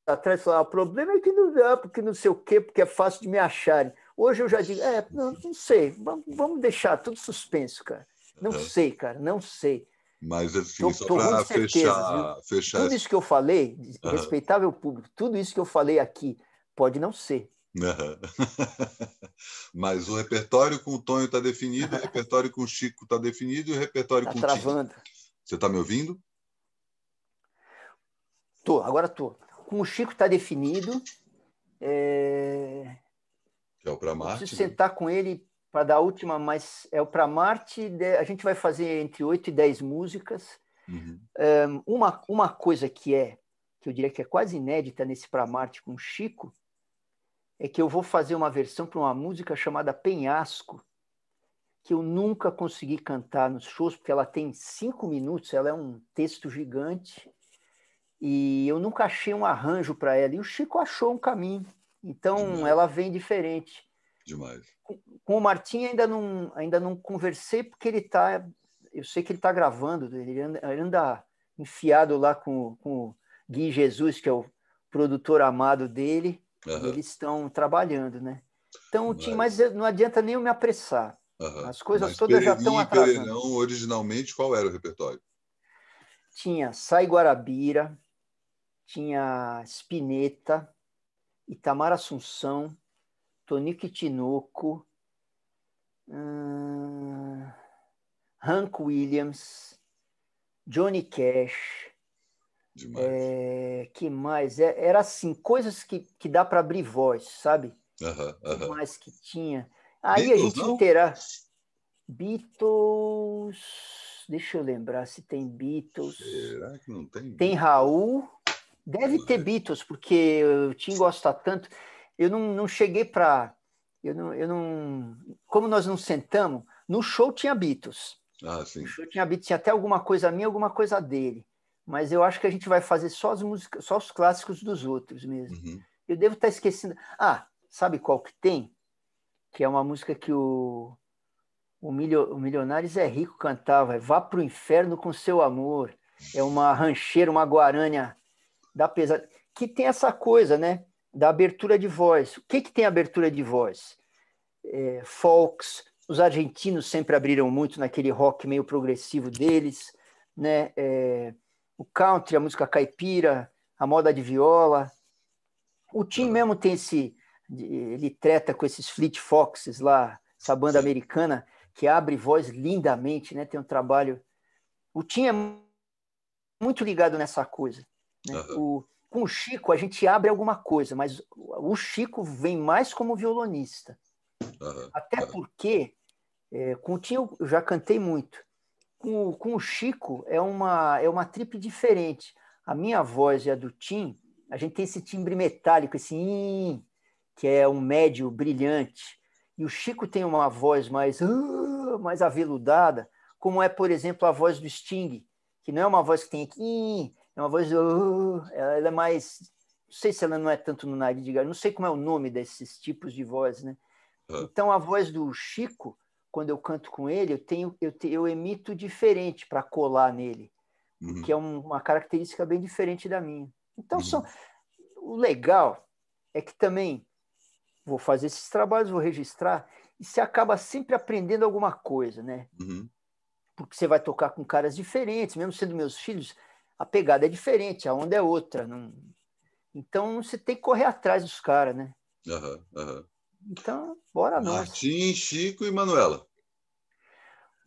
atrás, falar, ah, o problema é que não dá, porque não sei o quê, porque é fácil de me acharem. Hoje eu já digo, é, não, não sei, vamos deixar tudo suspenso, cara. Não é. sei, cara, não sei. Mas assim, tô, só para fechar, fechar. Tudo isso que eu falei, respeitável público, tudo isso que eu falei aqui, pode não ser. (laughs) Mas o repertório com o Tonho está definido, o repertório com o Chico está definido e o repertório tá com travando. o Chico. Você está me ouvindo? Tô, agora tô. Com o Chico está definido. É... é o para Marte. Preciso né? sentar com ele para dar a última, mas é o para Marte. A gente vai fazer entre 8 e 10 músicas. Uhum. Um, uma, uma coisa que é, que eu diria que é quase inédita nesse para Marte com o Chico, é que eu vou fazer uma versão para uma música chamada Penhasco, que eu nunca consegui cantar nos shows, porque ela tem cinco minutos, ela é um texto gigante, e eu nunca achei um arranjo para ela. E o Chico achou um caminho, então Demais. ela vem diferente. Demais. Com o Martim ainda não, ainda não conversei, porque ele está. Eu sei que ele está gravando, ele anda, ele anda, enfiado lá com, com o Gui Jesus, que é o produtor amado dele Uhum. Eles estão trabalhando, né? Então, mas... Tim, mas não adianta nem eu me apressar. Uhum. As coisas mas todas já estão atrasando. Pereirão, originalmente, qual era o repertório? Tinha Sai Guarabira, tinha Spinetta, Itamar Assunção, Tonique Tinoco, hum, Hank Williams, Johnny Cash, Demais. É, que mais? É, era assim, coisas que, que dá para abrir voz, sabe? uh -huh, uh -huh. mais que tinha? Aí Beatles, a gente não? Beatles... Deixa eu lembrar se tem Beatles. Será que não tem? Tem Raul. Deve ter Beatles, porque o Tim gosta tanto. Eu não, não cheguei para... Eu não, eu não... Como nós não sentamos, no show tinha Beatles. Ah, sim. No show tinha Beatles, tinha até alguma coisa minha, alguma coisa dele mas eu acho que a gente vai fazer só, as músicas, só os clássicos dos outros mesmo. Uhum. Eu devo estar tá esquecendo. Ah, sabe qual que tem? Que é uma música que o, o, milio, o Milionários é Rico cantava: é Vá pro inferno com seu amor. É uma rancheira, uma guarânia da pesada. Que tem essa coisa, né? Da abertura de voz. O que, que tem abertura de voz? É, folks, os argentinos sempre abriram muito naquele rock meio progressivo deles, né? É, o country, a música caipira, a moda de viola. O Tim mesmo tem esse. Ele treta com esses Fleet Foxes lá, essa banda americana, que abre voz lindamente, né? Tem um trabalho. O Tim é muito ligado nessa coisa. Né? Uhum. O, com o Chico, a gente abre alguma coisa, mas o Chico vem mais como violonista. Uhum. Até porque, é, com o Tim, eu já cantei muito com, com o Chico é uma, é uma tripe diferente. A minha voz e a do Tim, a gente tem esse timbre metálico, esse in, que é um médio brilhante. E o Chico tem uma voz mais, uh, mais aveludada, como é, por exemplo, a voz do Sting, que não é uma voz que tem aqui, é uma voz, uh, ela é mais, não sei se ela não é tanto no nariz de galinha, não sei como é o nome desses tipos de voz, né? Ah. Então a voz do Chico quando eu canto com ele, eu tenho eu, te, eu emito diferente para colar nele, uhum. que é um, uma característica bem diferente da minha. Então uhum. são o legal é que também vou fazer esses trabalhos, vou registrar e você acaba sempre aprendendo alguma coisa, né? Uhum. Porque você vai tocar com caras diferentes, mesmo sendo meus filhos, a pegada é diferente, a onda é outra. Não... Então você tem que correr atrás dos caras, né? Uhum, uhum. Então, bora nós. Martim, Chico e Manuela.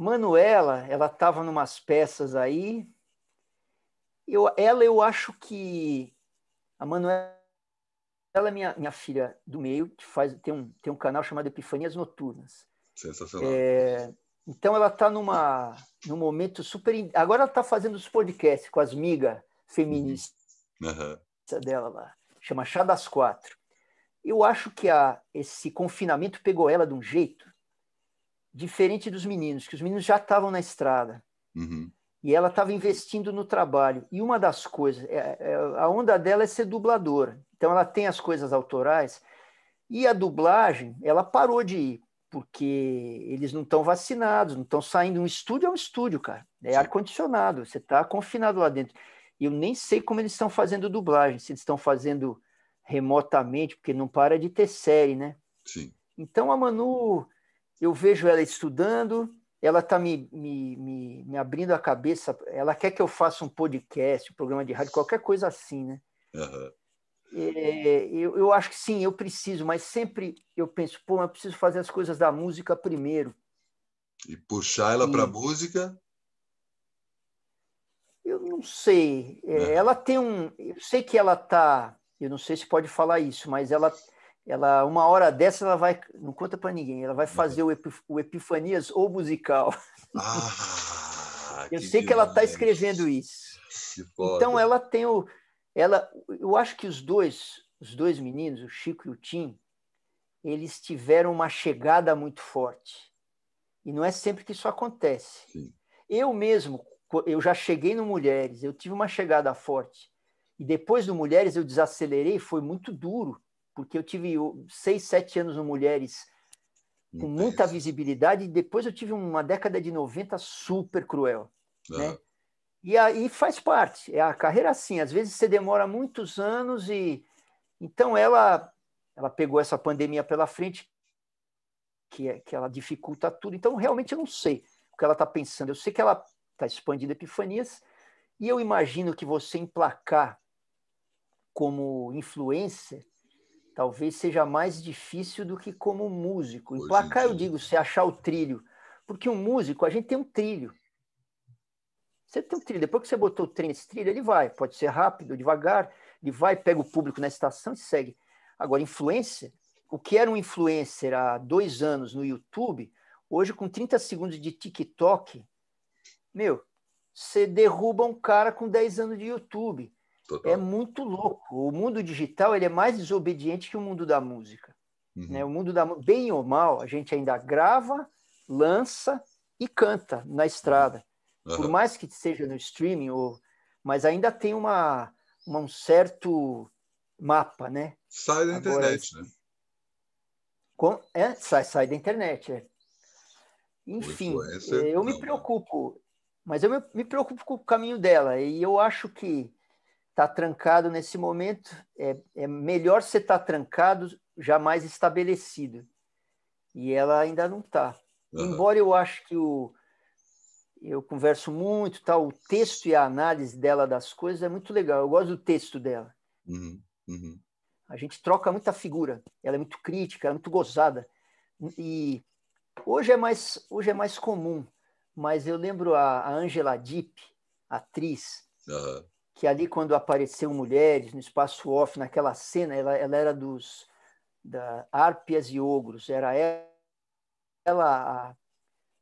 Manuela, ela estava numas peças aí. Eu, ela, eu acho que a Manuela ela é minha, minha filha do meio, que faz, tem, um, tem um canal chamado Epifanias Noturnas. Sensacional. É, então ela está numa num momento super. Agora ela está fazendo os podcasts com as migas feministas uhum. dela lá, chama Chá das Quatro. Eu acho que a, esse confinamento pegou ela de um jeito diferente dos meninos, que os meninos já estavam na estrada. Uhum. E ela estava investindo no trabalho. E uma das coisas, é, é, a onda dela é ser dubladora. Então ela tem as coisas autorais. E a dublagem, ela parou de ir, porque eles não estão vacinados, não estão saindo. Um estúdio é um estúdio, cara. É ar-condicionado, você está confinado lá dentro. Eu nem sei como eles estão fazendo dublagem, se eles estão fazendo remotamente, porque não para de ter série, né? Sim. Então a Manu, eu vejo ela estudando, ela está me, me, me, me, abrindo a cabeça, ela quer que eu faça um podcast, um programa de rádio, qualquer coisa assim, né? Uhum. É, eu, eu acho que sim, eu preciso, mas sempre eu penso, pô, eu preciso fazer as coisas da música primeiro. E puxar ela para a música? Eu não sei. É, é. Ela tem um. Eu sei que ela está. Eu não sei se pode falar isso, mas ela ela uma hora dessa ela vai não conta para ninguém ela vai uhum. fazer o, epif o epifanias ou musical ah, (laughs) eu que sei demais. que ela está escrevendo isso então ela tem o ela eu acho que os dois os dois meninos o Chico e o Tim eles tiveram uma chegada muito forte e não é sempre que isso acontece Sim. eu mesmo eu já cheguei no Mulheres eu tive uma chegada forte e depois do Mulheres eu desacelerei foi muito duro porque eu tive seis, sete anos no Mulheres com muita visibilidade, e depois eu tive uma década de 90 super cruel. Uhum. Né? E aí faz parte, é a carreira assim, às vezes você demora muitos anos e então ela ela pegou essa pandemia pela frente que é, que ela dificulta tudo. Então realmente eu não sei o que ela está pensando. Eu sei que ela está expandindo epifanias e eu imagino que você emplacar como influencer talvez seja mais difícil do que como músico. Emplacar, eu digo, você achar o trilho. Porque um músico, a gente tem um trilho. Você tem um trilho. Depois que você botou o trem nesse trilho, ele vai. Pode ser rápido, devagar. Ele vai, pega o público na estação e segue. Agora, influencer. O que era um influencer há dois anos no YouTube, hoje com 30 segundos de TikTok, meu, você derruba um cara com 10 anos de YouTube. Total. É muito louco. O mundo digital ele é mais desobediente que o mundo da música. Uhum. Né? O mundo da bem ou mal, a gente ainda grava, lança e canta na estrada. Uhum. Por uhum. mais que seja no streaming, ou... mas ainda tem uma, uma um certo mapa, né? Sai da Agora, internet, né? Com... É, sai, sai da internet, é. Enfim, é, eu me não. preocupo, mas eu me, me preocupo com o caminho dela, e eu acho que tá trancado nesse momento, é, é melhor você estar tá trancado, jamais estabelecido. E ela ainda não está. Uhum. Embora eu acho que o eu converso muito, tal, tá, o texto e a análise dela das coisas é muito legal. Eu gosto do texto dela. Uhum. Uhum. A gente troca muita figura. Ela é muito crítica, ela é muito gozada. E hoje é mais hoje é mais comum. Mas eu lembro a, a Angela Deep, atriz, Uhum que ali quando apareceu mulheres no espaço off, naquela cena, ela, ela era dos da Árpias e Ogros, era ela,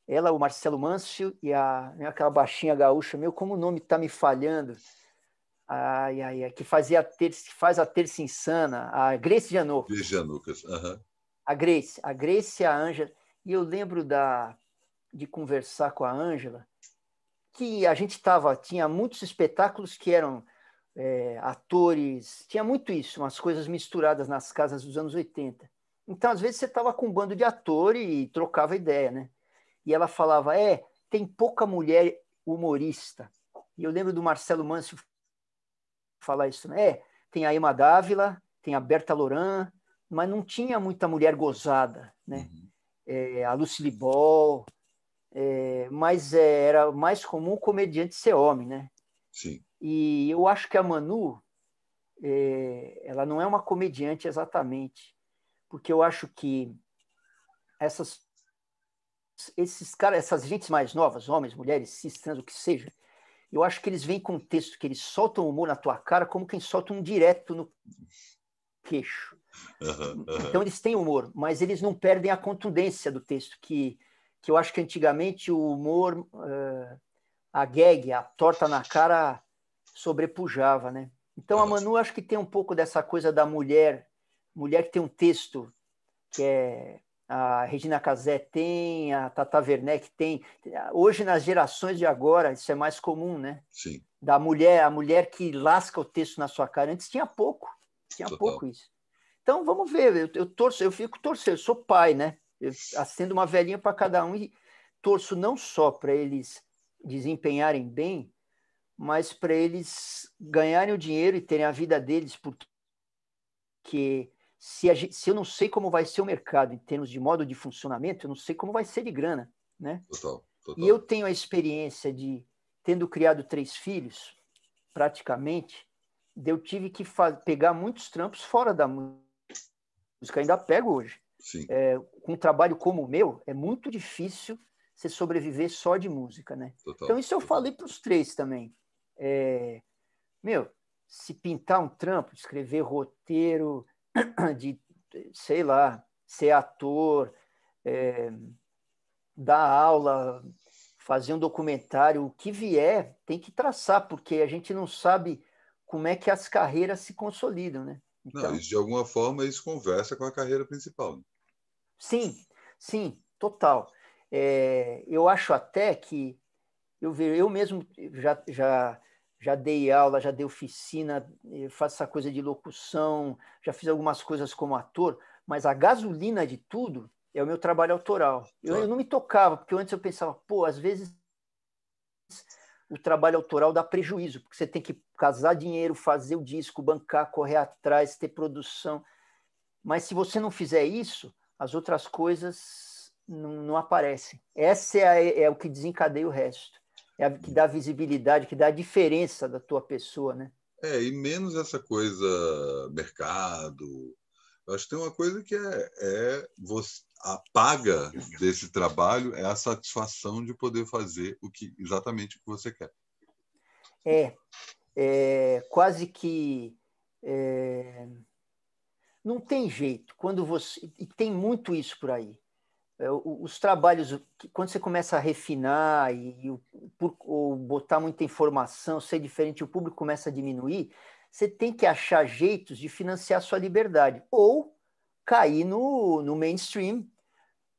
ela o Marcelo Mancio e a, né, aquela baixinha gaúcha, meu, como o nome está me falhando, ai, ai, ai, que fazia a terça, faz a terça insana, a Grace Janou Grace Janoucas, uhum. A Grace, a Grace e a Ângela, e eu lembro da, de conversar com a Ângela, que a gente estava tinha muitos espetáculos que eram é, atores, tinha muito isso, umas coisas misturadas nas casas dos anos 80. Então, às vezes, você estava com um bando de ator e trocava ideia, né? E ela falava, é, tem pouca mulher humorista. E eu lembro do Marcelo Mancio falar isso, né? É, tem a Emma Dávila, tem a Berta Loran, mas não tinha muita mulher gozada, né? Uhum. É, a Lucy Ball, é, mas é, era mais comum o comediante ser homem, né? Sim. E eu acho que a Manu, é, ela não é uma comediante exatamente, porque eu acho que essas esses caras, essas gentes mais novas, homens, mulheres, cis, trans, o que seja, eu acho que eles vêm com um texto que eles soltam humor na tua cara como quem solta um direto no queixo. Uhum, uhum. Então eles têm humor, mas eles não perdem a contundência do texto que que eu acho que antigamente o humor, eh, a gag, a torta na cara sobrepujava, né? Então a Manu acho que tem um pouco dessa coisa da mulher, mulher que tem um texto que é a Regina Casé tem, a Tata Werneck tem. Hoje nas gerações de agora isso é mais comum, né? Sim. Da mulher, a mulher que lasca o texto na sua cara. Antes tinha pouco, tinha Total. pouco isso. Então vamos ver, eu, eu torço, eu fico torcendo, sou pai, né? Eu acendo uma velhinha para cada um e torço não só para eles desempenharem bem, mas para eles ganharem o dinheiro e terem a vida deles, porque se, gente, se, eu não sei como vai ser o mercado em termos de modo de funcionamento, eu não sei como vai ser de grana, né? Total, total. E eu tenho a experiência de, tendo criado três filhos, praticamente, eu tive que pegar muitos trampos fora da música, ainda pego hoje. É, com um trabalho como o meu, é muito difícil você sobreviver só de música, né? Total. Então, isso eu falei para os três também. É, meu, se pintar um trampo, escrever roteiro, (clears throat) de, sei lá, ser ator, é, dar aula, fazer um documentário, o que vier, tem que traçar, porque a gente não sabe como é que as carreiras se consolidam, né? Então, não, isso de alguma forma isso conversa com a carreira principal. Né? Sim, sim, total. É, eu acho até que eu eu mesmo já, já já dei aula, já dei oficina, eh, faço essa coisa de locução, já fiz algumas coisas como ator, mas a gasolina de tudo é o meu trabalho autoral. Eu, eu não me tocava, porque antes eu pensava, pô, às vezes o trabalho autoral dá prejuízo, porque você tem que casar dinheiro, fazer o disco, bancar, correr atrás, ter produção. Mas se você não fizer isso, as outras coisas não, não aparecem. Essa é, a, é, o que desencadeia o resto. É a que dá visibilidade, que dá a diferença da tua pessoa, né? É, e menos essa coisa mercado. Eu acho que tem uma coisa que é, é você, a paga desse trabalho é a satisfação de poder fazer o que exatamente o que você quer. É, é quase que é, não tem jeito quando você e tem muito isso por aí. É, os trabalhos quando você começa a refinar e, e por, ou botar muita informação, ser diferente, o público começa a diminuir. Você tem que achar jeitos de financiar sua liberdade ou cair no, no mainstream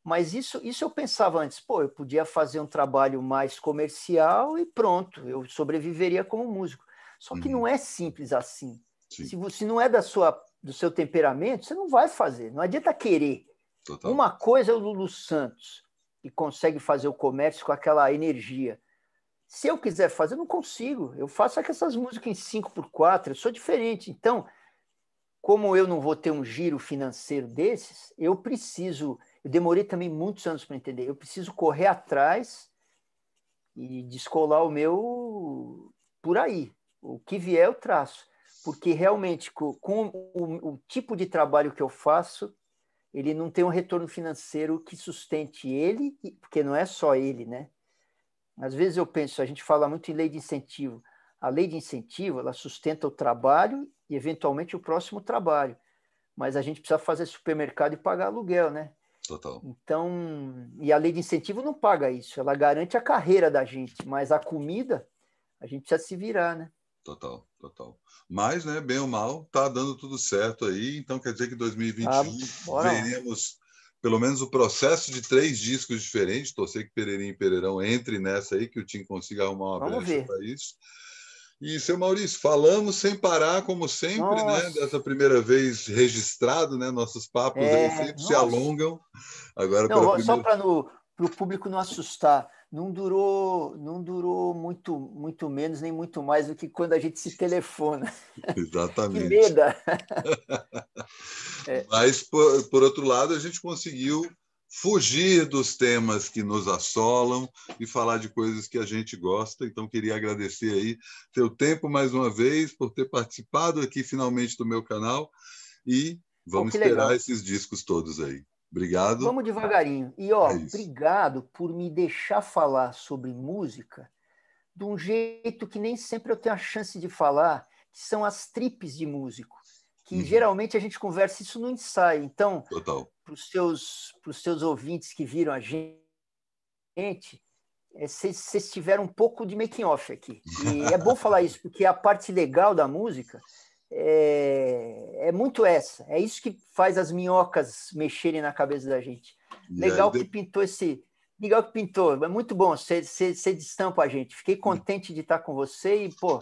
mas isso, isso eu pensava antes, pô, eu podia fazer um trabalho mais comercial e pronto, eu sobreviveria como músico. Só que uhum. não é simples assim. Sim. Se você não é da sua, do seu temperamento, você não vai fazer. Não adianta querer. Total. Uma coisa é o Lulu Santos, que consegue fazer o comércio com aquela energia. Se eu quiser fazer, eu não consigo. Eu faço é essas músicas em 5x4, eu sou diferente. Então, como eu não vou ter um giro financeiro desses, eu preciso eu demorei também muitos anos para entender. Eu preciso correr atrás e descolar o meu por aí. O que vier, eu traço. Porque realmente, com, com o, o tipo de trabalho que eu faço, ele não tem um retorno financeiro que sustente ele, porque não é só ele, né? Às vezes eu penso, a gente fala muito em lei de incentivo. A lei de incentivo, ela sustenta o trabalho e eventualmente o próximo trabalho. Mas a gente precisa fazer supermercado e pagar aluguel, né? Total. Então, e a lei de incentivo não paga isso, ela garante a carreira da gente, mas a comida a gente já se virar, né? Total, total. Mas, né, bem ou mal, tá dando tudo certo aí, então quer dizer que 2021 tá, ah, veremos pelo menos o processo de três discos diferentes. Torcer que Pereirinho e Pereirão entre nessa aí, que o Tim consiga arrumar uma Vamos brecha para isso. E, seu Maurício, falamos sem parar, como sempre, né? nossa. né? Dessa primeira vez registrado, né? Nossos papos é, sempre nossa. se alongam. Agora, não, Só para o público não assustar, não durou, não durou muito, muito menos nem muito mais do que quando a gente se telefona. (laughs) Exatamente. que medo! (laughs) (laughs) é. Mas, por, por outro lado, a gente conseguiu fugir dos temas que nos assolam e falar de coisas que a gente gosta. Então, queria agradecer aí seu tempo mais uma vez por ter participado aqui finalmente do meu canal e vamos oh, esperar legal. esses discos todos aí. Obrigado. Vamos devagarinho. E ó, é obrigado por me deixar falar sobre música de um jeito que nem sempre eu tenho a chance de falar, que são as tripes de músico, que uhum. geralmente a gente conversa isso no ensaio. Então, Total para os seus, os seus ouvintes que viram a gente, é, vocês é, tiveram um pouco de making-off aqui. E é bom (laughs) falar isso, porque a parte legal da música é, é, muito essa. É isso que faz as minhocas mexerem na cabeça da gente. Legal que pintou esse. Legal que pintou. É muito bom. Você destampa a gente. Fiquei contente de estar com você e, pô,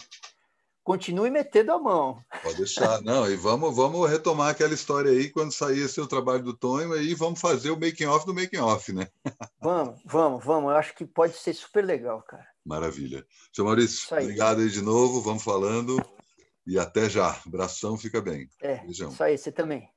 continue metendo a mão. Pode deixar, não. E vamos, vamos retomar aquela história aí quando sair esse o trabalho do Tonho aí, vamos fazer o making off do making off, né? (laughs) Vamos, vamos, vamos. Eu acho que pode ser super legal, cara. Maravilha. Seu Maurício, aí. obrigado aí de novo, vamos falando. E até já. Abração, fica bem. É, Beijão. Isso aí, você também.